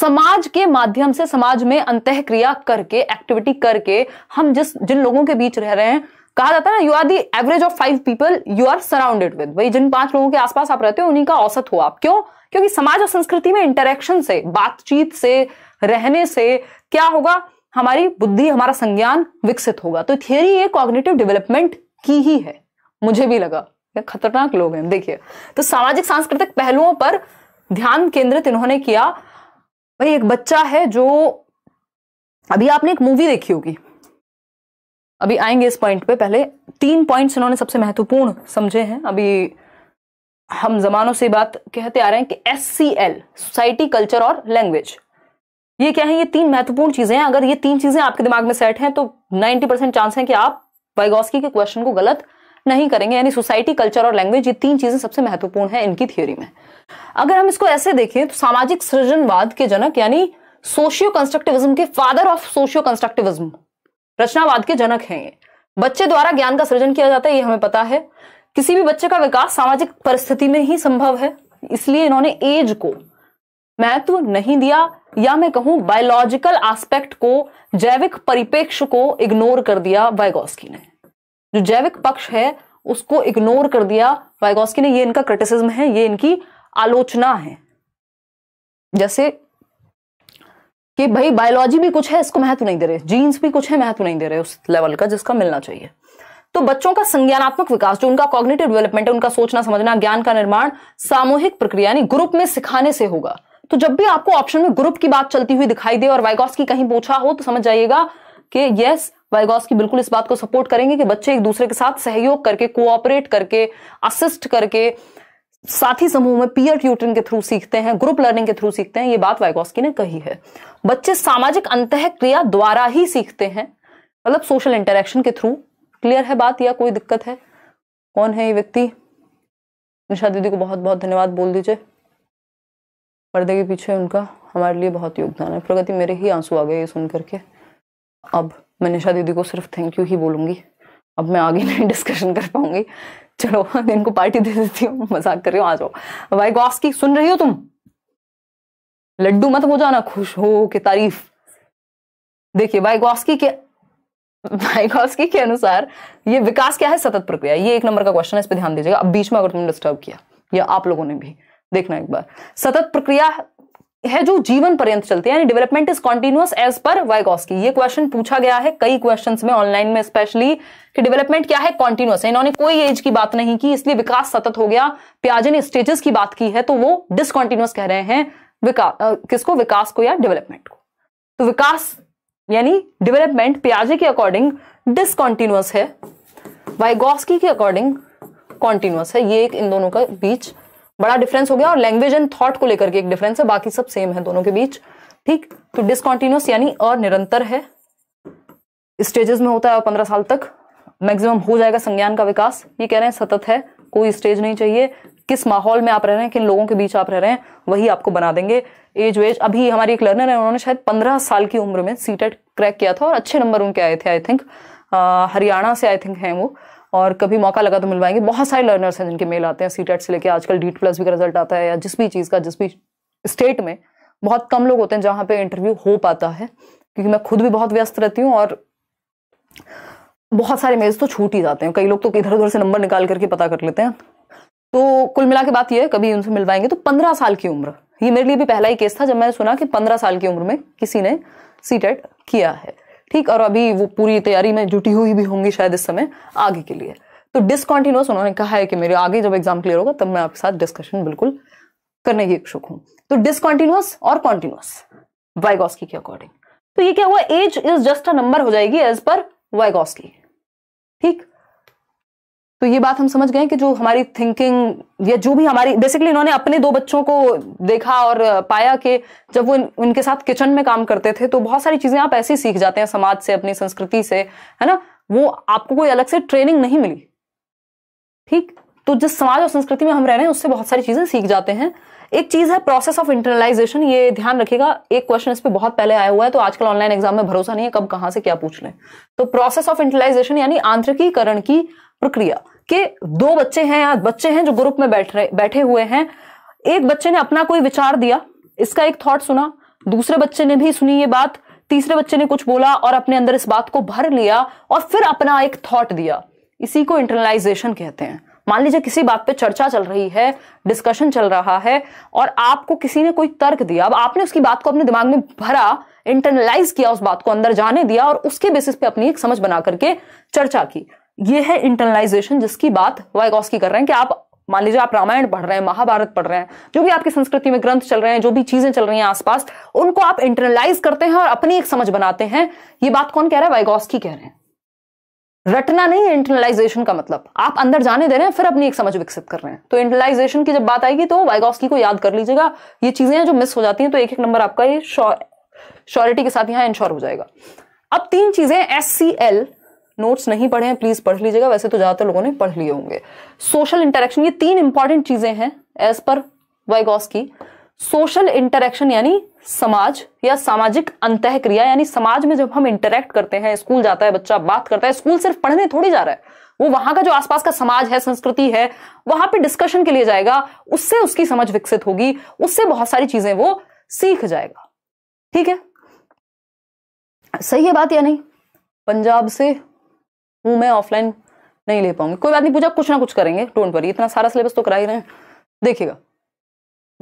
समाज के माध्यम से समाज में अंतः क्रिया करके एक्टिविटी करके हम जिस जिन लोगों के बीच रह रहे हैं कहा जाता है ना you are the average of five people you are surrounded with भाई जिन पांच लोगों के आसपास आप रहते हो उन्हीं का औसत हो आप क्यों क्योंकि समाज और संस्कृति में इंटरेक्शन से बातचीत से रहने से क्या होगा हमारी बुद्धि हमारा संज्ञान विकसित होगा तो थियरी ये कॉग्निटिव डेवलपमेंट की ही है मुझे भी लगा खतरनाक लोग हैं देखिए तो सामाजिक सांस्कृतिक पहलुओं पर ध्यान केंद्रित इन्होंने किया भाई एक बच्चा है जो अभी आपने एक मूवी देखी होगी अभी आएंगे इस पॉइंट पे पहले तीन पॉइंट्स इन्होंने सबसे महत्वपूर्ण समझे हैं अभी हम जमानों से बात कहते आ रहे हैं कि S C L society culture और लैंग्वेज ये क्या है ये तीन महत्वपूर्ण चीजें हैं अगर ये तीन चीजें आपके दिमाग में सेट हैं तो 90 परसेंट चांस है कि आप वाइगोस्की के क्वेश्चन को गलत नहीं करेंगे यानी सोसाइटी कल्चर और लैंग्वेज ये तीन चीजें सबसे महत्वपूर्ण है इनकी थियोरी में अगर हम इसको ऐसे देखें तो सामाजिक सृजनवाद के जनक यानी सोशियो कंस्ट्रक्टिविज्म के फादर ऑफ सोशियो कंस्ट्रक्टिविज्म रचनावाद के जनक हैं ये बच्चे द्वारा ज्ञान का सृजन किया जाता है ये हमें पता है किसी भी बच्चे का विकास सामाजिक परिस्थिति में ही संभव है इसलिए इन्होंने एज को महत्व नहीं दिया या मैं कहूं बायोलॉजिकल एस्पेक्ट को जैविक परिपेक्ष को इग्नोर कर दिया वाइगोस्की ने जो जैविक पक्ष है उसको इग्नोर कर दिया वाइगोस्की ने ये इनका क्रिटिसिज्म है ये इनकी आलोचना है जैसे कि भाई बायोलॉजी भी कुछ है इसको महत्व नहीं दे रहे जीन्स भी कुछ है महत्व नहीं दे रहे उस लेवल का जिसका मिलना चाहिए तो बच्चों का संज्ञानात्मक विकास जो उनका कॉग्निटिव डेवलपमेंट है उनका सोचना समझना ज्ञान का निर्माण सामूहिक प्रक्रिया यानी ग्रुप में सिखाने से होगा तो जब भी आपको ऑप्शन में ग्रुप की बात चलती हुई दिखाई दे और वाइगॉस की कहीं पूछा हो तो समझ जाइएगा कि यस वाइगॉस की बिल्कुल इस बात को सपोर्ट करेंगे कि बच्चे एक दूसरे के साथ सहयोग करके कोऑपरेट करके असिस्ट करके साथी समूह में पीयर ट्यूटरिंग के थ्रू सीखते हैं ग्रुप लर्निंग के थ्रू सीखते हैं ये बात वाइगोस्की ने कही है बच्चे सामाजिक अंत क्रिया द्वारा ही सीखते हैं मतलब सोशल इंटरेक्शन के थ्रू क्लियर है बात या कोई दिक्कत है कौन है ये व्यक्ति निशा दीदी को बहुत बहुत धन्यवाद बोल दीजिए पर्दे के पीछे उनका हमारे लिए बहुत योगदान है प्रगति मेरे ही आंसू आ गए ये सुन करके अब मैं निशा दीदी को सिर्फ थैंक यू ही बोलूंगी अब मैं आगे नहीं डिस्कशन कर पाऊंगी चलो इनको पार्टी दे देती हूँ मजाक कर रही हूँ आ जाओ भाई गॉस की सुन रही हो तुम लड्डू मत हो जाना खुश हो के तारीफ देखिए वाइगोस्की के वाइगोस्की के अनुसार ये विकास क्या है सतत प्रक्रिया ये एक नंबर का क्वेश्चन है इस पर ध्यान दीजिएगा अब बीच में अगर तुमने डिस्टर्ब किया या आप लोगों ने भी देखना एक बार सतत प्रक्रिया है जो जीवन पर्यंत चलते हैं development is continuous as per Vygotsky ये क्वेश्चन पूछा गया है कई क्वेश्चन में ऑनलाइन में स्पेशली कि डेवलपमेंट क्या है कॉन्टिन्यूस इन्होंने कोई एज की बात नहीं की इसलिए विकास सतत हो गया प्याजे ने स्टेजेस की बात की है तो वो डिसकॉन्टिन्यूस कह रहे हैं विकास किसको विकास को या डेवलपमेंट को तो विकास यानी डेवलपमेंट प्याजे के अकॉर्डिंग डिसकॉन्टिन्यूस है वाइगोस्की के अकॉर्डिंग कॉन्टिन्यूस है ये एक इन दोनों का बीच बड़ा डिफरेंस हो गया और लैंग्वेज एंड थॉट को लेकर के एक डिफरेंस है बाकी सब सेम है दोनों के बीच ठीक तो डिसकॉन्टिन्यूस यानी और निरंतर है स्टेजेस में होता है और पंद्रह साल तक मैक्सिमम हो जाएगा संज्ञान का विकास ये कह रहे हैं सतत है कोई स्टेज नहीं चाहिए किस माहौल में आप रह रहे हैं किन लोगों के बीच आप रह रहे हैं वही आपको बना देंगे एज वेज अभी हमारी एक लर्नर है उन्होंने शायद पंद्रह साल की उम्र में सीटेट क्रैक किया था और अच्छे नंबर उनके आए थे आई थिंक हरियाणा से आई थिंक हैं वो और कभी मौका लगा तो मिलवाएंगे बहुत सारे लर्नर्स हैं जिनके मेल आते हैं सी e से लेकर आजकल डी प्लस भी का रिजल्ट आता है या जिस भी चीज़ का जिस भी स्टेट में बहुत कम लोग होते हैं जहाँ पे इंटरव्यू हो पाता है क्योंकि मैं खुद भी बहुत व्यस्त रहती हूँ और बहुत सारे मेज तो छूट ही जाते हैं कई लोग तो इधर उधर से नंबर निकाल करके पता कर लेते हैं तो कुल मिला के बात यह है कभी उनसे मिलवाएंगे तो पंद्रह साल की उम्र ये मेरे लिए भी पहला ही केस था जब मैंने सुना कि पंद्रह साल की उम्र में किसी ने सी e किया है ठीक और अभी वो पूरी तैयारी में जुटी हुई भी होंगी शायद इस समय आगे के लिए तो डिसकॉन्टिन्यूस उन्होंने कहा है कि मेरे आगे जब एग्जाम क्लियर होगा तब मैं आपके साथ डिस्कशन बिल्कुल करने की इच्छुक हूं तो डिसकॉन्टिन्यूस और कॉन्टिन्यूस वाइगोस्की के अकॉर्डिंग तो ये क्या हुआ age is just a number हो जाएगी एज पर वाइगोस्की ठीक तो ये बात हम समझ गए कि जो हमारी थिंकिंग या जो भी हमारी बेसिकली इन्होंने अपने दो बच्चों को देखा और पाया कि जब वो उनके साथ किचन में काम करते थे तो बहुत सारी चीजें आप ऐसी सीख जाते हैं समाज से अपनी संस्कृति से है ना वो आपको कोई अलग से ट्रेनिंग नहीं मिली ठीक तो जिस समाज और संस्कृति में हम रह रहे हैं उससे बहुत सारी चीजें सीख जाते हैं एक चीज है प्रोसेस ऑफ इंटरनलाइजेशन ये ध्यान रखिएगा एक क्वेश्चन इस पर बहुत पहले आया हुआ है तो आजकल ऑनलाइन एग्जाम में भरोसा नहीं है कब कहां से क्या पूछ लें तो प्रोसेस ऑफ इंटरलाइजेशन यानी आंतरिकीकरण की प्रक्रिया कि दो बच्चे हैं या बच्चे हैं जो ग्रुप में बैठ रहे बैठे हुए हैं एक बच्चे ने अपना कोई विचार दिया इसका एक थॉट सुना दूसरे बच्चे ने भी सुनी ये बात तीसरे बच्चे ने कुछ बोला और अपने अंदर इस बात को भर लिया और फिर अपना एक थॉट दिया इसी को इंटरनलाइजेशन कहते हैं मान लीजिए किसी बात पे चर्चा चल रही है डिस्कशन चल रहा है और आपको किसी ने कोई तर्क दिया अब आपने उसकी बात को अपने दिमाग में भरा इंटरनलाइज किया उस बात को अंदर जाने दिया और उसके बेसिस पे अपनी एक समझ बना करके चर्चा की ये है इंटरनलाइजेशन जिसकी बात वायकॉस्की कर रहे हैं कि आप मान लीजिए आप रामायण पढ़ रहे हैं महाभारत पढ़ रहे हैं जो भी आपकी संस्कृति में ग्रंथ चल रहे हैं जो भी चीजें चल रही हैं आसपास उनको आप इंटरनलाइज करते हैं और अपनी एक समझ बनाते हैं ये बात कौन कह रहा है वायकॉस्की कह रहे हैं रटना नहीं है इंटरनलाइजेशन का मतलब आप अंदर जाने दे रहे हैं फिर अपनी एक समझ विकसित कर रहे हैं तो इंटरनलाइजेशन की जब बात आएगी तो वाइगॉस्की को याद कर लीजिएगा ये चीजें हैं जो मिस हो जाती हैं तो एक एक नंबर आपका ये श्योरिटी के साथ यहां इंश्योर हो जाएगा अब तीन चीजें एस सी एल नोट्स नहीं पढ़े हैं प्लीज पढ़ लीजिएगा वैसे तो ज्यादातर लोगों ने पढ़ लिए होंगे सोशल इंटरेक्शन ये तीन इंपॉर्टेंट चीजें हैं एज पर वाइगॉस की सोशल इंटरेक्शन यानी समाज या सामाजिक अंत क्रिया यानी समाज में जब हम इंटरेक्ट करते हैं स्कूल जाता है बच्चा बात करता है स्कूल सिर्फ पढ़ने थोड़ी जा रहा है वो वहां का जो आसपास का समाज है संस्कृति है वहां पे डिस्कशन के लिए जाएगा उससे उसकी समझ विकसित होगी उससे बहुत सारी चीजें वो सीख जाएगा ठीक है सही है बात या नहीं पंजाब से हूँ मैं ऑफलाइन नहीं ले पाऊंगी कोई बात नहीं पूजा कुछ ना कुछ करेंगे टोन पर इतना सारा सिलेबस तो करा ही रहे हैं देखिएगा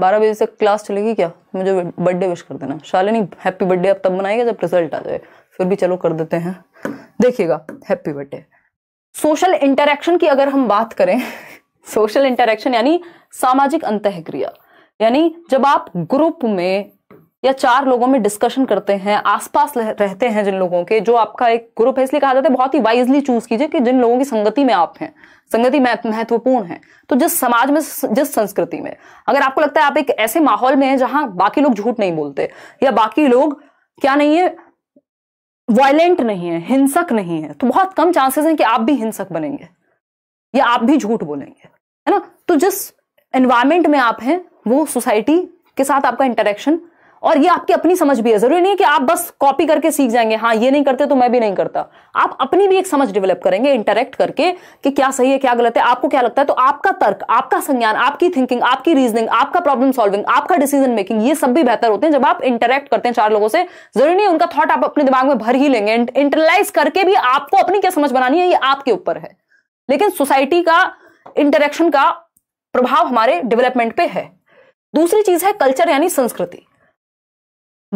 बारह बजे से क्लास चलेगी क्या मुझे बर्थडे विश कर देना शालिनी हैप्पी बर्थडे अब तब मनाएगा जब रिजल्ट आ जाए फिर भी चलो कर देते हैं देखिएगा हैप्पी बर्थडे सोशल इंटरेक्शन की अगर हम बात करें सोशल इंटरेक्शन यानी सामाजिक अंत क्रिया यानी जब आप ग्रुप में या चार लोगों में डिस्कशन करते हैं आसपास रहते हैं जिन लोगों के जो आपका एक ग्रुप है इसलिए कहा जाता है बहुत ही वाइजली चूज कीजिए कि जिन लोगों की संगति में आप हैं संगति महत्वपूर्ण है तो जिस समाज में जिस संस्कृति में अगर आपको लगता है आप एक ऐसे माहौल में हैं जहां बाकी लोग झूठ नहीं बोलते या बाकी लोग क्या नहीं है वायलेंट नहीं है हिंसक नहीं है तो बहुत कम चांसेस हैं कि आप भी हिंसक बनेंगे या आप भी झूठ बोलेंगे है ना तो जिस एनवायरमेंट में आप हैं वो सोसाइटी के साथ आपका इंटरेक्शन और ये आपकी अपनी समझ भी है जरूरी नहीं है कि आप बस कॉपी करके सीख जाएंगे हाँ ये नहीं करते तो मैं भी नहीं करता आप अपनी भी एक समझ डेवलप करेंगे इंटरेक्ट करके कि क्या सही है क्या गलत है आपको क्या लगता है तो आपका तर्क आपका संज्ञान आपकी थिंकिंग आपकी रीजनिंग आपका प्रॉब्लम सॉल्विंग आपका डिसीजन मेकिंग ये सब भी बेहतर होते हैं जब आप इंटरेक्ट करते हैं चार लोगों से जरूरी नहीं उनका थॉट आप अपने दिमाग में भर ही लेंगे इंटरलाइज करके भी आपको अपनी क्या समझ बनानी है ये आपके ऊपर है लेकिन सोसाइटी का इंटरेक्शन का प्रभाव हमारे डेवलपमेंट पे है दूसरी चीज है कल्चर यानी संस्कृति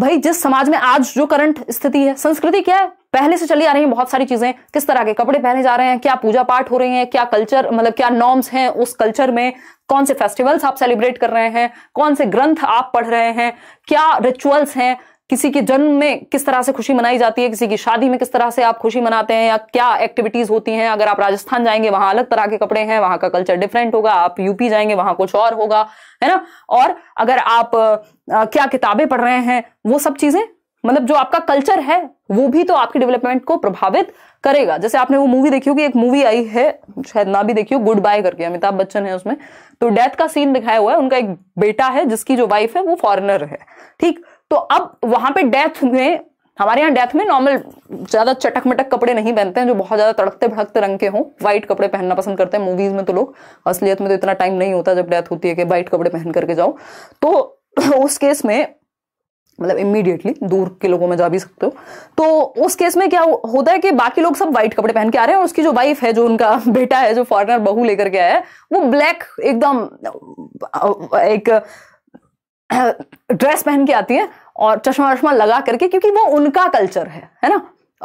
भाई जिस समाज में आज जो करंट स्थिति है संस्कृति क्या है पहले से चली आ रही है बहुत सारी चीजें किस तरह के कपड़े पहने जा रहे हैं क्या पूजा पाठ हो रही है क्या कल्चर मतलब क्या नॉर्म्स हैं उस कल्चर में कौन से फेस्टिवल्स आप सेलिब्रेट कर रहे हैं कौन से ग्रंथ आप पढ़ रहे हैं क्या रिचुअल्स हैं किसी के जन्म में किस तरह से खुशी मनाई जाती है किसी की शादी में किस तरह से आप खुशी मनाते हैं या क्या एक्टिविटीज होती हैं अगर आप राजस्थान जाएंगे वहां अलग तरह के कपड़े हैं वहां का कल्चर डिफरेंट होगा आप यूपी जाएंगे वहां कुछ और होगा है ना और अगर आप आ, क्या किताबें पढ़ रहे हैं वो सब चीजें मतलब जो आपका कल्चर है वो भी तो आपकी डेवलपमेंट को प्रभावित करेगा जैसे आपने वो मूवी देखी होगी एक मूवी आई है शायद ना भी देखी हो गुड बाय करके अमिताभ बच्चन है उसमें तो डेथ का सीन दिखाया हुआ है उनका एक बेटा है जिसकी जो वाइफ है वो फॉरेनर है ठीक तो अब वहां पे डेथ में हमारे यहाँ डेथ में नॉर्मल ज्यादा चटक मटक कपड़े नहीं पहनते हैं जो बहुत ज्यादा तड़कते भड़कते रंग के हों व्हाइट कपड़े पहनना पसंद करते हैं मूवीज में तो लोग असलियत में तो इतना टाइम नहीं होता जब डेथ होती है कि व्हाइट कपड़े पहन करके जाओ तो उस केस में मतलब इमीडिएटली दूर के लोगों में जा भी सकते हो तो उस केस में क्या होता है कि बाकी लोग सब व्हाइट कपड़े पहन के आ रहे हैं और उसकी जो वाइफ है जो उनका बेटा है जो फॉरनर बहू लेकर के आया है वो ब्लैक एकदम एक ड्रेस पहन के आती है और चश्मा वश्मा लगा करके क्योंकि वो उनका कल्चर है है ना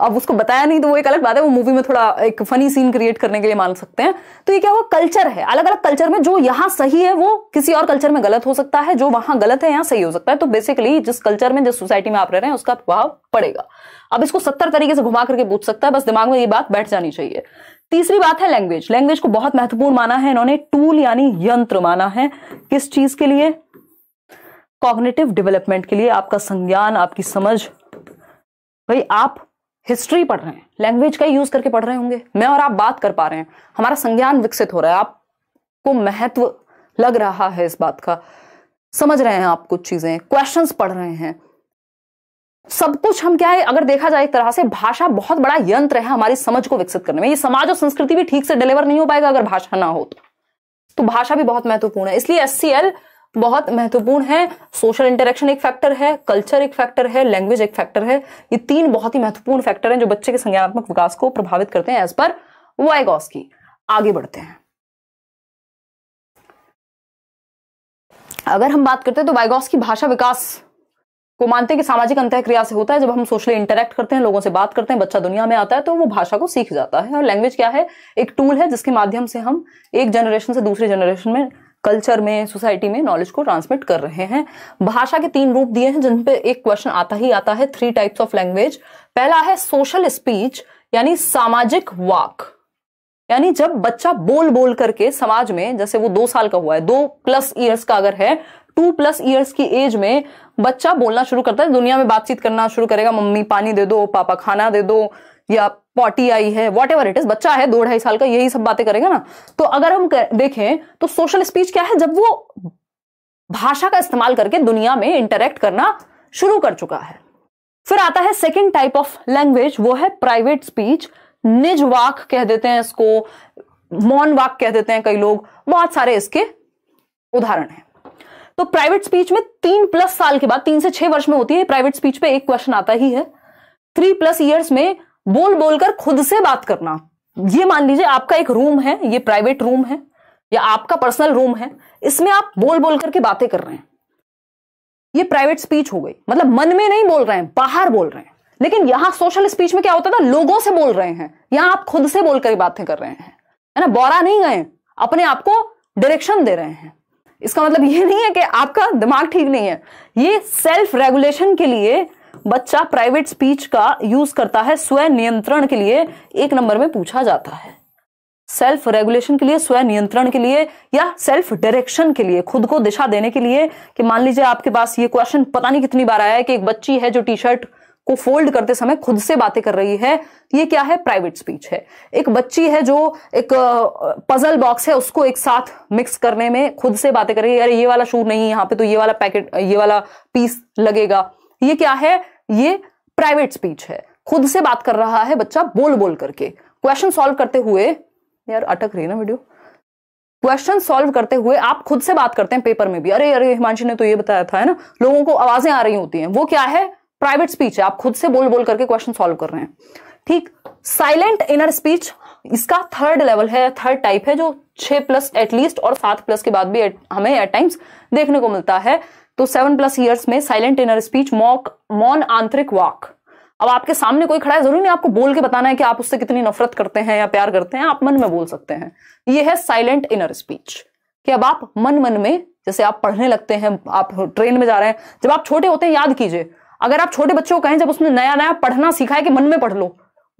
अब उसको बताया नहीं तो वो एक अलग बात है वो मूवी में थोड़ा एक फनी सीन क्रिएट करने के लिए मान सकते हैं तो ये क्या हुआ कल्चर है अलग अलग कल्चर में जो यहाँ सही है वो किसी और कल्चर में गलत हो सकता है जो वहां गलत है यहाँ सही हो सकता है तो बेसिकली जिस कल्चर में जिस सोसाइटी में आप रह रहे हैं उसका प्रभाव पड़ेगा अब इसको सत्तर तरीके से घुमा करके पूछ सकता है बस दिमाग में ये बात बैठ जानी चाहिए तीसरी बात है लैंग्वेज लैंग्वेज को बहुत महत्वपूर्ण माना है इन्होंने टूल यानी यंत्र माना है किस चीज के लिए कॉग्निटिव डेवलपमेंट के लिए आपका संज्ञान आपकी समझ भाई आप हिस्ट्री पढ़ रहे हैं लैंग्वेज का यूज करके पढ़ रहे होंगे मैं और आप बात कर पा रहे हैं हमारा संज्ञान विकसित हो रहा है आपको महत्व लग रहा है इस बात का समझ रहे हैं आप कुछ चीजें क्वेश्चंस पढ़ रहे हैं सब कुछ हम क्या है अगर देखा जाए एक तरह से भाषा बहुत बड़ा यंत्र है हमारी समझ को विकसित करने में ये समाज और संस्कृति भी ठीक से डिलीवर नहीं हो पाएगा अगर भाषा ना हो तो, तो भाषा भी बहुत महत्वपूर्ण है इसलिए एस बहुत महत्वपूर्ण है सोशल इंटरेक्शन एक फैक्टर है कल्चर एक फैक्टर है लैंग्वेज एक फैक्टर है ये तीन बहुत ही महत्वपूर्ण फैक्टर हैं जो बच्चे के संज्ञानात्मक विकास को प्रभावित करते हैं एज पर वायगॉस की आगे बढ़ते हैं अगर हम बात करते हैं तो वाइगॉस की भाषा विकास को मानते हैं कि सामाजिक अंत क्रिया से होता है जब हम सोशली इंटरेक्ट करते हैं लोगों से बात करते हैं बच्चा दुनिया में आता है तो वो भाषा को सीख जाता है और लैंग्वेज क्या है एक टूल है जिसके माध्यम से हम एक जनरेशन से दूसरी जनरेशन में कल्चर में सोसाइटी में नॉलेज को ट्रांसमिट कर रहे हैं भाषा के तीन रूप दिए हैं जिन पे एक क्वेश्चन आता ही आता है थ्री टाइप्स ऑफ लैंग्वेज पहला है सोशल स्पीच यानी सामाजिक वाक यानी जब बच्चा बोल बोल करके समाज में जैसे वो दो साल का हुआ है दो प्लस ईयर्स का अगर है टू प्लस ईयर्स की एज में बच्चा बोलना शुरू करता है दुनिया में बातचीत करना शुरू करेगा मम्मी पानी दे दो पापा खाना दे दो या पॉटी आई है वॉट एवर इट इज बच्चा है दो ढाई साल का यही सब बातें करेगा ना तो अगर हम देखें तो सोशल स्पीच क्या है जब वो भाषा का इस्तेमाल करके दुनिया में इंटरेक्ट करना शुरू कर चुका है फिर आता है सेकेंड टाइप ऑफ लैंग्वेज वो है प्राइवेट स्पीच निज वाक कह देते हैं इसको मौन वाक कह देते हैं कई लोग बहुत सारे इसके उदाहरण हैं तो प्राइवेट स्पीच में तीन प्लस साल के बाद तीन से छह वर्ष में होती है प्राइवेट स्पीच पे एक क्वेश्चन आता ही है थ्री प्लस इयर्स में बोल बोलकर खुद से बात करना ये मान लीजिए आपका एक रूम है ये प्राइवेट रूम है या आपका पर्सनल रूम है इसमें आप बोल बोल करके बातें कर रहे हैं ये प्राइवेट स्पीच हो गई मतलब मन में नहीं बोल रहे हैं बाहर बोल रहे हैं लेकिन यहां सोशल स्पीच में क्या होता था लोगों से बोल रहे हैं यहां आप खुद से बोलकर बातें कर रहे हैं है ना बोरा नहीं गए अपने आप को डायरेक्शन दे रहे हैं इसका मतलब ये नहीं है कि आपका दिमाग ठीक नहीं है ये सेल्फ रेगुलेशन के लिए बच्चा प्राइवेट स्पीच का यूज करता है स्व नियंत्रण के लिए एक नंबर में पूछा जाता है सेल्फ रेगुलेशन के लिए स्व नियंत्रण के लिए या सेल्फ डायरेक्शन के लिए खुद को दिशा देने के लिए कि मान लीजिए आपके पास ये क्वेश्चन पता नहीं कितनी बार आया है कि एक बच्ची है जो टी शर्ट को फोल्ड करते समय खुद से बातें कर रही है ये क्या है प्राइवेट स्पीच है एक बच्ची है जो एक पजल बॉक्स है उसको एक साथ मिक्स करने में खुद से बातें कर रही है यार ये वाला शू नहीं यहाँ पे तो ये वाला पैकेट ये वाला पीस लगेगा ये क्या है ये प्राइवेट स्पीच है खुद से बात कर रहा है बच्चा बोल बोल करके क्वेश्चन सॉल्व करते हुए यार अटक रही है ना वीडियो क्वेश्चन सॉल्व करते हुए आप खुद से बात करते हैं पेपर में भी अरे अरे हिमांशी ने तो ये बताया था है ना लोगों को आवाजें आ रही होती हैं वो क्या है प्राइवेट स्पीच है आप खुद से बोल बोल करके क्वेश्चन सॉल्व कर रहे हैं ठीक साइलेंट इनर स्पीच इसका थर्ड लेवल है थर्ड टाइप है जो छह प्लस एटलीस्ट और सात प्लस के बाद भी हमें एट टाइम्स देखने को मिलता है तो सेवन प्लस ईयर्स में साइलेंट इनर स्पीच मॉक मॉन आंतरिक वॉक अब आपके सामने कोई खड़ा है जरूरी नहीं आपको बोल के बताना है कि आप उससे कितनी नफरत करते हैं या प्यार करते हैं आप मन में बोल सकते हैं ये है साइलेंट इनर स्पीच कि अब आप मन मन में जैसे आप पढ़ने लगते हैं आप ट्रेन में जा रहे हैं जब आप छोटे होते हैं याद कीजिए अगर आप छोटे बच्चों को कहें जब उसने नया नया पढ़ना सीखा है कि मन में पढ़ लो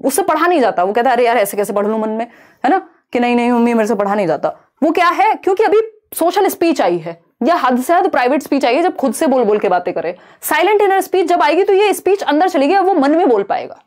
उससे पढ़ा नहीं जाता वो कहता है अरे यार ऐसे कैसे पढ़ लो मन में है ना कि नहीं नहीं मम्मी मेरे से पढ़ा नहीं जाता वो क्या है क्योंकि अभी सोशल स्पीच आई है या हद से हद प्राइवेट स्पीच आएगी जब खुद से बोल बोल के बातें करे साइलेंट इनर स्पीच जब आएगी तो ये स्पीच अंदर चलेगी वो मन में बोल पाएगा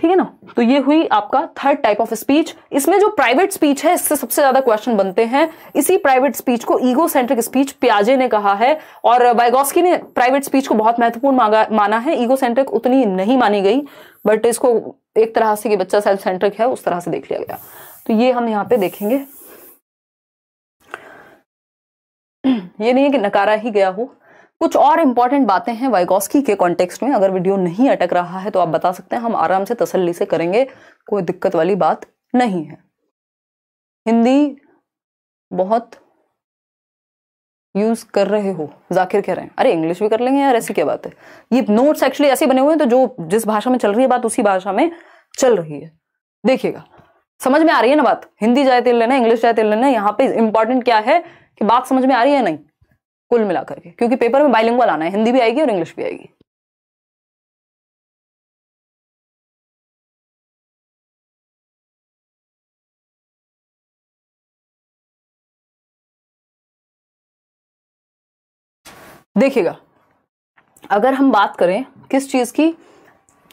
ठीक है ना तो ये हुई आपका थर्ड टाइप ऑफ स्पीच इसमें जो प्राइवेट स्पीच है इससे सबसे ज्यादा क्वेश्चन बनते हैं इसी प्राइवेट स्पीच को ईगो सेंट्रिक स्पीच प्याजे ने कहा है और वाइगोस्की ने प्राइवेट स्पीच को बहुत महत्वपूर्ण माना है ईगो सेंट्रिक उतनी नहीं मानी गई बट इसको एक तरह से कि बच्चा सेल्फ सेंट्रिक है उस तरह से देख लिया गया तो ये हम यहाँ पे देखेंगे ये नहीं है कि नकारा ही गया हो कुछ और इंपॉर्टेंट बातें हैं वाइगोस्की के कॉन्टेक्स्ट में अगर वीडियो नहीं अटक रहा है तो आप बता सकते हैं हम आराम से तसल्ली से करेंगे कोई दिक्कत वाली बात नहीं है हिंदी बहुत यूज कर रहे हो जाकिर कह रहे हैं अरे इंग्लिश भी कर लेंगे यार ऐसी क्या बात है ये नोट्स एक्चुअली ऐसे बने हुए हैं तो जो जिस भाषा में चल रही है बात उसी भाषा में चल रही है देखिएगा समझ में आ रही है ना बात हिंदी जाए तेल लेना इंग्लिश जाए तेल लेना यहाँ पे इंपॉर्टेंट क्या है कि बात समझ में आ रही है नहीं कुल मिलाकर के क्योंकि पेपर में बाइलिंगुअल आना है हिंदी भी आएगी और इंग्लिश भी आएगी देखिएगा अगर हम बात करें किस चीज़ की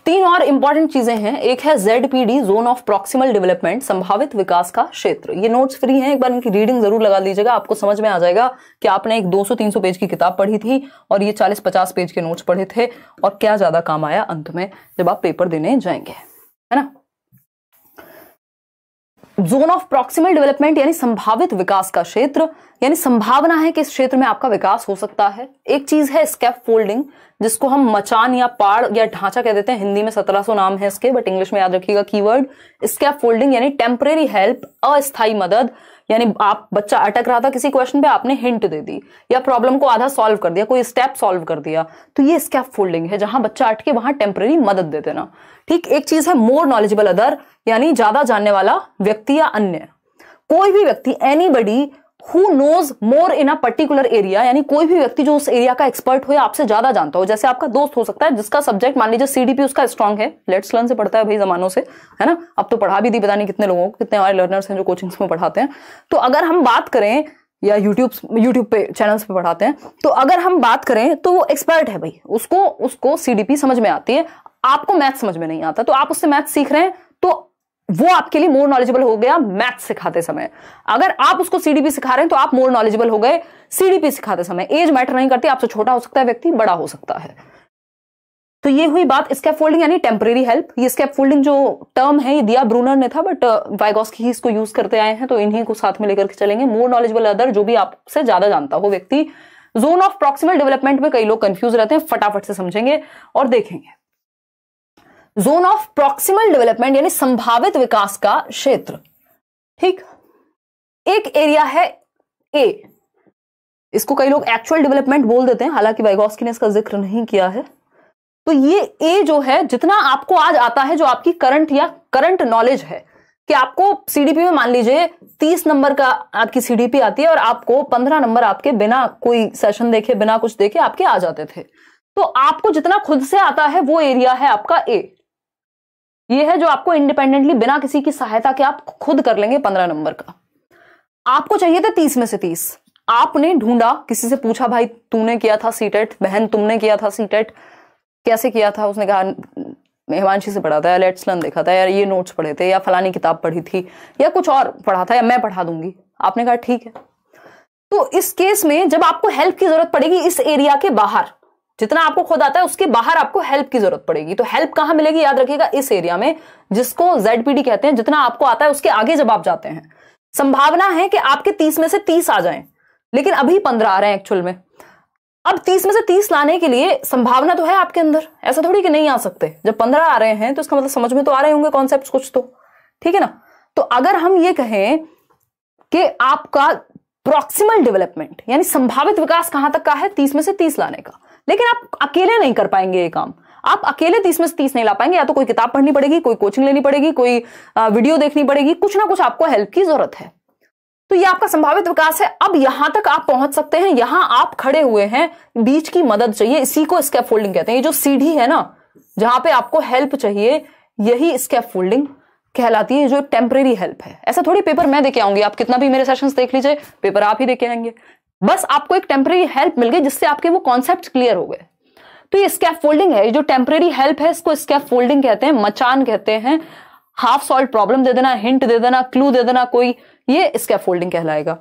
तीन और इंपॉर्टेंट चीजें हैं एक है Z P D zone of proximal development संभावित विकास का क्षेत्र ये नोट्स फ्री हैं एक बार इनकी रीडिंग जरूर लगा लीजिएगा आपको समझ में आ जाएगा कि आपने एक 200-300 पेज की किताब पढ़ी थी और ये 40-50 पेज के नोट्स पढ़े थे और क्या ज्यादा काम आया अंत में जब आप पेपर देने जाएंगे है ना जोन ऑफ प्रॉक्सिमल डेवलपमेंट यानी संभावित विकास का क्षेत्र यानी संभावना है कि इस क्षेत्र में आपका विकास हो सकता है एक चीज है स्केप फोल्डिंग जिसको हम मचान या पाड़ या ढांचा कह देते हैं हिंदी में सत्रह सौ नाम है इसके बट इंग्लिश में याद रखिएगा कीवर्ड स्केप फोल्डिंग यानी टेम्परेरी हेल्प अस्थायी मदद यानी आप बच्चा अटक रहा था किसी क्वेश्चन पे आपने हिंट दे दी या प्रॉब्लम को आधा सॉल्व कर दिया कोई स्टेप सॉल्व कर दिया तो ये स्केप फोल्डिंग है जहां बच्चा अटके वहां टेम्परेरी मदद दे देना ठीक एक चीज है मोर नॉलेजेबल अदर यानी ज्यादा जानने वाला व्यक्ति या अन्य कोई भी व्यक्ति anybody who knows more in a particular area यानी कोई भी व्यक्ति जो उस एरिया का एक्सपर्ट हो या आपसे ज्यादा जानता हो जैसे आपका दोस्त हो सकता है जिसका सब्जेक्ट मान लीजिए सीडीपी उसका स्ट्रॉन्ग है लेट्स लर्न से पढ़ता है भाई जमानों से है ना अब तो पढ़ा भी दी पता नहीं कितने लोगों को कितने हमारे लर्नर्स हैं जो कोचिंग्स में पढ़ाते हैं तो अगर हम बात करें या यूट्यूब यूट्यूब पे चैनल्स पे पढ़ाते हैं तो अगर हम बात करें तो वो एक्सपर्ट है भाई उसको उसको सीडीपी समझ में आती है आपको मैथ समझ में नहीं आता तो आप उससे मैथ सीख रहे हैं तो वो आपके लिए मोर नॉलेजेबल हो गया मैथ सिखाते समय अगर आप उसको सीडीपी सिखा रहे हैं तो आप मोर नॉलेजेबल हो गए सीडीपी सिखाते समय एज मैटर नहीं करती आपसे छोटा हो सकता है व्यक्ति बड़ा हो सकता है तो ये हुई बात स्कैप फोल्डिंग यानी टेम्परेरी हेल्प ये स्कैप फोल्डिंग जो टर्म है ये दिया ब्रूनर ने था बट वाइगॉस की इसको यूज करते आए हैं तो इन्हीं को साथ में लेकर के चलेंगे मोर नॉलेजेबल अदर जो भी आपसे ज्यादा जानता हो व्यक्ति जोन ऑफ प्रॉक्सिमल डेवलपमेंट में कई लोग कंफ्यूज रहते हैं फटाफट से समझेंगे और देखेंगे जोन ऑफ प्रॉक्सिमल डेवलपमेंट यानी संभावित विकास का क्षेत्र ठीक एक एरिया है ए इसको कई लोग एक्चुअल डेवलपमेंट बोल देते हैं हालांकि वाइगोस्की ने इसका जिक्र नहीं किया है तो ये ए जो है जितना आपको आज आता है जो आपकी करंट या करंट नॉलेज है कि आपको सीडीपी में मान लीजिए तीस नंबर का आपकी सीडीपी आती है और आपको पंद्रह नंबर आपके बिना कोई सेशन देखे बिना कुछ देखे आपके आ जाते थे तो आपको जितना खुद से आता है वो एरिया है आपका ए ये है जो आपको इंडिपेंडेंटली बिना किसी की सहायता के आप खुद कर लेंगे पंद्रह नंबर का आपको चाहिए था तीस में से तीस आपने ढूंढा किसी से पूछा भाई तूने किया था सीटेट e बहन तुमने किया था सीटेट e कैसे किया था उसने कहा मेहमानशी से पढ़ा था या लेट्स लर्न देखा था या ये नोट्स पढ़े थे या फलानी किताब पढ़ी थी या कुछ और पढ़ा था या मैं पढ़ा दूंगी आपने कहा ठीक है तो इस केस में जब आपको हेल्प की जरूरत पड़ेगी इस एरिया के बाहर जितना आपको खुद आता है उसके बाहर आपको हेल्प की जरूरत पड़ेगी तो हेल्प कहां मिलेगी याद रखिएगा इस एरिया में जिसको जेड कहते हैं जितना आपको आता है उसके आगे जब आप जाते हैं संभावना है कि आपके तीस में से तीस आ जाए लेकिन अभी पंद्रह आ रहे हैं एक्चुअल में अब तीस में से तीस लाने के लिए संभावना तो है आपके अंदर ऐसा थोड़ी कि नहीं आ सकते जब पंद्रह आ रहे हैं तो इसका मतलब समझ में तो आ रहे होंगे कॉन्सेप्ट कुछ तो ठीक है ना तो अगर हम ये कहें कि आपका प्रॉक्सिमल डेवलपमेंट यानी संभावित विकास कहां तक का है तीस में से तीस लाने का लेकिन आप अकेले नहीं कर पाएंगे ये काम आप अकेले तीस में से तीस नहीं ला पाएंगे या तो कोई किताब पढ़नी पड़ेगी कोई कोचिंग लेनी पड़ेगी कोई वीडियो देखनी पड़ेगी कुछ ना कुछ आपको हेल्प की जरूरत है तो ये आपका संभावित विकास है अब यहां तक आप पहुंच सकते हैं यहां आप खड़े हुए हैं बीच की मदद चाहिए इसी को स्केप फोल्डिंग कहते हैं ये जो सीढ़ी है ना जहां पे आपको हेल्प चाहिए यही स्कैप फोल्डिंग कहलाती है जो टेम्परेरी हेल्प है ऐसा थोड़ी पेपर मैं देके आऊंगी आप कितना भी मेरे सेशंस देख लीजिए पेपर आप ही देके आएंगे बस आपको एक टेम्पररी हेल्प मिल गई जिससे आपके वो कॉन्सेप्ट क्लियर हो गए तो ये स्कैप फोल्डिंग है जो टेम्पररी हेल्प है इसको स्कैप फोल्डिंग कहते हैं मचान कहते हैं हाफ सॉल्व प्रॉब्लम दे देना हिंट दे देना क्लू दे देना कोई ये स्कैप फोल्डिंग कहलाएगा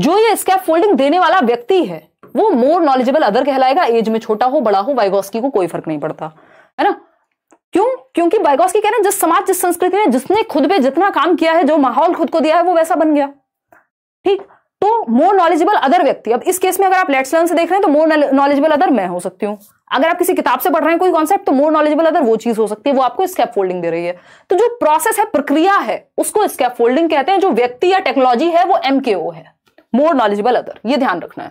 जो ये स्कैप फोल्डिंग देने वाला व्यक्ति है वो मोर नॉलेजेबल अदर कहलाएगा एज में छोटा हो बड़ा हो वाइगोस्की को कोई फर्क नहीं पड़ता है ना क्यों क्योंकि वाइगोस्की कह रहे हैं जिस समाज जिस संस्कृति में जिसने खुद पे जितना काम किया है जो माहौल खुद को दिया है वो वैसा बन गया ठीक तो मोर नॉलेजेबल अदर व्यक्ति अब इस केस में अगर आप लेट्स लर्न से देख रहे हैं तो मोर नॉलेजेबल अदर मैं हो सकती हूँ अगर आप किसी किताब से पढ़ रहे हैं कोई कॉन्सेप्ट तो मोर नॉलेजेबल अदर वो चीज हो सकती है वो आपको स्कैप फोल्डिंग दे रही है तो जो प्रोसेस है प्रक्रिया है उसको स्कैप फोल्डिंग कहते हैं जो व्यक्ति या टेक्नोलॉजी है वो एमकेओ है मोर नॉलेजेबल अदर ये ध्यान रखना है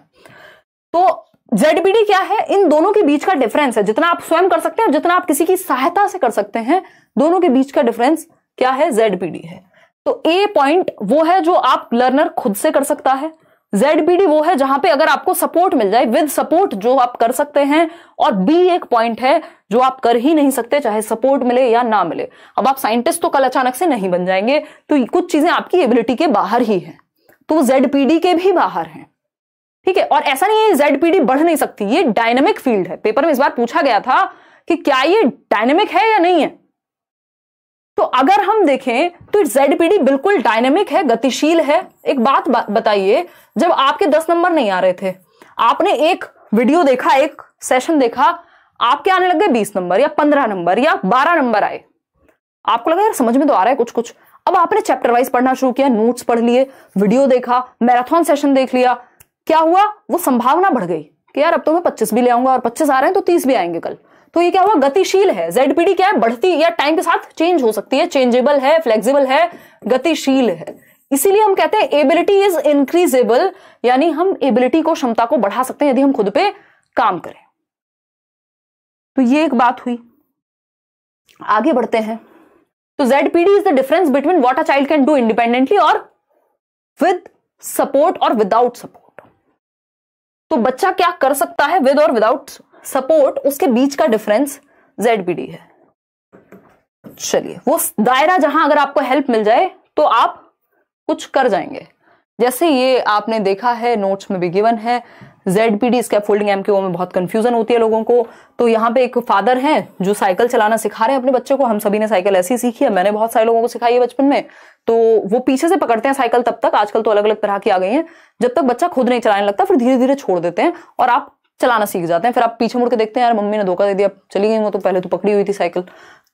तो जेडबीडी क्या है इन दोनों के बीच का डिफरेंस है जितना आप स्वयं कर सकते हैं जितना आप किसी की सहायता से कर सकते हैं दोनों के बीच का डिफरेंस क्या है जेडबीडी है तो ए पॉइंट वो है जो आप लर्नर खुद से कर सकता है जेड बी डी वो है जहां पे अगर आपको सपोर्ट मिल जाए विद सपोर्ट जो आप कर सकते हैं और बी एक पॉइंट है जो आप कर ही नहीं सकते चाहे सपोर्ट मिले या ना मिले अब आप साइंटिस्ट तो कल अचानक से नहीं बन जाएंगे तो कुछ चीजें आपकी एबिलिटी के बाहर ही है तो जेड पी डी के भी बाहर हैं ठीक है और ऐसा नहीं है जेड पी डी बढ़ नहीं सकती ये डायनेमिक फील्ड है पेपर में इस बार पूछा गया था कि क्या ये डायनेमिक है या नहीं है तो अगर हम देखें तो जेडपीडी बिल्कुल डायनेमिक है गतिशील है एक बात बताइए जब आपके दस नंबर नहीं आ रहे थे आपने एक वीडियो देखा एक सेशन देखा आपके आने लग गए बीस नंबर या पंद्रह नंबर या बारह नंबर आए आपको लगा यार समझ में तो आ रहा है कुछ कुछ अब आपने चैप्टर वाइज पढ़ना शुरू किया नोट्स पढ़ लिए वीडियो देखा मैराथन सेशन देख लिया क्या हुआ वो संभावना बढ़ गई कि यार अब तो मैं पच्चीस भी ले आऊंगा और पच्चीस आ रहे हैं तो तीस भी आएंगे कल तो ये क्या हुआ गतिशील है जेडपीडी क्या है बढ़ती या टाइम के साथ चेंज हो सकती है चेंजेबल है फ्लेक्सिबल है गतिशील है इसीलिए हम कहते हैं एबिलिटी इज इंक्रीजेबल यानी हम एबिलिटी को क्षमता को बढ़ा सकते हैं यदि हम खुद पे काम करें तो ये एक बात हुई आगे बढ़ते हैं तो ZPD is the difference between what a child can do independently और विद सपोर्ट और विदाउट सपोर्ट तो बच्चा क्या कर सकता है विद और विदाउट सपोर्ट उसके बीच का डिफरेंस डी है चलिए वो दायरा जहां अगर आपको हेल्प मिल जाए तो आप कुछ कर जाएंगे जैसे ये आपने देखा है नोट्स में भी गिवन है Z P D scaffolding एम में बहुत कंफ्यूजन होती है लोगों को तो यहाँ पे एक फादर है जो साइकिल चलाना सिखा रहे हैं अपने बच्चे को हम सभी ने साइकिल ऐसी सीखी है मैंने बहुत सारे लोगों को सिखाई है बचपन में तो वो पीछे से पकड़ते हैं साइकिल तब तक आजकल तो अलग अलग तरह की आ गई है जब तक बच्चा खुद नहीं चलाने लगता फिर धीरे धीरे छोड़ देते हैं और आप चलाना सीख जाते हैं फिर आप पीछे मुड़ के देखते हैं यार मम्मी ने धोखा दे दिया चली गई वो तो पहले तो पकड़ी हुई थी साइकिल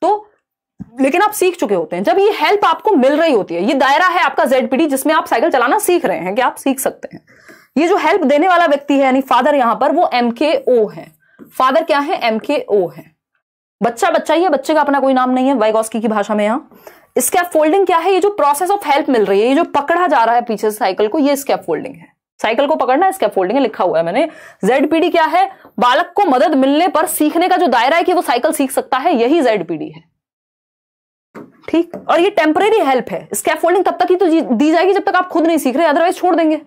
तो लेकिन आप सीख चुके होते हैं जब ये हेल्प आपको मिल रही होती है ये दायरा है आपका जेडपीडी जिसमें आप साइकिल चलाना सीख रहे हैं कि आप सीख सकते हैं ये जो हेल्प देने वाला व्यक्ति है यानी फादर यहां पर वो एम के ओ है फादर क्या है एम के ओ है बच्चा बच्चा ही है बच्चे का अपना कोई नाम नहीं है वाइगोस्की की भाषा में यहाँ स्कैप फोल्डिंग क्या है ये जो प्रोसेस ऑफ हेल्प मिल रही है ये जो पकड़ा जा रहा है पीछे साइकिल को ये स्कैप फोल्डिंग है साइकिल को पकड़ना इसके फोल्डिंग लिखा हुआ है मैंने जेडपीडी क्या है बालक को मदद मिलने पर सीखने का जो दायरा है कि वो साइकिल सीख सकता है यही जेडपीडी है ठीक और ये टेम्परेरी हेल्प है स्कैफोल्डिंग तब तक ही तो दी जाएगी जब तक आप खुद नहीं सीख रहे अदरवाइज छोड़ देंगे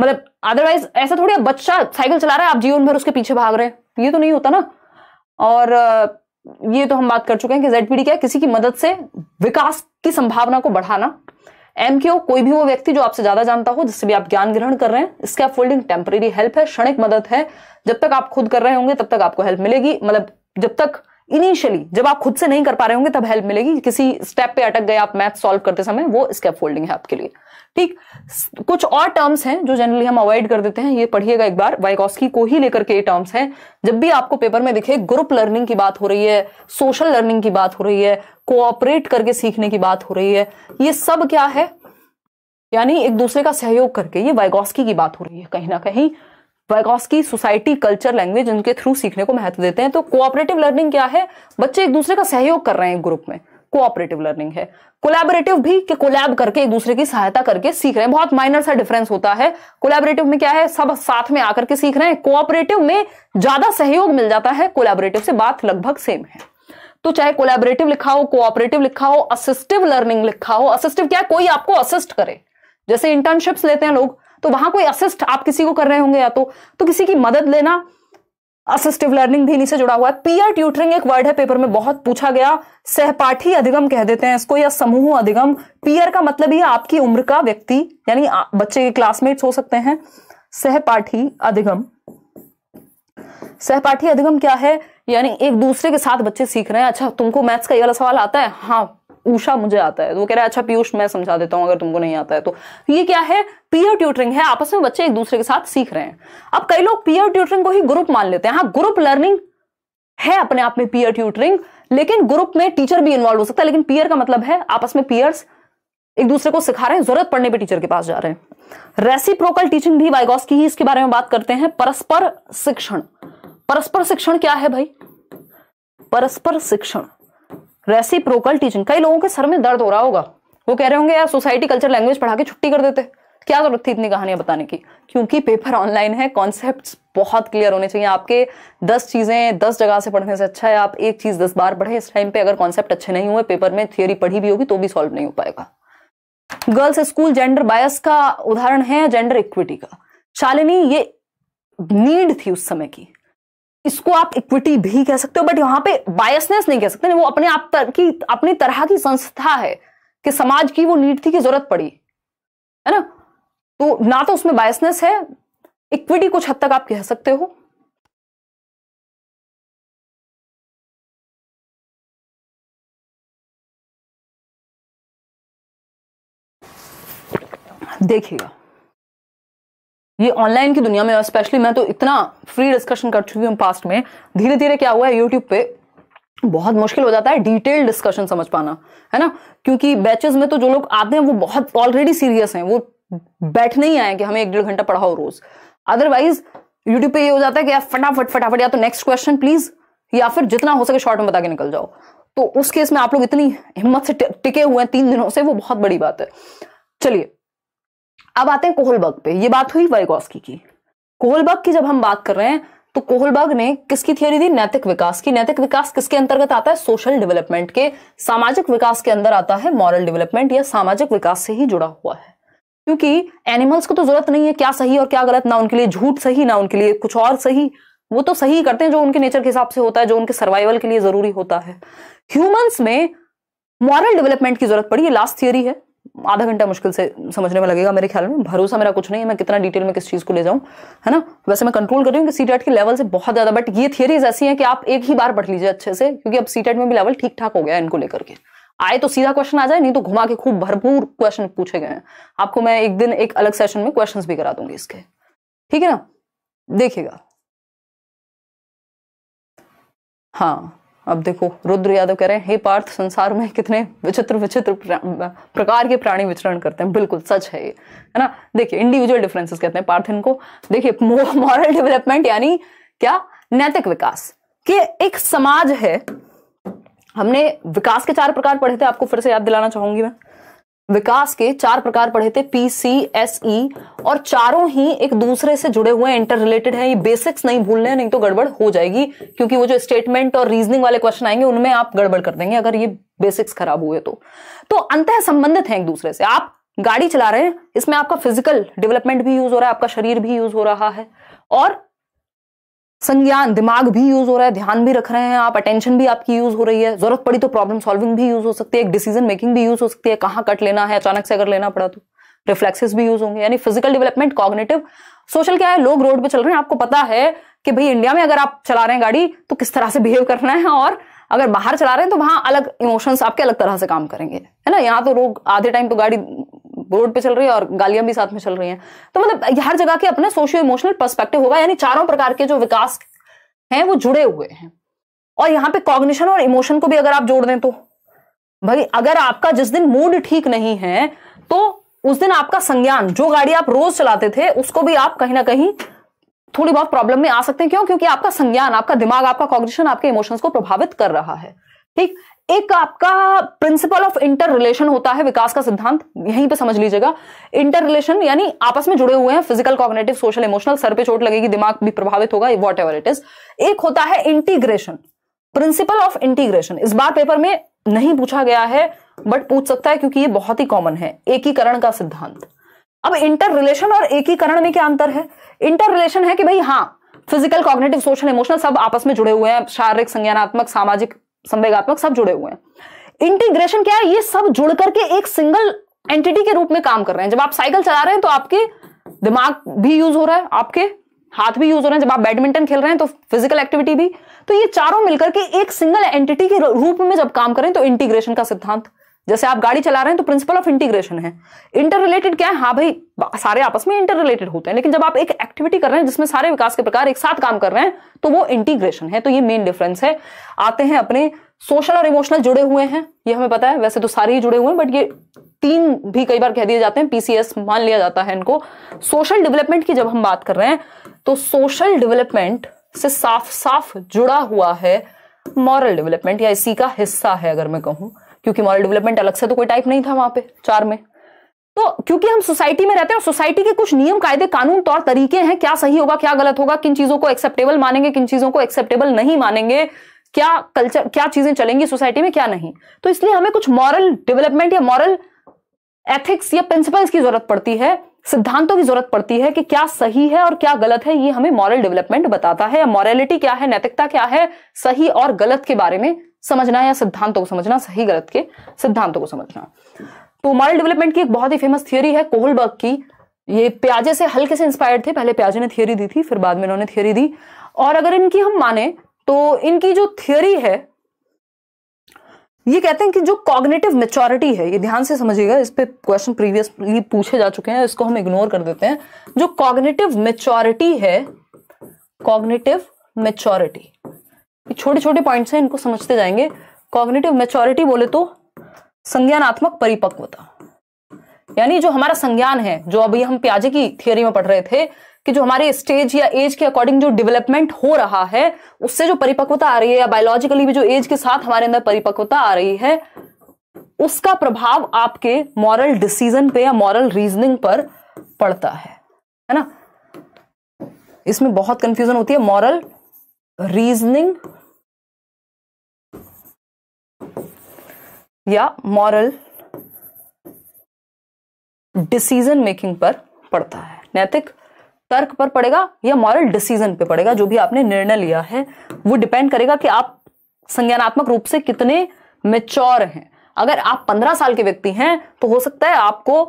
मतलब अदरवाइज ऐसा थोड़ी आप बच्चा साइकिल चला रहा है आप जीवन भर उसके पीछे भाग रहे हैं ये तो नहीं होता ना और ये तो हम बात कर चुके हैं कि जेडपीडी क्या है किसी की मदद से विकास की संभावना को बढ़ाना एम क्यू कोई भी वो व्यक्ति जो आपसे ज्यादा जानता हो जिससे भी आप ज्ञान ग्रहण कर रहे हैं स्कैप फोल्डिंग टेम्परेरी हेल्प है क्षणिक मदद है जब तक आप खुद कर रहे होंगे तब तक आपको हेल्प मिलेगी मतलब जब तक इनिशियली जब आप खुद से नहीं कर पा रहे होंगे तब हेल्प मिलेगी किसी स्टेप पे अटक गए आप मैथ सॉल्व करते समय वो स्केप फोल्डिंग है आपके लिए ठीक कुछ और टर्म्स हैं जो जनरली हम अवॉइड कर देते हैं ये पढ़िएगा एक बार वाइकॉस्की को ही लेकर के टर्म्स हैं जब भी आपको पेपर में दिखे ग्रुप लर्निंग की बात हो रही है सोशल लर्निंग की बात हो रही है कोऑपरेट करके सीखने की बात हो रही है ये सब क्या है यानी एक दूसरे का सहयोग करके ये वाइकॉस्की की बात हो रही है कहीं ना कहीं वाइगॉस्की सोसाइटी कल्चर लैंग्वेज उनके थ्रू सीखने को महत्व देते हैं तो कोऑपरेटिव लर्निंग क्या है बच्चे एक दूसरे का सहयोग कर रहे हैं ग्रुप में कोऑपरेटिव लर्निंग है कोलैबोरेटिव भी कि कोलैब करके एक दूसरे की सहायता करके सीख रहे हैं बहुत माइनर सा डिफरेंस होता है कोलैबोरेटिव में क्या है सब साथ में आकर के सीख रहे हैं कोऑपरेटिव में ज्यादा सहयोग मिल जाता है कोलैबोरेटिव से बात लगभग सेम है तो चाहे कोलैबोरेटिव लिखा हो कोऑपरेटिव लिखा हो असिस्टिव लर्निंग लिखा हो असिस्टिव क्या है कोई आपको असिस्ट करे जैसे इंटर्नशिप्स लेते हैं लोग तो वहां कोई असिस्ट आप किसी को कर रहे होंगे या तो, तो किसी की मदद लेना असिस्टिव लर्निंग भी इन्हीं जुड़ा हुआ है पीयर ट्यूटरिंग एक वर्ड है पेपर में बहुत पूछा गया सहपाठी अधिगम कह देते हैं इसको या समूह अधिगम पीयर का मतलब ही आपकी उम्र का व्यक्ति यानी बच्चे के क्लासमेट्स हो सकते हैं सहपाठी अधिगम सहपाठी अधिगम क्या है यानी एक दूसरे के साथ बच्चे सीख रहे हैं अच्छा तुमको मैथ्स का ये वाला सवाल आता है हाँ ऊषा मुझे आता है तो वो कह रहा है अच्छा पीयूष मैं समझा देता हूं अगर तुमको नहीं आता है तो ये क्या है पीयर ट्यूटरिंग है आपस में बच्चे एक दूसरे के साथ सीख रहे हैं अब कई लोग पीयर ट्यूटरिंग को ही ग्रुप मान लेते हैं हाँ ग्रुप लर्निंग है अपने आप में पीयर ट्यूटरिंग लेकिन ग्रुप में टीचर भी इन्वॉल्व हो सकता है लेकिन पीयर का मतलब है आपस में पीयर्स एक दूसरे को सिखा रहे हैं जरूरत पड़ने पे टीचर के पास जा रहे हैं रेसिप्रोकल टीचिंग भी वाइगॉस की ही इसके बारे में बात करते हैं परस्पर शिक्षण परस्पर शिक्षण क्या है भाई परस्पर शिक्षण रेसिप्रोकल टीचिंग कई लोगों के सर में दर्द हो रहा होगा वो कह रहे होंगे यार सोसाइटी कल्चर लैंग्वेज पढ़ा के छुट्टी कर देते क्या जरूरत थी इतनी कहानियां बताने की क्योंकि पेपर ऑनलाइन है कॉन्सेप्ट बहुत क्लियर होने चाहिए आपके दस चीज़ें दस जगह से पढ़ने से अच्छा है आप एक चीज़ दस बार पढ़े इस टाइम पे अगर कॉन्सेप्ट अच्छे नहीं हुए पेपर में थियोरी पढ़ी भी होगी तो भी सॉल्व नहीं हो पाएगा गर्ल्स स्कूल जेंडर बायस का उदाहरण है जेंडर इक्विटी का शालिनी ये नीड थी उस समय की इसको आप इक्विटी भी कह सकते हो बट यहाँ पे बायसनेस नहीं कह सकते वो अपने आप तर, की अपनी तरह की संस्था है कि समाज की वो नीड थी कि जरूरत पड़ी है ना तो ना तो उसमें बायसनेस है इक्विटी कुछ हद तक आप कह सकते हो देखिएगा ये ऑनलाइन की दुनिया में स्पेशली मैं तो इतना फ्री डिस्कशन कर चुकी हूँ पास्ट में धीरे धीरे क्या हुआ है यूट्यूब पे बहुत मुश्किल हो जाता है डिटेल डिस्कशन समझ पाना है ना क्योंकि बैचेस में तो जो लोग आते हैं वो बहुत ऑलरेडी सीरियस हैं वो बैठने ही आए कि हमें एक डेढ़ घंटा पढ़ाओ रोज अदरवाइज यूट्यूब पे ये हो जाता है कि यार फटाफट फटाफट या तो नेक्स्ट क्वेश्चन प्लीज या फिर जितना हो सके शॉर्ट में बता के निकल जाओ तो उस केस में आप लोग इतनी हिम्मत से टिके हुए हैं तीन दिनों से वो बहुत बड़ी बात है चलिए अब आते हैं कोहलबर्ग पे ये बात हुई वाइगोस्की की कोहलबर्ग की जब हम बात कर रहे हैं तो कोहलबर्ग ने किसकी थियोरी दी नैतिक विकास की नैतिक विकास किसके अंतर्गत आता है सोशल डेवलपमेंट के सामाजिक विकास के अंदर आता है मॉरल डेवलपमेंट या सामाजिक विकास से ही जुड़ा हुआ है क्योंकि एनिमल्स को तो जरूरत नहीं है क्या सही और क्या गलत ना उनके लिए झूठ सही ना उनके लिए कुछ और सही वो तो सही करते हैं जो उनके नेचर के हिसाब से होता है जो उनके सर्वाइवल के लिए जरूरी होता है ह्यूमंस में मॉरल डेवलपमेंट की जरूरत पड़ी ये लास्ट थियोरी है आधा घंटा मुश्किल से समझने में लगेगा मेरे ख्याल में भरोसा मेरा कुछ नहीं है मैं कितना डिटेल में किस चीज़ को ले जाऊँ है ना वैसे मैं कंट्रोल कर रही हूँ कि सी के लेवल से बहुत ज़्यादा बट ये थियरीज ऐसी हैं कि आप एक ही बार पढ़ लीजिए अच्छे से क्योंकि अब सी में भी लेवल ठीक ठाक हो गया इनको लेकर के आए तो सीधा क्वेश्चन आ जाए नहीं तो घुमा के खूब भरपूर क्वेश्चन पूछे गए हैं आपको मैं एक दिन एक अलग सेशन में क्वेश्चन भी करा दूंगी इसके ठीक है ना देखिएगा हाँ अब देखो रुद्र यादव कह रहे हैं हे पार्थ संसार में कितने विचित्र विचित्र प्रकार के प्राणी विचरण करते हैं बिल्कुल सच है ये है ना देखिए इंडिविजुअल डिफरेंसेस कहते हैं पार्थ इनको देखिए मॉरल डेवलपमेंट यानी क्या नैतिक विकास कि एक समाज है हमने विकास के चार प्रकार पढ़े थे आपको फिर से याद दिलाना चाहूंगी मैं विकास के चार प्रकार पढ़े थे पी सी एस ई और चारों ही एक दूसरे से जुड़े हुए इंटर रिलेटेड हैं ये बेसिक्स नहीं भूलने हैं नहीं तो गड़बड़ हो जाएगी क्योंकि वो जो स्टेटमेंट और रीजनिंग वाले क्वेश्चन आएंगे उनमें आप गड़बड़ कर देंगे अगर ये बेसिक्स खराब हुए तो तो अंत संबंधित है एक दूसरे से आप गाड़ी चला रहे हैं इसमें आपका फिजिकल डेवलपमेंट भी यूज हो रहा है आपका शरीर भी यूज हो रहा है और संज्ञान दिमाग भी यूज हो रहा है ध्यान भी रख रहे हैं आप अटेंशन भी आपकी यूज हो रही है जरूरत पड़ी तो प्रॉब्लम सॉल्विंग भी यूज हो सकती है डिसीजन मेकिंग भी यूज हो सकती है कहाँ कट लेना है अचानक से अगर लेना पड़ा तो रिफ्लेक्सेस भी यूज होंगे यानी फिजिकल डेवलपमेंट कॉग्नेटिव सोशल क्या है लोग रोड पे चल रहे हैं आपको पता है कि भाई इंडिया में अगर आप चला रहे हैं गाड़ी तो किस तरह से बिहेव करना है और अगर बाहर चला रहे हैं तो वहां अलग इमोशंस आपके अलग तरह से काम करेंगे है ना यहाँ तो लोग आधे टाइम तो गाड़ी रोड पे चल रही है और गालियां भी साथ में चल रही हैं तो मतलब हर जगह के अपने सोशियो इमोशनल पर्सपेक्टिव होगा यानी चारों प्रकार के जो विकास हैं वो जुड़े हुए हैं और यहाँ पे कॉग्निशन और इमोशन को भी अगर आप जोड़ दें तो भाई अगर आपका जिस दिन मूड ठीक नहीं है तो उस दिन आपका संज्ञान जो गाड़ी आप रोज चलाते थे उसको भी आप कहीं ना कहीं थोड़ी बहुत प्रॉब्लम में आ सकते हैं क्यों क्योंकि आपका संज्ञान आपका दिमाग आपका कॉग्निशन आपके इमोशंस को प्रभावित कर रहा है ठीक एक आपका प्रिंसिपल ऑफ इंटर रिलेशन होता है विकास का सिद्धांत यहीं पे समझ लीजिएगा इंटर रिलेशन यानी आपस में जुड़े हुए हैं फिजिकल कॉग्नेटिव सोशल इमोशनल सर पे चोट लगेगी दिमाग भी प्रभावित होगा वॉट एवर इट इज एक होता है इंटीग्रेशन प्रिंसिपल ऑफ इंटीग्रेशन इस बार पेपर में नहीं पूछा गया है बट पूछ सकता है क्योंकि ये बहुत ही कॉमन है एकीकरण का सिद्धांत अब इंटर रिलेशन और एकीकरण में क्या अंतर है इंटर रिलेशन है कि भाई हाँ फिजिकल कॉग्नेटिव सोशल इमोशनल सब आपस में जुड़े हुए हैं शारीरिक संज्ञानात्मक सामाजिक संवेगात्मक सब जुड़े हुए हैं इंटीग्रेशन क्या है ये सब जुड़ करके एक सिंगल एंटिटी के रूप में काम कर रहे हैं जब आप साइकिल चला रहे हैं तो आपके दिमाग भी यूज हो रहा है आपके हाथ भी यूज हो रहे हैं जब आप बैडमिंटन खेल रहे हैं तो फिजिकल एक्टिविटी भी तो ये चारों मिलकर के एक सिंगल एंटिटी के रूप में जब काम करें तो इंटीग्रेशन का सिद्धांत जैसे आप गाड़ी चला रहे हैं तो प्रिंसिपल ऑफ इंटीग्रेशन है इंटर रिलेटेड क्या है हाँ भाई सारे आपस में इंटर रिलेटेड होते हैं लेकिन जब आप एक एक्टिविटी कर रहे हैं जिसमें सारे विकास के प्रकार एक साथ काम कर रहे हैं तो वो इंटीग्रेशन है तो ये मेन डिफरेंस है आते हैं अपने सोशल और इमोशनल जुड़े हुए हैं ये हमें पता है वैसे तो सारे ही जुड़े हुए हैं बट ये तीन भी कई बार कह दिए जाते हैं पीसीएस मान लिया जाता है इनको सोशल डेवलपमेंट की जब हम बात कर रहे हैं तो सोशल डेवलपमेंट से साफ साफ जुड़ा हुआ है मॉरल डेवलपमेंट या इसी का हिस्सा है अगर मैं कहूं क्योंकि मॉरल डेवलपमेंट अलग से तो कोई टाइप नहीं था वहां पे चार में तो क्योंकि हम सोसाइटी में रहते हैं और सोसाइटी के कुछ नियम कायदे कानून तौर तरीके हैं क्या सही होगा क्या गलत होगा किन चीजों को एक्सेप्टेबल मानेंगे किन चीजों को एक्सेप्टेबल नहीं मानेंगे क्या कल्चर क्या चीजें चलेंगी सोसाइटी में क्या नहीं तो इसलिए हमें कुछ मॉरल डेवलपमेंट या मॉरल एथिक्स या प्रिंसिपल्स की जरूरत पड़ती है सिद्धांतों की जरूरत पड़ती है कि क्या सही है और क्या गलत है ये हमें मॉरल डेवलपमेंट बताता है या मॉरलिटी क्या है नैतिकता क्या है सही और गलत के बारे में समझना या सिद्धांतों को समझना सही गलत के सिद्धांतों को समझना तो मॉरल डेवलपमेंट की एक बहुत ही फेमस थियोरी है कोहलबर्ग की ये प्याजे से हल्के से इंस्पायर्ड थे पहले प्याजे ने थियोरी दी थी फिर बाद में इन्होंने थियोरी दी और अगर इनकी हम माने तो इनकी जो थियोरी है ये कहते हैं कि जो कॉग्नेटिव मेचोरिटी है ये ध्यान से समझिएगा इस पर क्वेश्चन प्रीवियसली पूछे जा चुके हैं इसको हम इग्नोर कर देते हैं जो कॉग्नेटिव मेचोरिटी है कॉग्नेटिव मेचोरिटी छोटे छोटे पॉइंट्स हैं इनको समझते जाएंगे कॉग्निटिव मेचोरिटी बोले तो संज्ञानात्मक परिपक्वता यानी जो हमारा संज्ञान है जो अभी हम प्याजे की थियोरी में पढ़ रहे थे कि जो हमारे स्टेज या एज के अकॉर्डिंग जो डेवलपमेंट हो रहा है उससे जो परिपक्वता आ रही है या बायोलॉजिकली भी जो एज के साथ हमारे अंदर परिपक्वता आ रही है उसका प्रभाव आपके मॉरल डिसीजन पे या मॉरल रीजनिंग पर पड़ता है है ना इसमें बहुत कंफ्यूजन होती है मॉरल रीजनिंग या मॉरल डिसीजन मेकिंग पर पड़ता है नैतिक तर्क पर पड़ेगा या मॉरल डिसीजन पे पड़ेगा जो भी आपने निर्णय लिया है वो डिपेंड करेगा कि आप संज्ञानात्मक रूप से कितने मेच्योर हैं अगर आप पंद्रह साल के व्यक्ति हैं तो हो सकता है आपको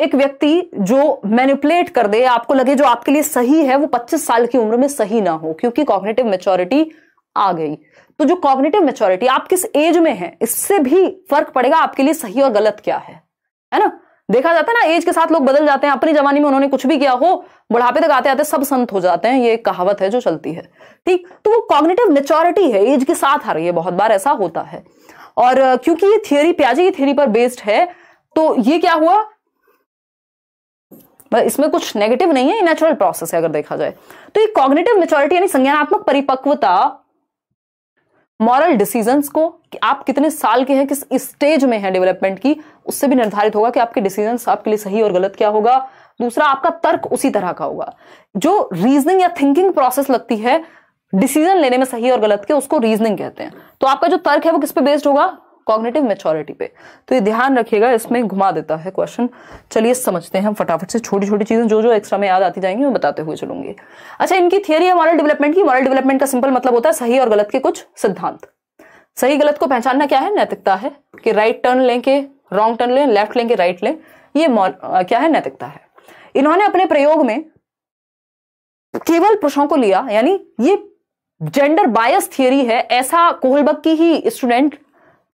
एक व्यक्ति जो मैनिपुलेट कर दे आपको लगे जो आपके लिए सही है वो 25 साल की उम्र में सही ना हो क्योंकि कॉग्नेटिव मेचोरिटी आ गई तो जो कॉग्नेटिव मेचोरिटी आप किस एज में है इससे भी फर्क पड़ेगा आपके लिए सही और गलत क्या है है ना देखा जाता है ना एज के साथ लोग बदल जाते हैं अपनी जमाने में उन्होंने कुछ भी किया हो बुढ़ापे तक आते आते सब संत हो जाते हैं ये एक कहावत है जो चलती है ठीक तो वो कॉग्नेटिव मेचोरिटी है एज के साथ आ रही है बहुत बार ऐसा होता है और क्योंकि ये थियोरी प्याजी की थियोरी पर बेस्ड है तो ये क्या हुआ इसमें कुछ नेगेटिव नहीं है ये नेचुरल प्रोसेस है अगर देखा जाए तो ये कॉग्निटिव मेचोरिटी यानी संज्ञानात्मक परिपक्वता मॉरल डिसीजन को कि आप कितने साल के हैं किस स्टेज में है डेवलपमेंट की उससे भी निर्धारित होगा कि आपके डिसीजन आपके लिए सही और गलत क्या होगा दूसरा आपका तर्क उसी तरह का होगा जो रीजनिंग या थिंकिंग प्रोसेस लगती है डिसीजन लेने में सही और गलत के उसको रीजनिंग कहते हैं तो आपका जो तर्क है वो किस पे बेस्ड होगा कॉग्नेटिव मेचोरिटी पे तो ये ध्यान रखिएगा इसमें घुमा देता है क्वेश्चन चलिए समझते हैं हम फटाफट से छोटी छोटी चीज़ें जो जो एक्स्ट्रा में याद आती जाएंगी मैं बताते हुए चलूंगी अच्छा इनकी थियरी है मॉरल डेवलपमेंट की मॉरल डेवलपमेंट का सिंपल मतलब होता है सही और गलत के कुछ सिद्धांत सही गलत को पहचानना क्या है नैतिकता है कि राइट टर्न लें कि रॉन्ग टर्न लें लेफ्ट लें कि राइट लें ये क्या है नैतिकता है इन्होंने अपने प्रयोग में केवल पुरुषों को लिया यानी ये जेंडर बायस थियरी है ऐसा कोहलबक की ही स्टूडेंट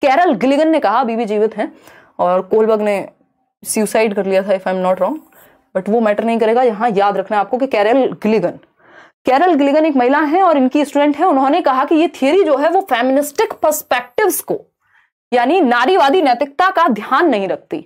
कैरल गिलिगन ने कहा अभी भी जीवित हैं और कोलबर्ग ने सुसाइड कर लिया था if I am not wrong but वो मैटर नहीं करेगा यहाँ याद रखना है आपको कि कैरल गिलिगन कैरल गिलिगन एक महिला है और इनकी स्टूडेंट है उन्होंने कहा कि ये थियरी जो है वो फेमिनिस्टिक पर्सपेक्टिव्स को यानी नारीवादी नैतिकता का ध्यान नहीं रखती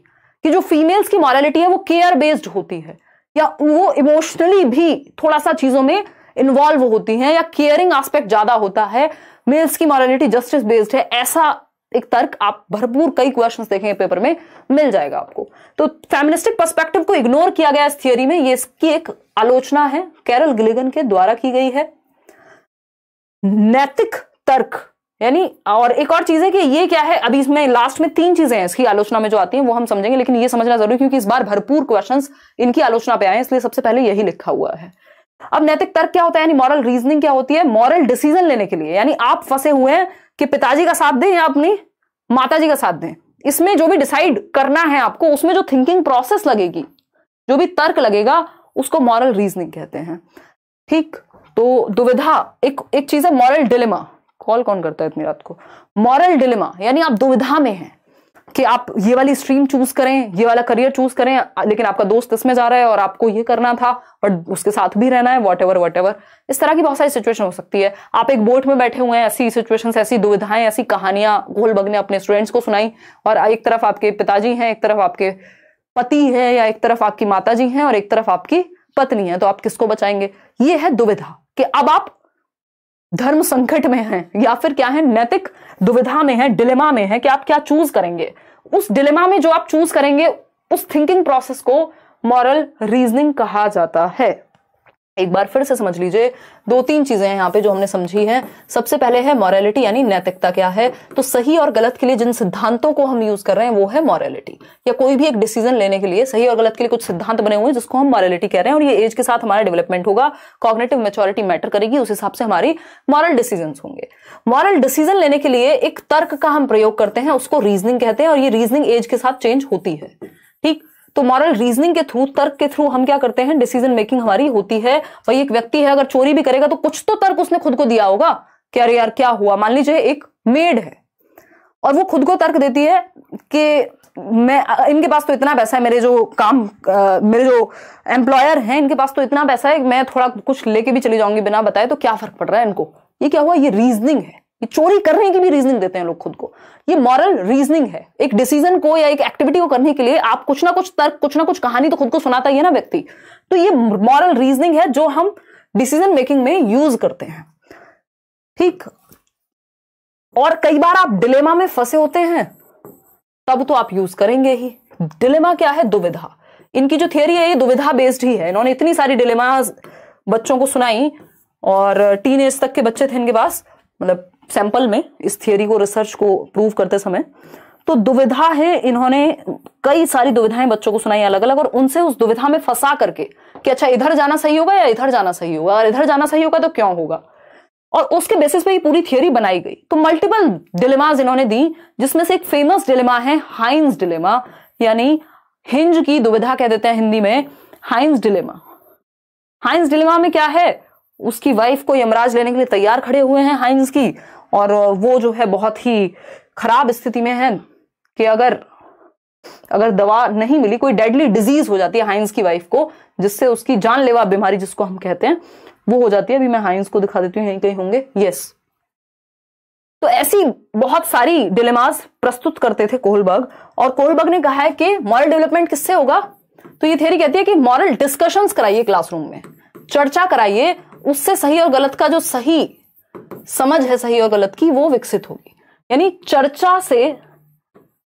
कि जो फीमेल्स की मॉरलिटी है वो केयर बेस्ड होती है या वो इमोशनली भी थोड़ा सा चीजों में इन्वॉल्व होती हैं या केयरिंग एस्पेक्ट ज्यादा होता है मेल्स की मॉरलिटी जस्टिस बेस्ड है ऐसा एक तर्क आप भरपूर कई क्वेश्चंस देखेंगे पेपर में मिल जाएगा आपको तो फेमिनिस्टिक पर्सपेक्टिव को इग्नोर किया गया इस थियोरी में ये इसकी एक आलोचना है कैरल गिलिगन के द्वारा की गई है नैतिक तर्क यानी और एक और चीज है कि ये क्या है अभी इसमें लास्ट में तीन चीजें हैं इसकी आलोचना में जो आती हैं वो हम समझेंगे लेकिन ये समझना जरूरी क्योंकि इस बार भरपूर क्वेश्चंस इनकी आलोचना पे आए इसलिए सबसे पहले यही लिखा हुआ है अब नैतिक तर्क क्या होता है यानी मॉरल रीजनिंग क्या होती है मॉरल डिसीजन लेने के लिए यानी आप फंसे हुए हैं कि पिताजी का साथ दें या अपनी माता जी का साथ दें इसमें जो भी डिसाइड करना है आपको उसमें जो थिंकिंग प्रोसेस लगेगी जो भी तर्क लगेगा उसको मॉरल रीजनिंग कहते हैं ठीक तो दुविधा एक एक चीज है मॉरल डिलेमा कॉल कौन करता है इतनी रात को मॉरल डिलेमा यानी आप दुविधा में हैं कि आप ये वाली स्ट्रीम चूज करें ये वाला करियर चूज करें लेकिन आपका दोस्त इसमें जा रहा है और आपको ये करना था बट उसके साथ भी रहना है वॉट एवर वट एवर इस तरह की बहुत सारी सिचुएशन हो सकती है आप एक बोट में बैठे हुए हैं ऐसी सिचुएशन ऐसी दुविधाएं ऐसी कहानियां गोलबग ने अपने स्टूडेंट्स को सुनाई और एक तरफ आपके पिताजी हैं एक तरफ आपके पति है या एक तरफ आपकी माता जी हैं और एक तरफ आपकी पत्नी है तो आप किसको बचाएंगे ये है दुविधा कि अब आप धर्म संकट में हैं या फिर क्या है नैतिक दुविधा में है डिलेमा में है कि आप क्या चूज करेंगे उस डिलेमा में जो आप चूज करेंगे उस थिंकिंग प्रोसेस को मॉरल रीजनिंग कहा जाता है एक बार फिर से समझ लीजिए दो तीन चीजें हैं यहाँ पे जो हमने समझी हैं सबसे पहले है मॉरेलिटी यानी नैतिकता क्या है तो सही और गलत के लिए जिन सिद्धांतों को हम यूज कर रहे हैं वो है मॉरेलिटी या कोई भी एक डिसीजन लेने के लिए सही और गलत के लिए कुछ सिद्धांत बने हुए हैं जिसको हम मॉरेलिटी कह रहे हैं और ये एज के साथ हमारा डेवलपमेंट होगा कॉग्नेटिव मेचोरिटी मैटर करेगी उस हिसाब से हमारी मॉरल डिसीजन होंगे मॉरल डिसीजन लेने के लिए एक तर्क का हम प्रयोग करते हैं उसको रीजनिंग कहते हैं और ये रीजनिंग एज के साथ चेंज होती है तो मॉरल रीजनिंग के थ्रू तर्क के थ्रू हम क्या करते हैं डिसीजन मेकिंग हमारी होती है वही एक व्यक्ति है अगर चोरी भी करेगा तो कुछ तो तर्क उसने खुद को दिया होगा कि अरे यार क्या हुआ मान लीजिए एक मेड है और वो खुद को तर्क देती है कि मैं इनके पास तो इतना पैसा है मेरे जो काम आ, मेरे जो एम्प्लॉयर हैं इनके पास तो इतना पैसा है मैं थोड़ा कुछ लेके भी चली जाऊंगी बिना बताए तो क्या फर्क पड़ रहा है इनको ये क्या हुआ ये रीजनिंग है ये चोरी करने की भी रीजनिंग देते हैं लोग खुद को ये मॉरल रीजनिंग है एक डिसीजन को या एक एक्टिविटी को करने के लिए आप कुछ ना कुछ तर्क कुछ ना कुछ कहानी तो खुद को सुनाता ही है ना व्यक्ति तो ये मॉरल रीजनिंग है जो हम डिसीजन मेकिंग में यूज करते हैं ठीक और कई बार आप डिलेमा में फंसे होते हैं तब तो आप यूज करेंगे ही डिलेमा क्या है दुविधा इनकी जो थियोरी है ये दुविधा बेस्ड ही है इन्होंने इतनी सारी डिलेमा बच्चों को सुनाई और टीन तक के बच्चे थे इनके पास मतलब सैंपल में इस थियोरी को रिसर्च को प्रूव करते समय तो दुविधा है इन्होंने कई सारी दुविधाएं बच्चों को सुनाई अलग अलग और उनसे उस दुविधा में फंसा करके कि अच्छा इधर जाना सही होगा या इधर जाना सही होगा और इधर जाना सही होगा तो क्यों होगा और उसके बेसिस पे ये पूरी थियोरी बनाई गई तो मल्टीपल डिलेमाज इन्होंने दी जिसमें से एक फेमस डिलेमा है हाइन्स डिलेमा यानी हिंज की दुविधा कह देते हैं हिंदी में हाइन्स डिलेमा हाइंस डिलेमा में क्या है उसकी वाइफ को यमराज लेने के लिए तैयार खड़े हुए हैं हाइंस की और वो जो है बहुत ही खराब स्थिति में है कि अगर अगर दवा नहीं मिली कोई डेडली डिजीज हो जाती है हाइंस की वाइफ को जिससे उसकी जानलेवा बीमारी जिसको हम कहते हैं वो हो जाती है अभी मैं हाइंस को दिखा देती हूँ यहीं कहीं होंगे यस तो ऐसी बहुत सारी डिलेमास प्रस्तुत करते थे कोहलबर्ग और कोहलबर्ग ने कहा है कि मॉरल डेवलपमेंट किससे होगा तो ये थेरी कहती है कि मॉरल डिस्कशंस कराइए क्लासरूम में चर्चा कराइए उससे सही और गलत का जो सही समझ है सही और गलत की वो विकसित होगी यानी चर्चा से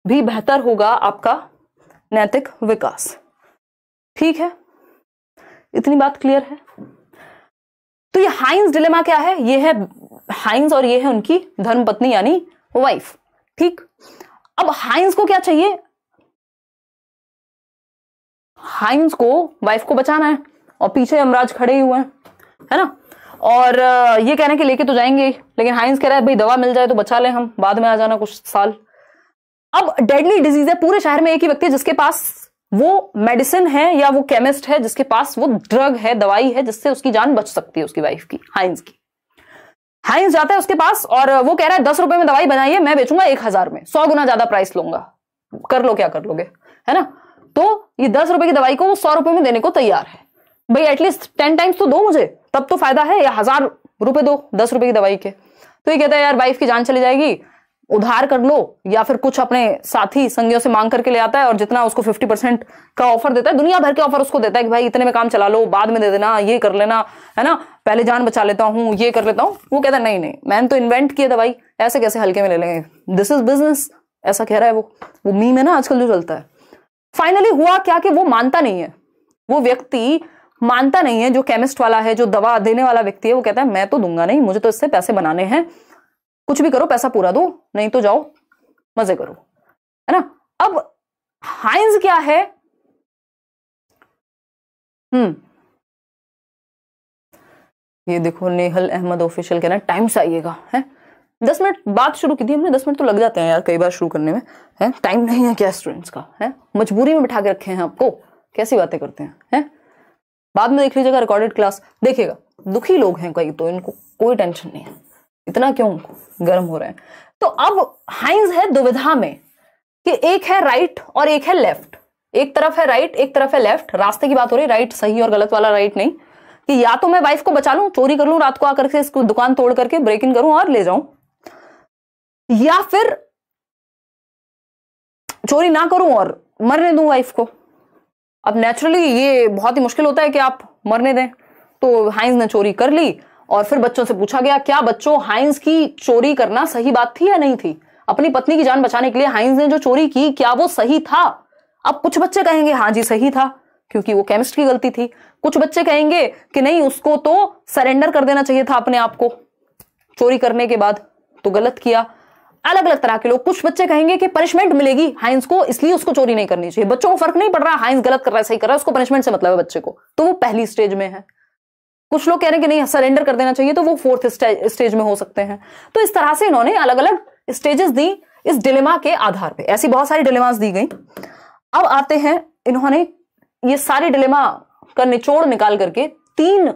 भी बेहतर होगा आपका नैतिक विकास ठीक है इतनी बात क्लियर है तो ये हाइंस डिलेमा क्या है ये है हाइंस और ये है उनकी धर्मपत्नी यानी वाइफ ठीक अब हाइंस को क्या चाहिए हाइंस को वाइफ को बचाना है और पीछे अमराज खड़े हुए हैं है ना और ये कह रहे हैं कि लेके तो जाएंगे लेकिन हाइंस कह रहा है भाई दवा मिल जाए तो बचा लें हम बाद में आ जाना कुछ साल अब डेडली डिजीज है पूरे शहर में एक ही व्यक्ति जिसके पास वो मेडिसिन है या वो केमिस्ट है जिसके पास वो ड्रग है दवाई है जिससे उसकी जान बच सकती है उसकी वाइफ की हाइंस की हाइंस जाता है उसके पास और वो कह रहा है दस रुपए में दवाई बनाइए मैं बेचूंगा एक हजार में सौ गुना ज्यादा प्राइस लूंगा कर लो क्या कर लोगे है ना तो ये दस रुपए की दवाई को वो सौ रुपए में देने को तैयार है भाई एटलीस्ट टेन टाइम्स तो दो मुझे तब तो फायदा है या हजार रुपए दो दस रुपए की दवाई के तो ये कहता है यार वाइफ की जान चली जाएगी उधार कर लो या फिर कुछ अपने साथी संगियों से मांग करके ले आता है और जितना उसको 50 परसेंट का ऑफर देता है दुनिया भर के ऑफर उसको देता है कि भाई इतने में काम चला लो बाद में दे देना ये कर लेना है ना पहले जान बचा लेता हूँ ये कर लेता हूँ वो कहता है नहीं नहीं मैंने तो इन्वेंट किया दवाई ऐसे कैसे हल्के में ले लेंगे दिस इज बिजनेस ऐसा कह रहा है वो वो मीम है ना आजकल जो चलता है फाइनली हुआ क्या कि वो मानता नहीं है वो व्यक्ति मानता नहीं है जो केमिस्ट वाला है जो दवा देने वाला व्यक्ति है वो कहता है मैं तो दूंगा नहीं मुझे तो इससे पैसे बनाने हैं कुछ भी करो पैसा पूरा दो नहीं तो जाओ मजे करो है ना अब हाइंस क्या है हम्म ये देखो नेहल अहमद ऑफिशियल कहना टाइम से आइएगा है दस मिनट बात शुरू की थी हमने दस मिनट तो लग जाते हैं यार कई बार शुरू करने में है टाइम नहीं है क्या स्टूडेंट्स का है मजबूरी में बिठा के रखे हैं आपको कैसी बातें करते हैं है बाद में देख लीजिएगा रिकॉर्डेड क्लास देखिएगा दुखी लोग हैं कई तो इनको कोई टेंशन नहीं है इतना क्यों गर्म हो रहे हैं तो अब हाइंस है दुविधा में कि एक है राइट और एक है लेफ्ट एक तरफ है राइट एक तरफ है लेफ्ट रास्ते की बात हो रही राइट सही और गलत वाला राइट नहीं कि या तो मैं वाइफ को बचा लूं चोरी कर लूं रात को आकर के इसको दुकान तोड़ करके ब्रेक इन करूं और ले जाऊं या फिर चोरी ना करूं और मरने दूं वाइफ को अब नेचुरली ये बहुत ही मुश्किल होता है कि आप मरने दें तो हाइंस ने चोरी कर ली और फिर बच्चों से पूछा गया क्या बच्चों हाइंस की चोरी करना सही बात थी या नहीं थी अपनी पत्नी की जान बचाने के लिए हाइंस ने जो चोरी की क्या वो सही था अब कुछ बच्चे कहेंगे हाँ जी सही था क्योंकि वो केमिस्ट की गलती थी कुछ बच्चे कहेंगे कि नहीं उसको तो सरेंडर कर देना चाहिए था अपने आप को चोरी करने के बाद तो गलत किया अलग अलग तरह के लोग कुछ बच्चे कहेंगे कि पनिशमेंट मिलेगी हाइंस को इसलिए उसको चोरी नहीं करनी चाहिए बच्चों को फर्क नहीं पड़ रहा हाइंस गलत कर रहा है सही कर रहा है उसको पनिशमेंट से मतलब है बच्चे को तो वो पहली स्टेज में है कुछ लोग कह रहे हैं कि नहीं सरेंडर कर देना चाहिए तो वो फोर्थ स्टेज में हो सकते हैं तो इस तरह से इन्होंने अलग अलग स्टेजेस दी इस डिलेमा के आधार पर ऐसी बहुत सारी डिलेमास दी गई अब आते हैं इन्होंने ये सारे डिलेमा का निचोड़ निकाल करके तीन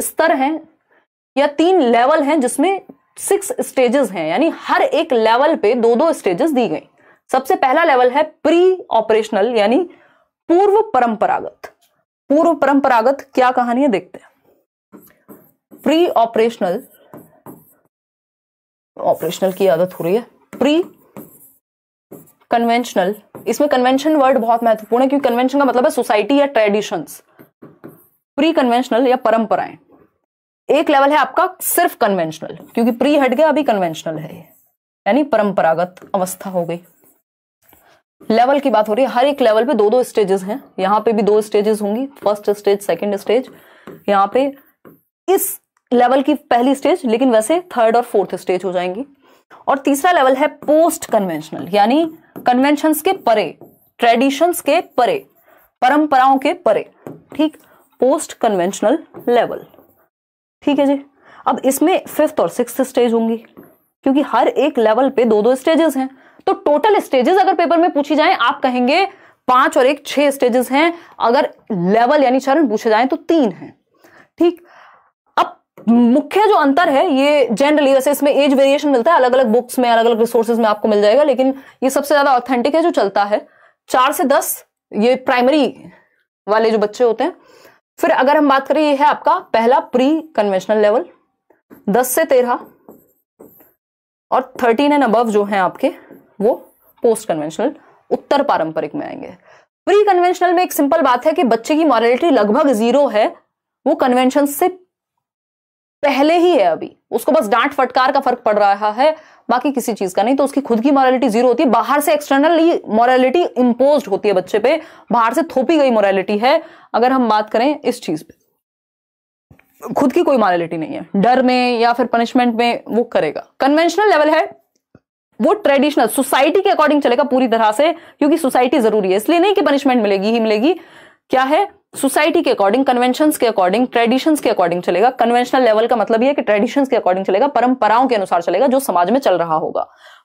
स्तर हैं या तीन लेवल हैं जिसमें सिक्स स्टेजेस हैं यानी हर एक लेवल पे दो दो स्टेजेस दी गई सबसे पहला लेवल है प्री ऑपरेशनल यानी पूर्व परंपरागत पूर्व परंपरागत क्या कहानी है देखते हैं प्री ऑपरेशनल ऑपरेशनल की आदत हो रही है प्री कन्वेंशनल इसमें कन्वेंशन वर्ड बहुत महत्वपूर्ण है क्योंकि कन्वेंशन का मतलब है सोसाइटी या ट्रेडिशंस प्री कन्वेंशनल या परंपराएं एक लेवल है आपका सिर्फ कन्वेंशनल क्योंकि प्री हट गया अभी कन्वेंशनल है यानी परंपरागत अवस्था हो गई लेवल की बात हो रही है हर एक लेवल पे दो दो स्टेजेस हैं यहां पे भी दो स्टेजेस होंगी फर्स्ट स्टेज सेकंड स्टेज यहां पे इस लेवल की पहली स्टेज लेकिन वैसे थर्ड और फोर्थ स्टेज हो जाएंगी और तीसरा लेवल है पोस्ट कन्वेंशनल यानी कन्वेंशन के परे ट्रेडिशंस के परे परंपराओं के परे ठीक पोस्ट कन्वेंशनल लेवल ठीक है जी अब इसमें फिफ्थ और सिक्स स्टेज होंगी क्योंकि हर एक लेवल पे दो दो स्टेजेस हैं तो टोटल स्टेजेस अगर पेपर में पूछी जाए आप कहेंगे पांच और एक छह स्टेजेस हैं अगर लेवल यानी चरण पूछे जाए तो तीन हैं ठीक अब मुख्य जो अंतर है ये जनरली वैसे इसमें एज वेरिएशन मिलता है अलग अलग बुक्स में अलग अलग रिसोर्सेज में आपको मिल जाएगा लेकिन ये सबसे ज्यादा ऑथेंटिक है जो चलता है चार से दस ये प्राइमरी वाले जो बच्चे होते हैं फिर अगर हम बात करें ये है आपका पहला प्री कन्वेंशनल लेवल दस से तेरह और थर्टीन एंड अबव जो है आपके वो पोस्ट कन्वेंशनल उत्तर पारंपरिक में आएंगे प्री कन्वेंशनल में एक सिंपल बात है कि बच्चे की मॉरलिटी लगभग जीरो है वो कन्वेंशन से पहले ही है अभी उसको बस डांट फटकार का फर्क पड़ रहा है बाकी किसी चीज का नहीं तो उसकी खुद की मॉरलिटी जीरो होती है बाहर से एक्सटर्नली मॉरलिटी इम्पोज होती है बच्चे पे बाहर से थोपी गई मॉरलिटी है अगर हम बात करें इस चीज पे खुद की कोई मॉरलिटी नहीं है डर में या फिर पनिशमेंट में वो करेगा कन्वेंशनल लेवल है वो ट्रेडिशनल सोसाइटी के अकॉर्डिंग चलेगा पूरी तरह से क्योंकि सोसाइटी जरूरी है इसलिए नहीं कि पनिशमेंट मिलेगी ही मिलेगी क्या है सोसाइटी के अकॉर्डिंग कन्वेंशन के अकॉर्डिंग ट्रेडिशंस के अकॉर्डिंग चलेगा कन्वेंशनल लेवल का मतलब यह कि ट्रेडिशंस के अकॉर्डिंग चलेगा परंपराओं के अनुसार चलेगा जो समाज में चल रहा होगा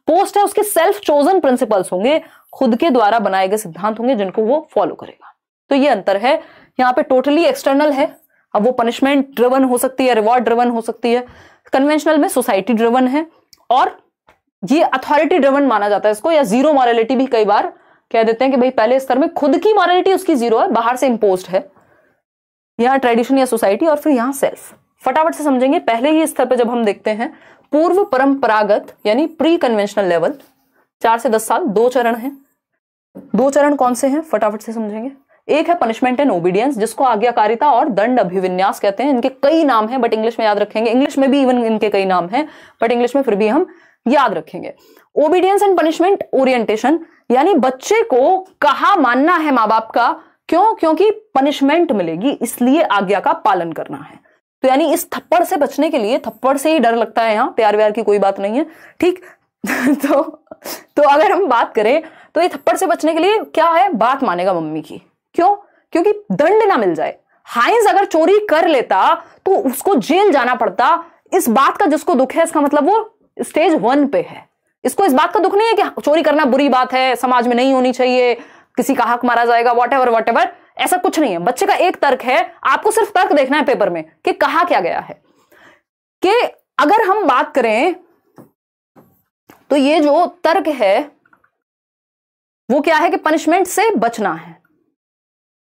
पोस्ट है उसके सेल्फ चोजन प्रिंसिपल्स होंगे खुद के द्वारा बनाए गए सिद्धांत होंगे जिनको वो फॉलो करेगा तो ये अंतर है यहाँ पे टोटली एक्सटर्नल है अब वो पनिशमेंट ड्रिवन हो सकती है रिवॉर्ड ड्रिवन हो सकती है कन्वेंशनल में सोसाइटी ड्रिवन है और ये अथॉरिटी ड्रिवन माना जाता है इसको या जीरो मॉरलिटी भी कई बार कह देते हैं कि भाई पहले स्तर में खुद की मॉरलिटी उसकी जीरो है बाहर से इम्पोज है यहाँ ट्रेडिशन या सोसाइटी और फिर यहाँ सेल्फ फटाफट से समझेंगे पहले ही स्तर पर जब हम देखते हैं पूर्व परंपरागत यानी प्री कन्वेंशनल लेवल चार से दस साल दो चरण है दो चरण कौन से हैं फटाफट से समझेंगे एक है पनिशमेंट एंड ओबीडियंस जिसको आज्ञाकारिता और दंड अभिविन्यास कहते हैं इनके कई नाम हैं बट इंग्लिश में याद रखेंगे इंग्लिश में भी इवन इनके कई नाम हैं बट इंग्लिश में फिर भी हम याद रखेंगे ओबीडियंस एंड पनिशमेंट ओरिएंटेशन यानी बच्चे को कहा मानना है माँ बाप का क्यों क्योंकि पनिशमेंट मिलेगी इसलिए आज्ञा का पालन करना है तो यानी इस थप्पड़ से बचने के लिए थप्पड़ से ही डर लगता है यहाँ प्यार व्यार की कोई बात नहीं है ठीक तो तो अगर हम बात करें तो ये थप्पड़ से बचने के लिए क्या है बात मानेगा मम्मी की क्यों क्योंकि दंड ना मिल जाए हाइंस अगर चोरी कर लेता तो उसको जेल जाना पड़ता इस बात का जिसको दुख है इसका मतलब वो स्टेज वन पे है इसको इस बात का दुख नहीं है कि चोरी करना बुरी बात है समाज में नहीं होनी चाहिए किसी का हक मारा जाएगा वॉट एवर वॉट एवर ऐसा कुछ नहीं है बच्चे का एक तर्क है आपको सिर्फ तर्क देखना है पेपर में कि कहा क्या गया है कि अगर हम बात करें तो ये जो तर्क है वो क्या है कि पनिशमेंट से बचना है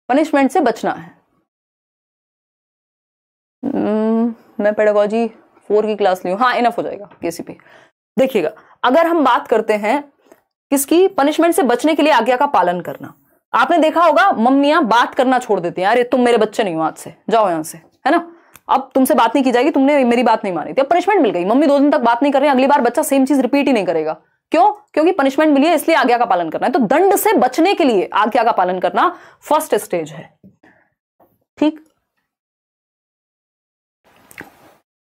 पनिशमेंट से बचना है हम्म, मैं पेडागोजी फोर की क्लास ली हूं हाँ इनफ हो जाएगा केसीपी देखिएगा अगर हम बात करते हैं किसकी पनिशमेंट से बचने के लिए आज्ञा का पालन करना आपने देखा होगा मम्मियां बात करना छोड़ देती हैं अरे तुम मेरे बच्चे नहीं हो आज से जाओ यहां से है ना अब तुमसे बात नहीं की जाएगी तुमने मेरी बात नहीं मानी थी तो अब पनिशमेंट मिल गई मम्मी दो दिन तक बात नहीं कर रही अगली बार बच्चा सेम चीज रिपीट ही नहीं करेगा क्यों क्योंकि पनिशमेंट मिली है इसलिए आज्ञा का पालन करना है तो दंड से बचने के लिए आज्ञा का पालन करना फर्स्ट स्टेज है ठीक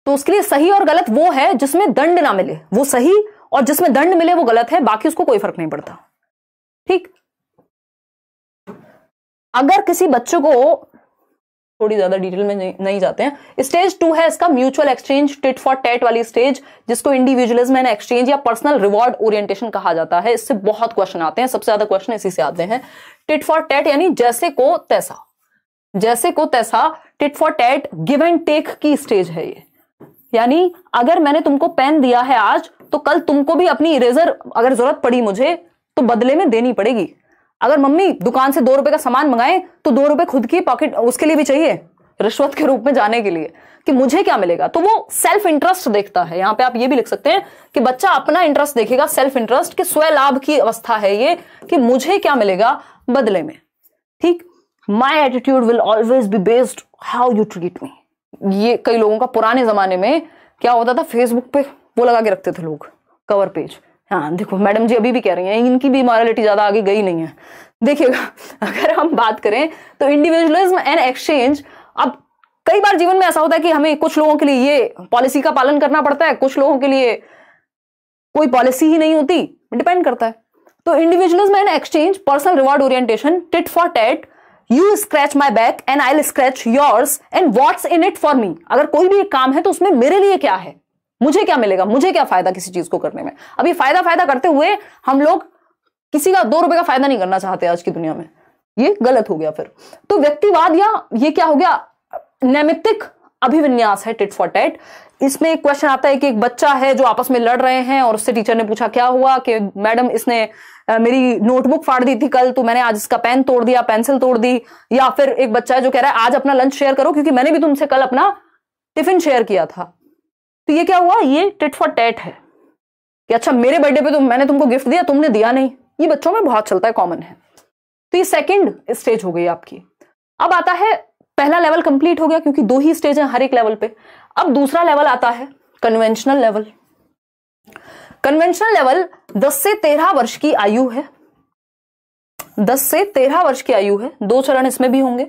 तो उसके लिए सही और गलत वो है जिसमें दंड ना मिले वो सही और जिसमें दंड मिले वो गलत है बाकी उसको कोई फर्क नहीं पड़ता ठीक अगर किसी बच्चे को थोड़ी ज्यादा डिटेल में नहीं, नहीं जाते हैं स्टेज टू है इसका mutual exchange tit for tat वाली स्टेज जिसको इंडिविजुअलिज्म एंड एक्सचेंज या पर्सनल रिवॉर्ड ओरिएंटेशन कहा जाता है इससे बहुत क्वेश्चन आते हैं सबसे ज्यादा क्वेश्चन इसी से आते हैं टिट फॉर टेट यानी जैसे को तैसा जैसे को तैसा tit for tat give and take की स्टेज है ये यानी अगर मैंने तुमको पेन दिया है आज तो कल तुमको भी अपनी इरेजर अगर जरूरत पड़ी मुझे तो बदले में देनी पड़ेगी अगर मम्मी दुकान से दो रुपए का सामान मंगाए तो दो रुपए खुद की पॉकेट उसके लिए भी चाहिए रिश्वत के रूप में जाने के लिए कि मुझे क्या मिलेगा तो वो सेल्फ इंटरेस्ट देखता है यहाँ पे आप ये भी लिख सकते हैं कि बच्चा अपना इंटरेस्ट देखेगा सेल्फ इंटरेस्ट कि लाभ की अवस्था है ये कि मुझे क्या मिलेगा बदले में ठीक my attitude will always be based how you treat me ये कई लोगों का पुराने जमाने में क्या होता था फेसबुक पे वो लगा के रखते थे लोग कवर पेज हाँ देखो मैडम जी अभी भी कह रही हैं इनकी भी मॉरलिटी ज़्यादा आगे गई नहीं है देखिएगा अगर हम बात करें तो इंडिविजुअलिज्म एंड एक्सचेंज अब कई बार जीवन में ऐसा होता है कि हमें कुछ लोगों के लिए ये पॉलिसी का पालन करना पड़ता है कुछ लोगों के लिए कोई पॉलिसी ही नहीं होती डिपेंड करता है तो individualism and exchange personal reward orientation tit for tat you scratch my back and I scratch yours and what's in it for me अगर कोई भी एक काम है तो उसमें मेरे लिए क्या है मुझे क्या मिलेगा मुझे क्या फायदा किसी चीज को करने में अभी फायदा फायदा करते हुए हम लोग किसी का दो रुपए का फायदा नहीं करना चाहते आज की दुनिया में ये गलत हो गया फिर तो व्यक्तिवाद या ये क्या हो गया नैमित्तिक अभिविन्यास है टिट फॉर टेट इसमें एक क्वेश्चन आता है कि एक बच्चा है जो आपस में लड़ रहे हैं और उससे टीचर ने पूछा क्या हुआ कि मैडम इसने मेरी नोटबुक फाड़ दी थी कल तो मैंने आज इसका पेन तोड़ दिया पेंसिल तोड़ दी या फिर एक बच्चा है जो कह रहा है आज अपना लंच शेयर करो क्योंकि मैंने भी तुमसे कल अपना टिफिन शेयर किया था तो ये क्या हुआ ये टिट फॉर टेट है कि अच्छा मेरे बर्थडे पे तो मैंने तुमको गिफ्ट दिया तुमने दिया नहीं ये बच्चों में बहुत चलता है कॉमन है तो ये सेकेंड स्टेज हो गई आपकी अब आता है पहला लेवल कंप्लीट हो गया क्योंकि दो ही स्टेज है हर एक लेवल पे अब दूसरा लेवल आता है कन्वेंशनल लेवल कन्वेंशनल लेवल 10 से 13 वर्ष की आयु है 10 से 13 वर्ष की आयु है दो चरण इसमें भी होंगे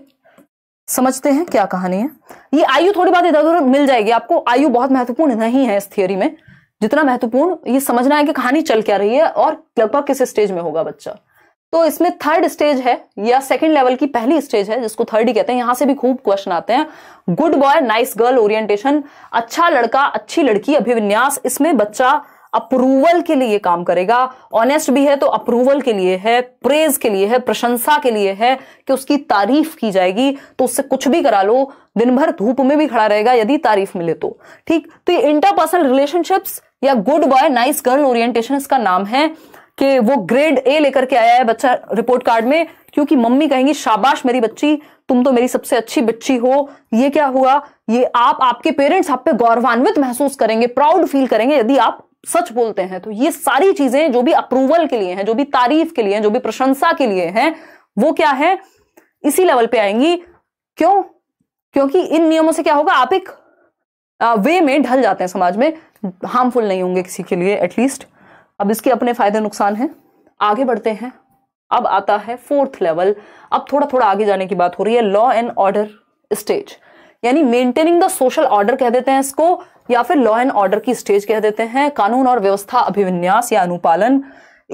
समझते हैं क्या कहानी है ये आयु थोड़ी बात इधर उधर मिल जाएगी आपको आयु बहुत महत्वपूर्ण नहीं है इस थियोरी में जितना महत्वपूर्ण ये समझना है कि कहानी चल क्या रही है और लगभग किस स्टेज में होगा बच्चा तो इसमें थर्ड स्टेज है या सेकंड लेवल की पहली स्टेज है जिसको थर्ड ही कहते हैं यहां से भी खूब क्वेश्चन आते हैं good boy nice girl orientation अच्छा लड़का अच्छी लड़की अभिविन्यास इसमें बच्चा अप्रूवल के लिए काम करेगा ऑनेस्ट भी है तो अप्रूवल के लिए है प्रेज के लिए है प्रशंसा के लिए है कि उसकी तारीफ की जाएगी तो उससे कुछ भी करा लो दिन भर धूप में भी खड़ा रहेगा यदि तारीफ मिले तो ठीक तो ये इंटरपर्सनल रिलेशनशिप्स या good boy nice girl orientation इसका नाम है कि वो ग्रेड ए लेकर के आया है बच्चा रिपोर्ट कार्ड में क्योंकि मम्मी कहेंगी शाबाश मेरी बच्ची तुम तो मेरी सबसे अच्छी बच्ची हो ये क्या हुआ ये आप आपके पेरेंट्स आप पे गौरवान्वित महसूस करेंगे प्राउड फील करेंगे यदि आप सच बोलते हैं तो ये सारी चीजें जो भी अप्रूवल के लिए हैं जो भी तारीफ के लिए हैं जो भी प्रशंसा के लिए हैं वो क्या है इसी लेवल पे आएंगी क्यों क्योंकि इन नियमों से क्या होगा आप एक वे में ढल जाते हैं समाज में हार्मफुल नहीं होंगे किसी के लिए एटलीस्ट अब इसके अपने फायदे नुकसान हैं आगे बढ़ते हैं अब आता है फोर्थ लेवल अब थोड़ा थोड़ा आगे जाने की बात हो रही है लॉ एंड ऑर्डर स्टेज यानी मेंटेनिंग द सोशल ऑर्डर कह देते हैं इसको या फिर लॉ एंड ऑर्डर की स्टेज कह देते हैं कानून और व्यवस्था अभिविन्यास या अनुपालन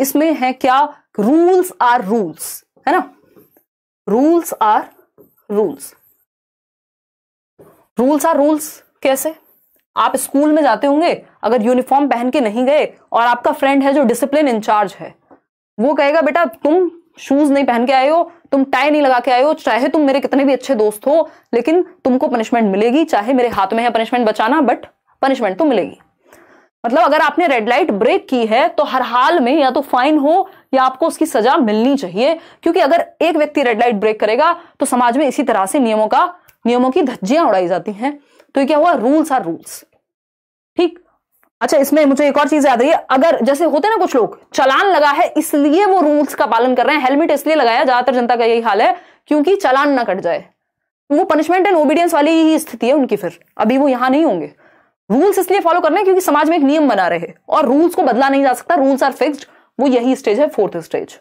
इसमें है क्या रूल्स आर रूल्स है ना rules are rules rules are rules कैसे आप स्कूल में जाते होंगे अगर यूनिफॉर्म पहन के नहीं गए और आपका फ्रेंड है जो डिसिप्लिन इंचार्ज है वो कहेगा बेटा तुम शूज नहीं पहन के आए हो तुम टाई नहीं लगा के आए हो चाहे तुम मेरे कितने भी अच्छे दोस्त हो लेकिन तुमको पनिशमेंट मिलेगी चाहे मेरे हाथ में है पनिशमेंट बचाना बट पनिशमेंट तो मिलेगी मतलब अगर आपने रेड लाइट ब्रेक की है तो हर हाल में या तो फाइन हो या आपको उसकी सजा मिलनी चाहिए क्योंकि अगर एक व्यक्ति रेड लाइट ब्रेक करेगा तो समाज में इसी तरह से नियमों का नियमों की धज्जियां उड़ाई जाती हैं तो ये क्या हुआ रूल्स आर रूल्स ठीक अच्छा इसमें मुझे एक और चीज याद रही है अगर जैसे होते ना कुछ लोग चलान लगा है इसलिए वो रूल्स का पालन कर रहे हैं हेलमेट इसलिए लगाया ज्यादातर जनता का यही हाल है क्योंकि चलान ना कट जाए वो पनिशमेंट एंड ओबीडियंस वाली ही स्थिति है उनकी फिर अभी वो यहाँ नहीं होंगे रूल्स इसलिए फॉलो कर रहे हैं क्योंकि समाज में एक नियम बना रहे हैं और रूल्स को बदला नहीं जा सकता रूल्स आर फिक्सड वो यही स्टेज है फोर्थ स्टेज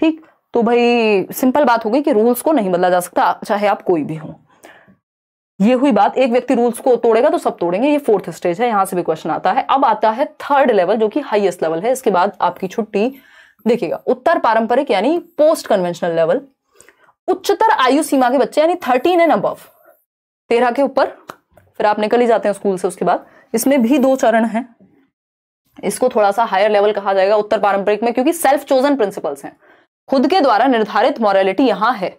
ठीक तो भाई सिंपल बात हो गई कि रूल्स को नहीं बदला जा सकता चाहे आप कोई भी हों ये हुई बात एक व्यक्ति रूल्स को तोड़ेगा तो सब तोड़ेंगे ये फोर्थ स्टेज है यहां से भी क्वेश्चन आता है अब आता है थर्ड लेवल जो कि हाईएस्ट लेवल है इसके बाद आपकी छुट्टी देखिएगा उत्तर पारंपरिक यानी पोस्ट कन्वेंशनल लेवल उच्चतर आयु सीमा के बच्चे यानी थर्टीन एंड अबव तेरह के ऊपर फिर आप निकल ही जाते हैं स्कूल से उसके बाद इसमें भी दो चरण है इसको थोड़ा सा हायर लेवल कहा जाएगा उत्तर पारंपरिक में क्योंकि सेल्फ चोजन प्रिंसिपल्स हैं खुद के द्वारा निर्धारित मॉरलिटी यहां है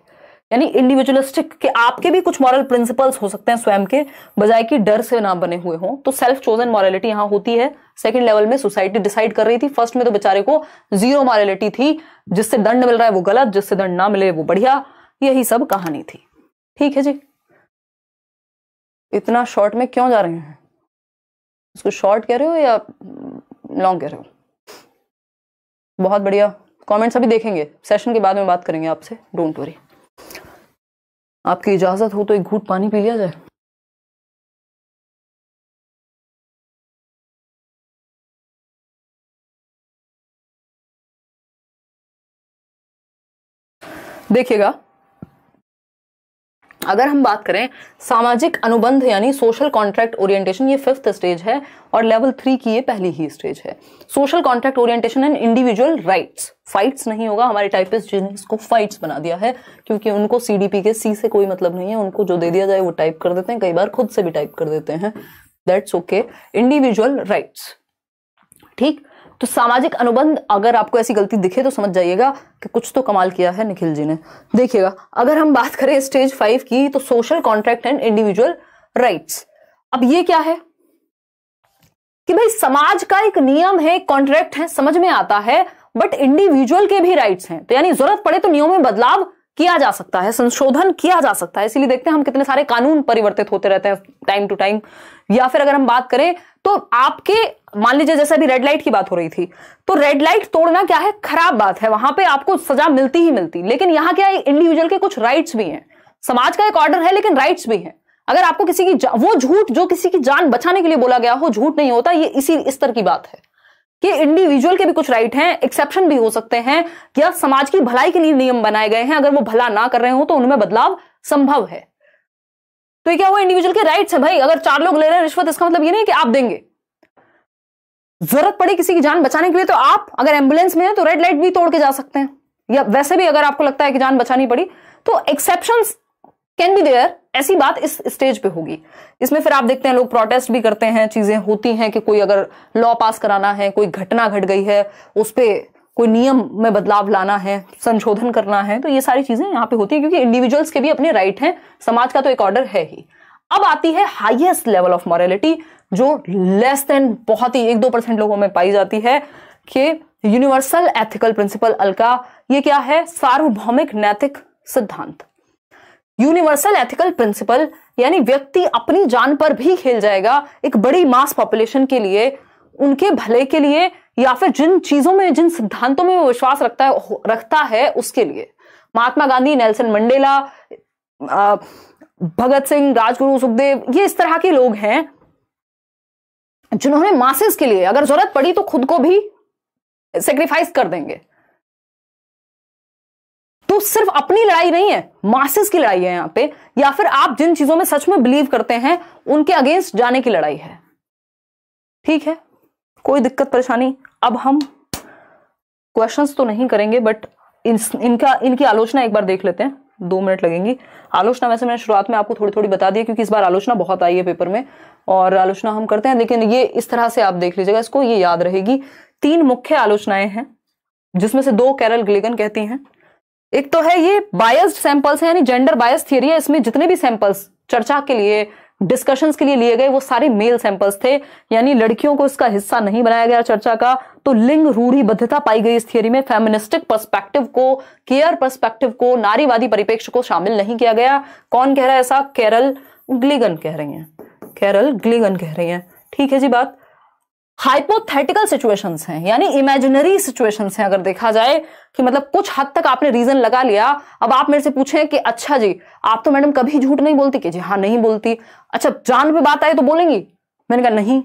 यानी इंडिविजुअलिस्टिक के आपके भी कुछ मॉरल प्रिंसिपल्स हो सकते हैं स्वयं के बजाय कि डर से ना बने हुए हों तो सेल्फ चोजन मॉरलिटी यहाँ होती है सेकंड लेवल में सोसाइटी डिसाइड कर रही थी फर्स्ट में तो बेचारे को जीरो मॉरलिटी थी जिससे दंड मिल रहा है वो गलत जिससे दंड ना मिले वो बढ़िया यही सब कहानी थी ठीक है जी इतना शॉर्ट में क्यों जा रहे हैं इसको शॉर्ट कह रहे हो या लॉन्ग कह रहे हो बहुत बढ़िया कमेंट्स अभी देखेंगे सेशन के बाद में बात करेंगे आपसे डोंट वरी आपकी इजाज़त हो तो एक घूट पानी पी लिया जाए देखिएगा अगर हम बात करें सामाजिक अनुबंध यानी सोशल कॉन्ट्रैक्ट ओरिएंटेशन ये फिफ्थ स्टेज है और लेवल थ्री की ये पहली ही स्टेज है social contract orientation and individual rights fights नहीं होगा हमारे टाइपिस्ट जिन्हें इसको फाइट्स बना दिया है क्योंकि उनको सीडीपी के सी से कोई मतलब नहीं है उनको जो दे दिया जाए वो टाइप कर देते हैं कई बार खुद से भी टाइप कर देते हैं दैट्स ओके इंडिविजुअल राइट्स ठीक तो सामाजिक अनुबंध अगर आपको ऐसी गलती दिखे तो समझ जाइएगा कि कुछ तो कमाल किया है निखिल जी ने देखिएगा अगर हम बात करें स्टेज फाइव की तो social contract and individual rights अब ये क्या है कि भाई समाज का एक नियम है कॉन्ट्रैक्ट है समझ में आता है बट इंडिविजुअल के भी राइट्स हैं तो यानी जरूरत पड़े तो नियमों में बदलाव किया जा सकता है संशोधन किया जा सकता है इसीलिए देखते हैं हम कितने सारे कानून परिवर्तित होते रहते हैं टाइम टू टाइम या फिर अगर हम बात करें तो आपके मान लीजिए जैसे अभी रेड लाइट की बात हो रही थी तो रेड लाइट तोड़ना क्या है खराब बात है वहां पे आपको सजा मिलती ही मिलती लेकिन यहाँ क्या है इंडिविजुअल के कुछ राइट्स भी हैं समाज का एक ऑर्डर है लेकिन राइट्स भी हैं अगर आपको किसी की वो झूठ जो किसी की जान बचाने के लिए बोला गया हो झूठ नहीं होता ये इसी स्तर की बात है कि इंडिविजुअल के भी कुछ राइट हैं एक्सेप्शन भी हो सकते हैं या समाज की भलाई के लिए नियम बनाए गए हैं अगर वो भला ना कर रहे हो तो उनमें बदलाव संभव है तो ये क्या हुआ इंडिविजुअल के राइट्स है भाई अगर चार लोग ले रहे हैं रिश्वत इसका मतलब ये नहीं कि आप देंगे जरूरत पड़ी किसी की जान बचाने के लिए तो आप अगर एम्बुलेंस में है तो रेड लाइट भी तोड़ के जा सकते हैं या वैसे भी अगर आपको लगता है कि जान बचानी पड़ी तो एक्सेप्शन कैन बी देयर ऐसी बात इस स्टेज पे होगी इसमें फिर आप देखते हैं लोग प्रोटेस्ट भी करते हैं चीजें होती हैं कि कोई अगर लॉ पास कराना है कोई घटना घट गई है उस पर कोई नियम में बदलाव लाना है संशोधन करना है तो ये सारी चीजें यहाँ पे होती है क्योंकि इंडिविजुअल्स के भी अपने राइट हैं समाज का तो एक ऑर्डर है ही अब आती है हाईएस्ट लेवल ऑफ मॉरेलिटी जो लेस देन बहुत ही एक दो परसेंट लोगों में पाई जाती है कि यूनिवर्सल एथिकल प्रिंसिपल अलका ये क्या है सार्वभौमिक नैतिक सिद्धांत यूनिवर्सल एथिकल प्रिंसिपल यानी व्यक्ति अपनी जान पर भी खेल जाएगा एक बड़ी मास पॉपुलेशन के लिए उनके भले के लिए या फिर जिन चीजों में जिन सिद्धांतों में वो विश्वास रखता है रखता है उसके लिए महात्मा गांधी नेल्सन मंडेला भगत सिंह राजगुरु सुखदेव ये इस तरह के लोग हैं जिन्होंने मासेस के लिए अगर जरूरत पड़ी तो खुद को भी सेक्रीफाइस कर देंगे तो सिर्फ अपनी लड़ाई नहीं है मासेस की लड़ाई है यहां पे या फिर आप जिन चीजों में सच में बिलीव करते हैं उनके अगेंस्ट जाने की लड़ाई है ठीक है कोई दिक्कत परेशानी अब हम क्वेश्चंस तो नहीं करेंगे बट इन, इनका इनकी आलोचना एक बार देख लेते हैं दो मिनट लगेंगी आलोचना वैसे मैंने शुरुआत में आपको थोड़ी थोड़ी बता दी क्योंकि इस बार आलोचना बहुत आई है पेपर में और आलोचना हम करते हैं लेकिन ये इस तरह से आप देख लीजिएगा इसको ये याद रहेगी तीन मुख्य आलोचनाएं हैं जिसमें से दो कैरल ग्लेगन कहती हैं एक तो है ये बायस्ड सैंपल्स है यानी जेंडर बायस थियरी है इसमें जितने भी सैंपल्स चर्चा के लिए डिस्कशंस के लिए लिए गए वो सारे मेल सैंपल्स थे यानी लड़कियों को इसका हिस्सा नहीं बनाया गया चर्चा का तो लिंग बद्धता पाई गई इस थियरी में फेमिनिस्टिक पर्सपेक्टिव को केयर पर्सपेक्टिव को नारीवादी परिपेक्ष को शामिल नहीं किया गया कौन कह रहा है ऐसा केरल ग्लिगन कह रही हैं कैरल ग्लिगन कह रही हैं ठीक है जी बात हाइपोथेटिकल सिचुएशंस हैं यानी इमेजिनरी सिचुएशंस हैं अगर देखा जाए कि मतलब कुछ हद तक आपने रीजन लगा लिया अब आप मेरे से पूछें कि अच्छा जी आप तो मैडम कभी झूठ नहीं बोलती कि जी हाँ नहीं बोलती अच्छा जान पे बात आई तो बोलेंगी मैंने कहा नहीं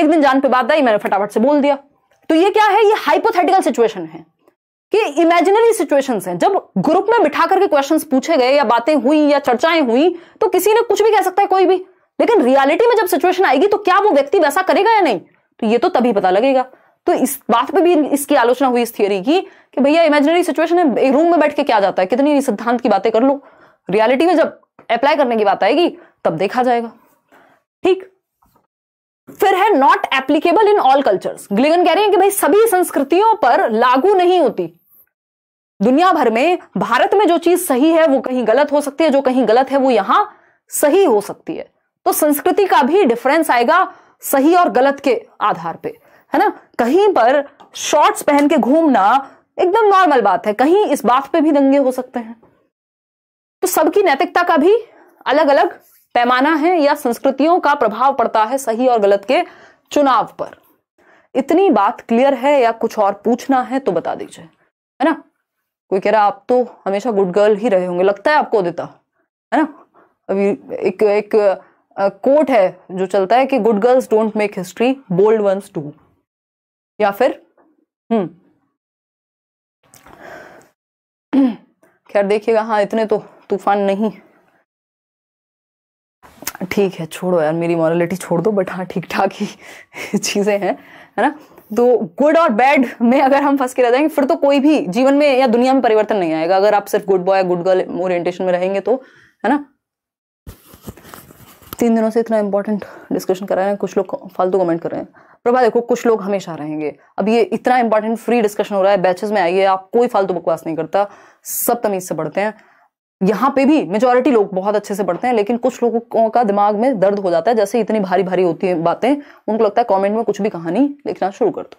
एक दिन जान पे बात आई मैंने फटाफट से बोल दिया तो ये क्या है ये हाइपोथेटिकल सिचुएशन है कि इमेजिनरी सिचुएशन है जब ग्रुप में बिठा करके क्वेश्चन पूछे गए या बातें हुई या चर्चाएं हुई तो किसी ने कुछ भी कह सकता है कोई भी लेकिन रियलिटी में जब सिचुएशन आएगी तो क्या वो व्यक्ति वैसा करेगा या नहीं तो ये तो तभी पता लगेगा तो इस बात पे भी इसकी आलोचना हुई इस थियोरी की कि भैया इमेजिनरी सिचुएशन है रूम में बैठ के क्या जाता है कितनी सिद्धांत की बातें कर लो रियलिटी में जब अप्लाई करने की बात आएगी तब देखा जाएगा ठीक फिर है not applicable in all cultures Gilligan कह रहे हैं कि भाई सभी संस्कृतियों पर लागू नहीं होती दुनिया भर में भारत में जो चीज सही है वो कहीं गलत हो सकती है जो कहीं गलत है वो यहां सही हो सकती है तो संस्कृति का भी डिफरेंस आएगा सही और गलत के आधार पे है ना कहीं पर शॉर्ट्स पहन के घूमना एकदम नॉर्मल बात है कहीं इस बात पे भी दंगे हो सकते हैं तो सबकी नैतिकता का भी अलग अलग पैमाना है या संस्कृतियों का प्रभाव पड़ता है सही और गलत के चुनाव पर इतनी बात क्लियर है या कुछ और पूछना है तो बता दीजिए है ना कोई कह रहा आप तो हमेशा गुड गर्ल ही रहे होंगे लगता है आपको देता है ना अभी एक एक कोट uh, है जो चलता है कि good girls don't make history bold ones do या फिर हम्म खैर देखिएगा हाँ इतने तो तूफान नहीं ठीक है छोड़ो यार मेरी मॉरलिटी छोड़ दो बट हाँ ठीक ठाक ही चीज़ें हैं है ना तो गुड और बैड में अगर हम फंस के रह जाएंगे फिर तो कोई भी जीवन में या दुनिया में परिवर्तन नहीं आएगा अगर आप सिर्फ good boy good girl orientation में रहेंगे तो है ना तीन दिनों से इतना इंपॉर्टेंट डिस्कशन कर रहे हैं कुछ लोग फालतू कमेंट कर रहे हैं प्रभा देखो कुछ लोग हमेशा रहेंगे अब ये इतना इंपॉर्टेंट फ्री डिस्कशन हो रहा है बैचेस में आइए आप कोई फालतू बकवास नहीं करता सब तमीज से पढ़ते हैं यहाँ पे भी मेजोरिटी लोग बहुत अच्छे से पढ़ते हैं लेकिन कुछ लोगों का दिमाग में दर्द हो जाता है जैसे इतनी भारी भारी होती है बातें उनको लगता है कॉमेंट में कुछ भी कहानी लिखना शुरू कर दो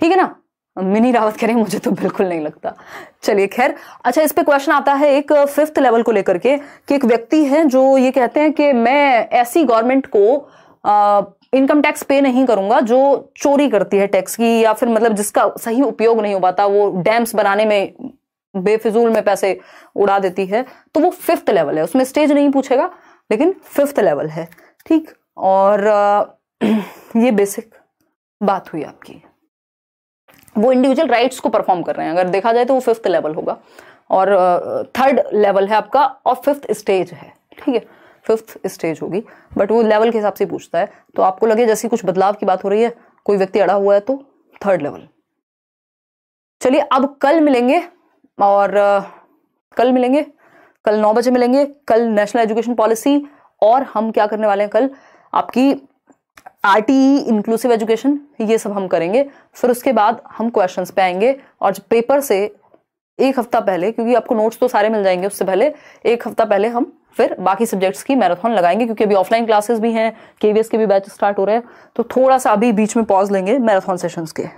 ठीक है ना मिनी रावत कह रहे हैं मुझे तो बिल्कुल नहीं लगता चलिए खैर अच्छा इस पे क्वेश्चन आता है एक फिफ्थ लेवल को लेकर के कि एक व्यक्ति है जो ये कहते हैं कि मैं ऐसी गवर्नमेंट को इनकम टैक्स पे नहीं करूंगा जो चोरी करती है टैक्स की या फिर मतलब जिसका सही उपयोग नहीं हो पाता वो डैम्स बनाने में बेफिजूल में पैसे उड़ा देती है तो वो फिफ्थ लेवल है उसमें स्टेज नहीं पूछेगा लेकिन फिफ्थ लेवल है ठीक और ये बेसिक बात हुई आपकी वो इंडिविजुअल राइट्स को परफॉर्म कर रहे हैं अगर देखा जाए तो वो फिफ्थ लेवल होगा और थर्ड लेवल है आपका और फिफ्थ स्टेज है ठीक है फिफ्थ स्टेज होगी बट वो लेवल के हिसाब से पूछता है तो आपको लगे जैसे कुछ बदलाव की बात हो रही है कोई व्यक्ति अड़ा हुआ है तो थर्ड लेवल चलिए अब कल मिलेंगे और कल मिलेंगे कल नौ बजे मिलेंगे कल नेशनल एजुकेशन पॉलिसी और हम क्या करने वाले हैं कल आपकी आर टी इंक्लूसिव एजुकेशन ये सब हम करेंगे फिर उसके बाद हम क्वेश्चन पे आएंगे और पेपर से एक हफ्ता पहले क्योंकि आपको नोट्स तो सारे मिल जाएंगे उससे पहले एक हफ्ता पहले हम फिर बाकी सब्जेक्ट्स की मैराथन लगाएंगे क्योंकि अभी ऑफलाइन क्लासेस भी हैं केवीएस के भी बैच स्टार्ट हो रहे हैं तो थोड़ा सा अभी बीच में पॉज लेंगे मैराथन सेशन के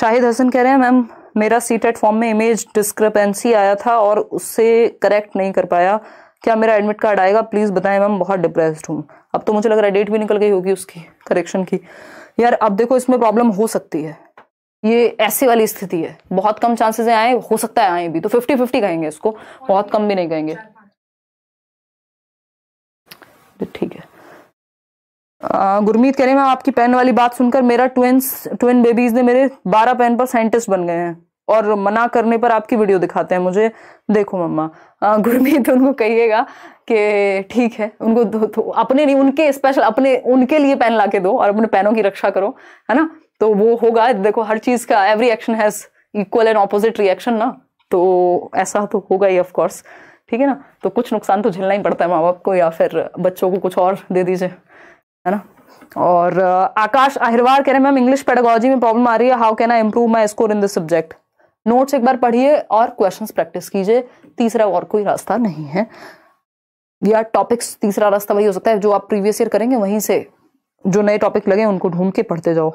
शाहिद हसन कह रहे हैं मैम मेरा सी फॉर्म में इमेज डिस्क्रिपेंसी आया था और उससे करेक्ट नहीं कर पाया क्या मेरा एडमिट कार्ड आएगा प्लीज़ बताएं मैम बहुत डिप्रेस्ड हूँ अब तो मुझे लग रहा है डेट भी निकल गई होगी उसकी करेक्शन की यार अब देखो इसमें प्रॉब्लम हो सकती है ये ऐसी वाली स्थिति है बहुत कम चांसेस है आए हो सकता है आए भी तो फिफ्टी फिफ्टी कहेंगे इसको बहुत कम भी नहीं कहेंगे तो ठीक है गुरमीत कह रहे हैं मैं आपकी पेन वाली बात सुनकर मेरा ट्वेंस ट्विन बेबीज ने मेरे बारह पेन पर साइंटिस्ट बन गए हैं और मना करने पर आपकी वीडियो दिखाते हैं मुझे देखो मम्मा गुरमीत उनको कहिएगा कि ठीक है उनको दो, दो, अपने नहीं उनके स्पेशल अपने उनके लिए पेन ला के दो और अपने पेनों की रक्षा करो है ना तो वो होगा देखो हर चीज़ का every action has equal and opposite reaction ना तो ऐसा तो होगा ही ऑफकोर्स ठीक है ना तो कुछ नुकसान तो झेलना ही पड़ता है माँ बाप को या फिर बच्चों को कुछ और दे दीजिए है ना और आकाश आहिरवार कह रहे हैं मैम इंग्लिश पेडागोलॉजी में प्रॉब्लम आ रही है how can I improve my score in this subject notes एक बार पढ़िए और क्वेश्चन प्रैक्टिस कीजिए तीसरा और कोई रास्ता नहीं है या टॉपिक्स तीसरा रास्ता वही हो सकता है जो आप प्रीवियस ईयर करेंगे वहीं से जो नए टॉपिक लगे उनको ढूंढ के पढ़ते जाओ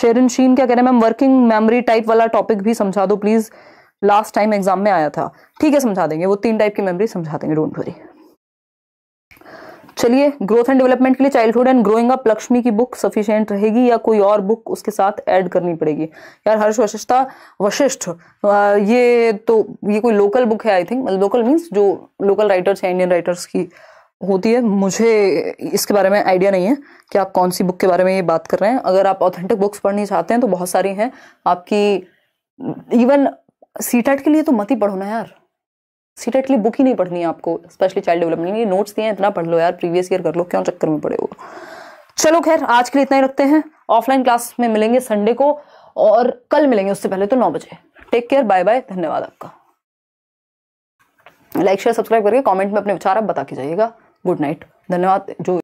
शेर शीन क्या कह रहे हैं मैम वर्किंग मेमोरी टाइप वाला टॉपिक भी समझा दो प्लीज लास्ट टाइम एग्जाम में आया था ठीक है समझा देंगे वो तीन टाइप की मेमोरी समझा देंगे डोंट वरी चलिए ग्रोथ एंड डेवलपमेंट के लिए childhood and growing up Lakshmi की बुक सफिशियंट रहेगी या कोई और बुक उसके साथ ऐड करनी पड़ेगी यार हर्ष वशिष्ठता वशिष्ठ ये तो ये कोई लोकल बुक है आई थिंक मतलब लोकल मीन्स जो लोकल राइटर्स है इंडियन राइटर्स की होती है मुझे इसके बारे में आइडिया नहीं है कि आप कौन सी बुक के बारे में ये बात कर रहे हैं अगर आप ऑथेंटिक बुक्स पढ़नी चाहते हैं तो बहुत सारी हैं आपकी इवन सी के लिए तो मत ही पढ़ो ना यार सीरियसली बुक ही नहीं पढ़नी है आपको स्पेशली चाइल्ड डेवलपमेंट ये नोट्स दिए हैं इतना पढ़ लो यार प्रीवियस ईयर कर लो क्यों चक्कर में पड़े हो चलो खैर आज के लिए इतना ही रखते हैं ऑफलाइन क्लास में मिलेंगे संडे को और कल मिलेंगे उससे पहले तो नौ बजे टेक केयर बाय बाय धन्यवाद आपका लाइक शेयर सब्सक्राइब करके कमेंट में अपने विचार आप बता के जाइएगा गुड नाइट धन्यवाद जो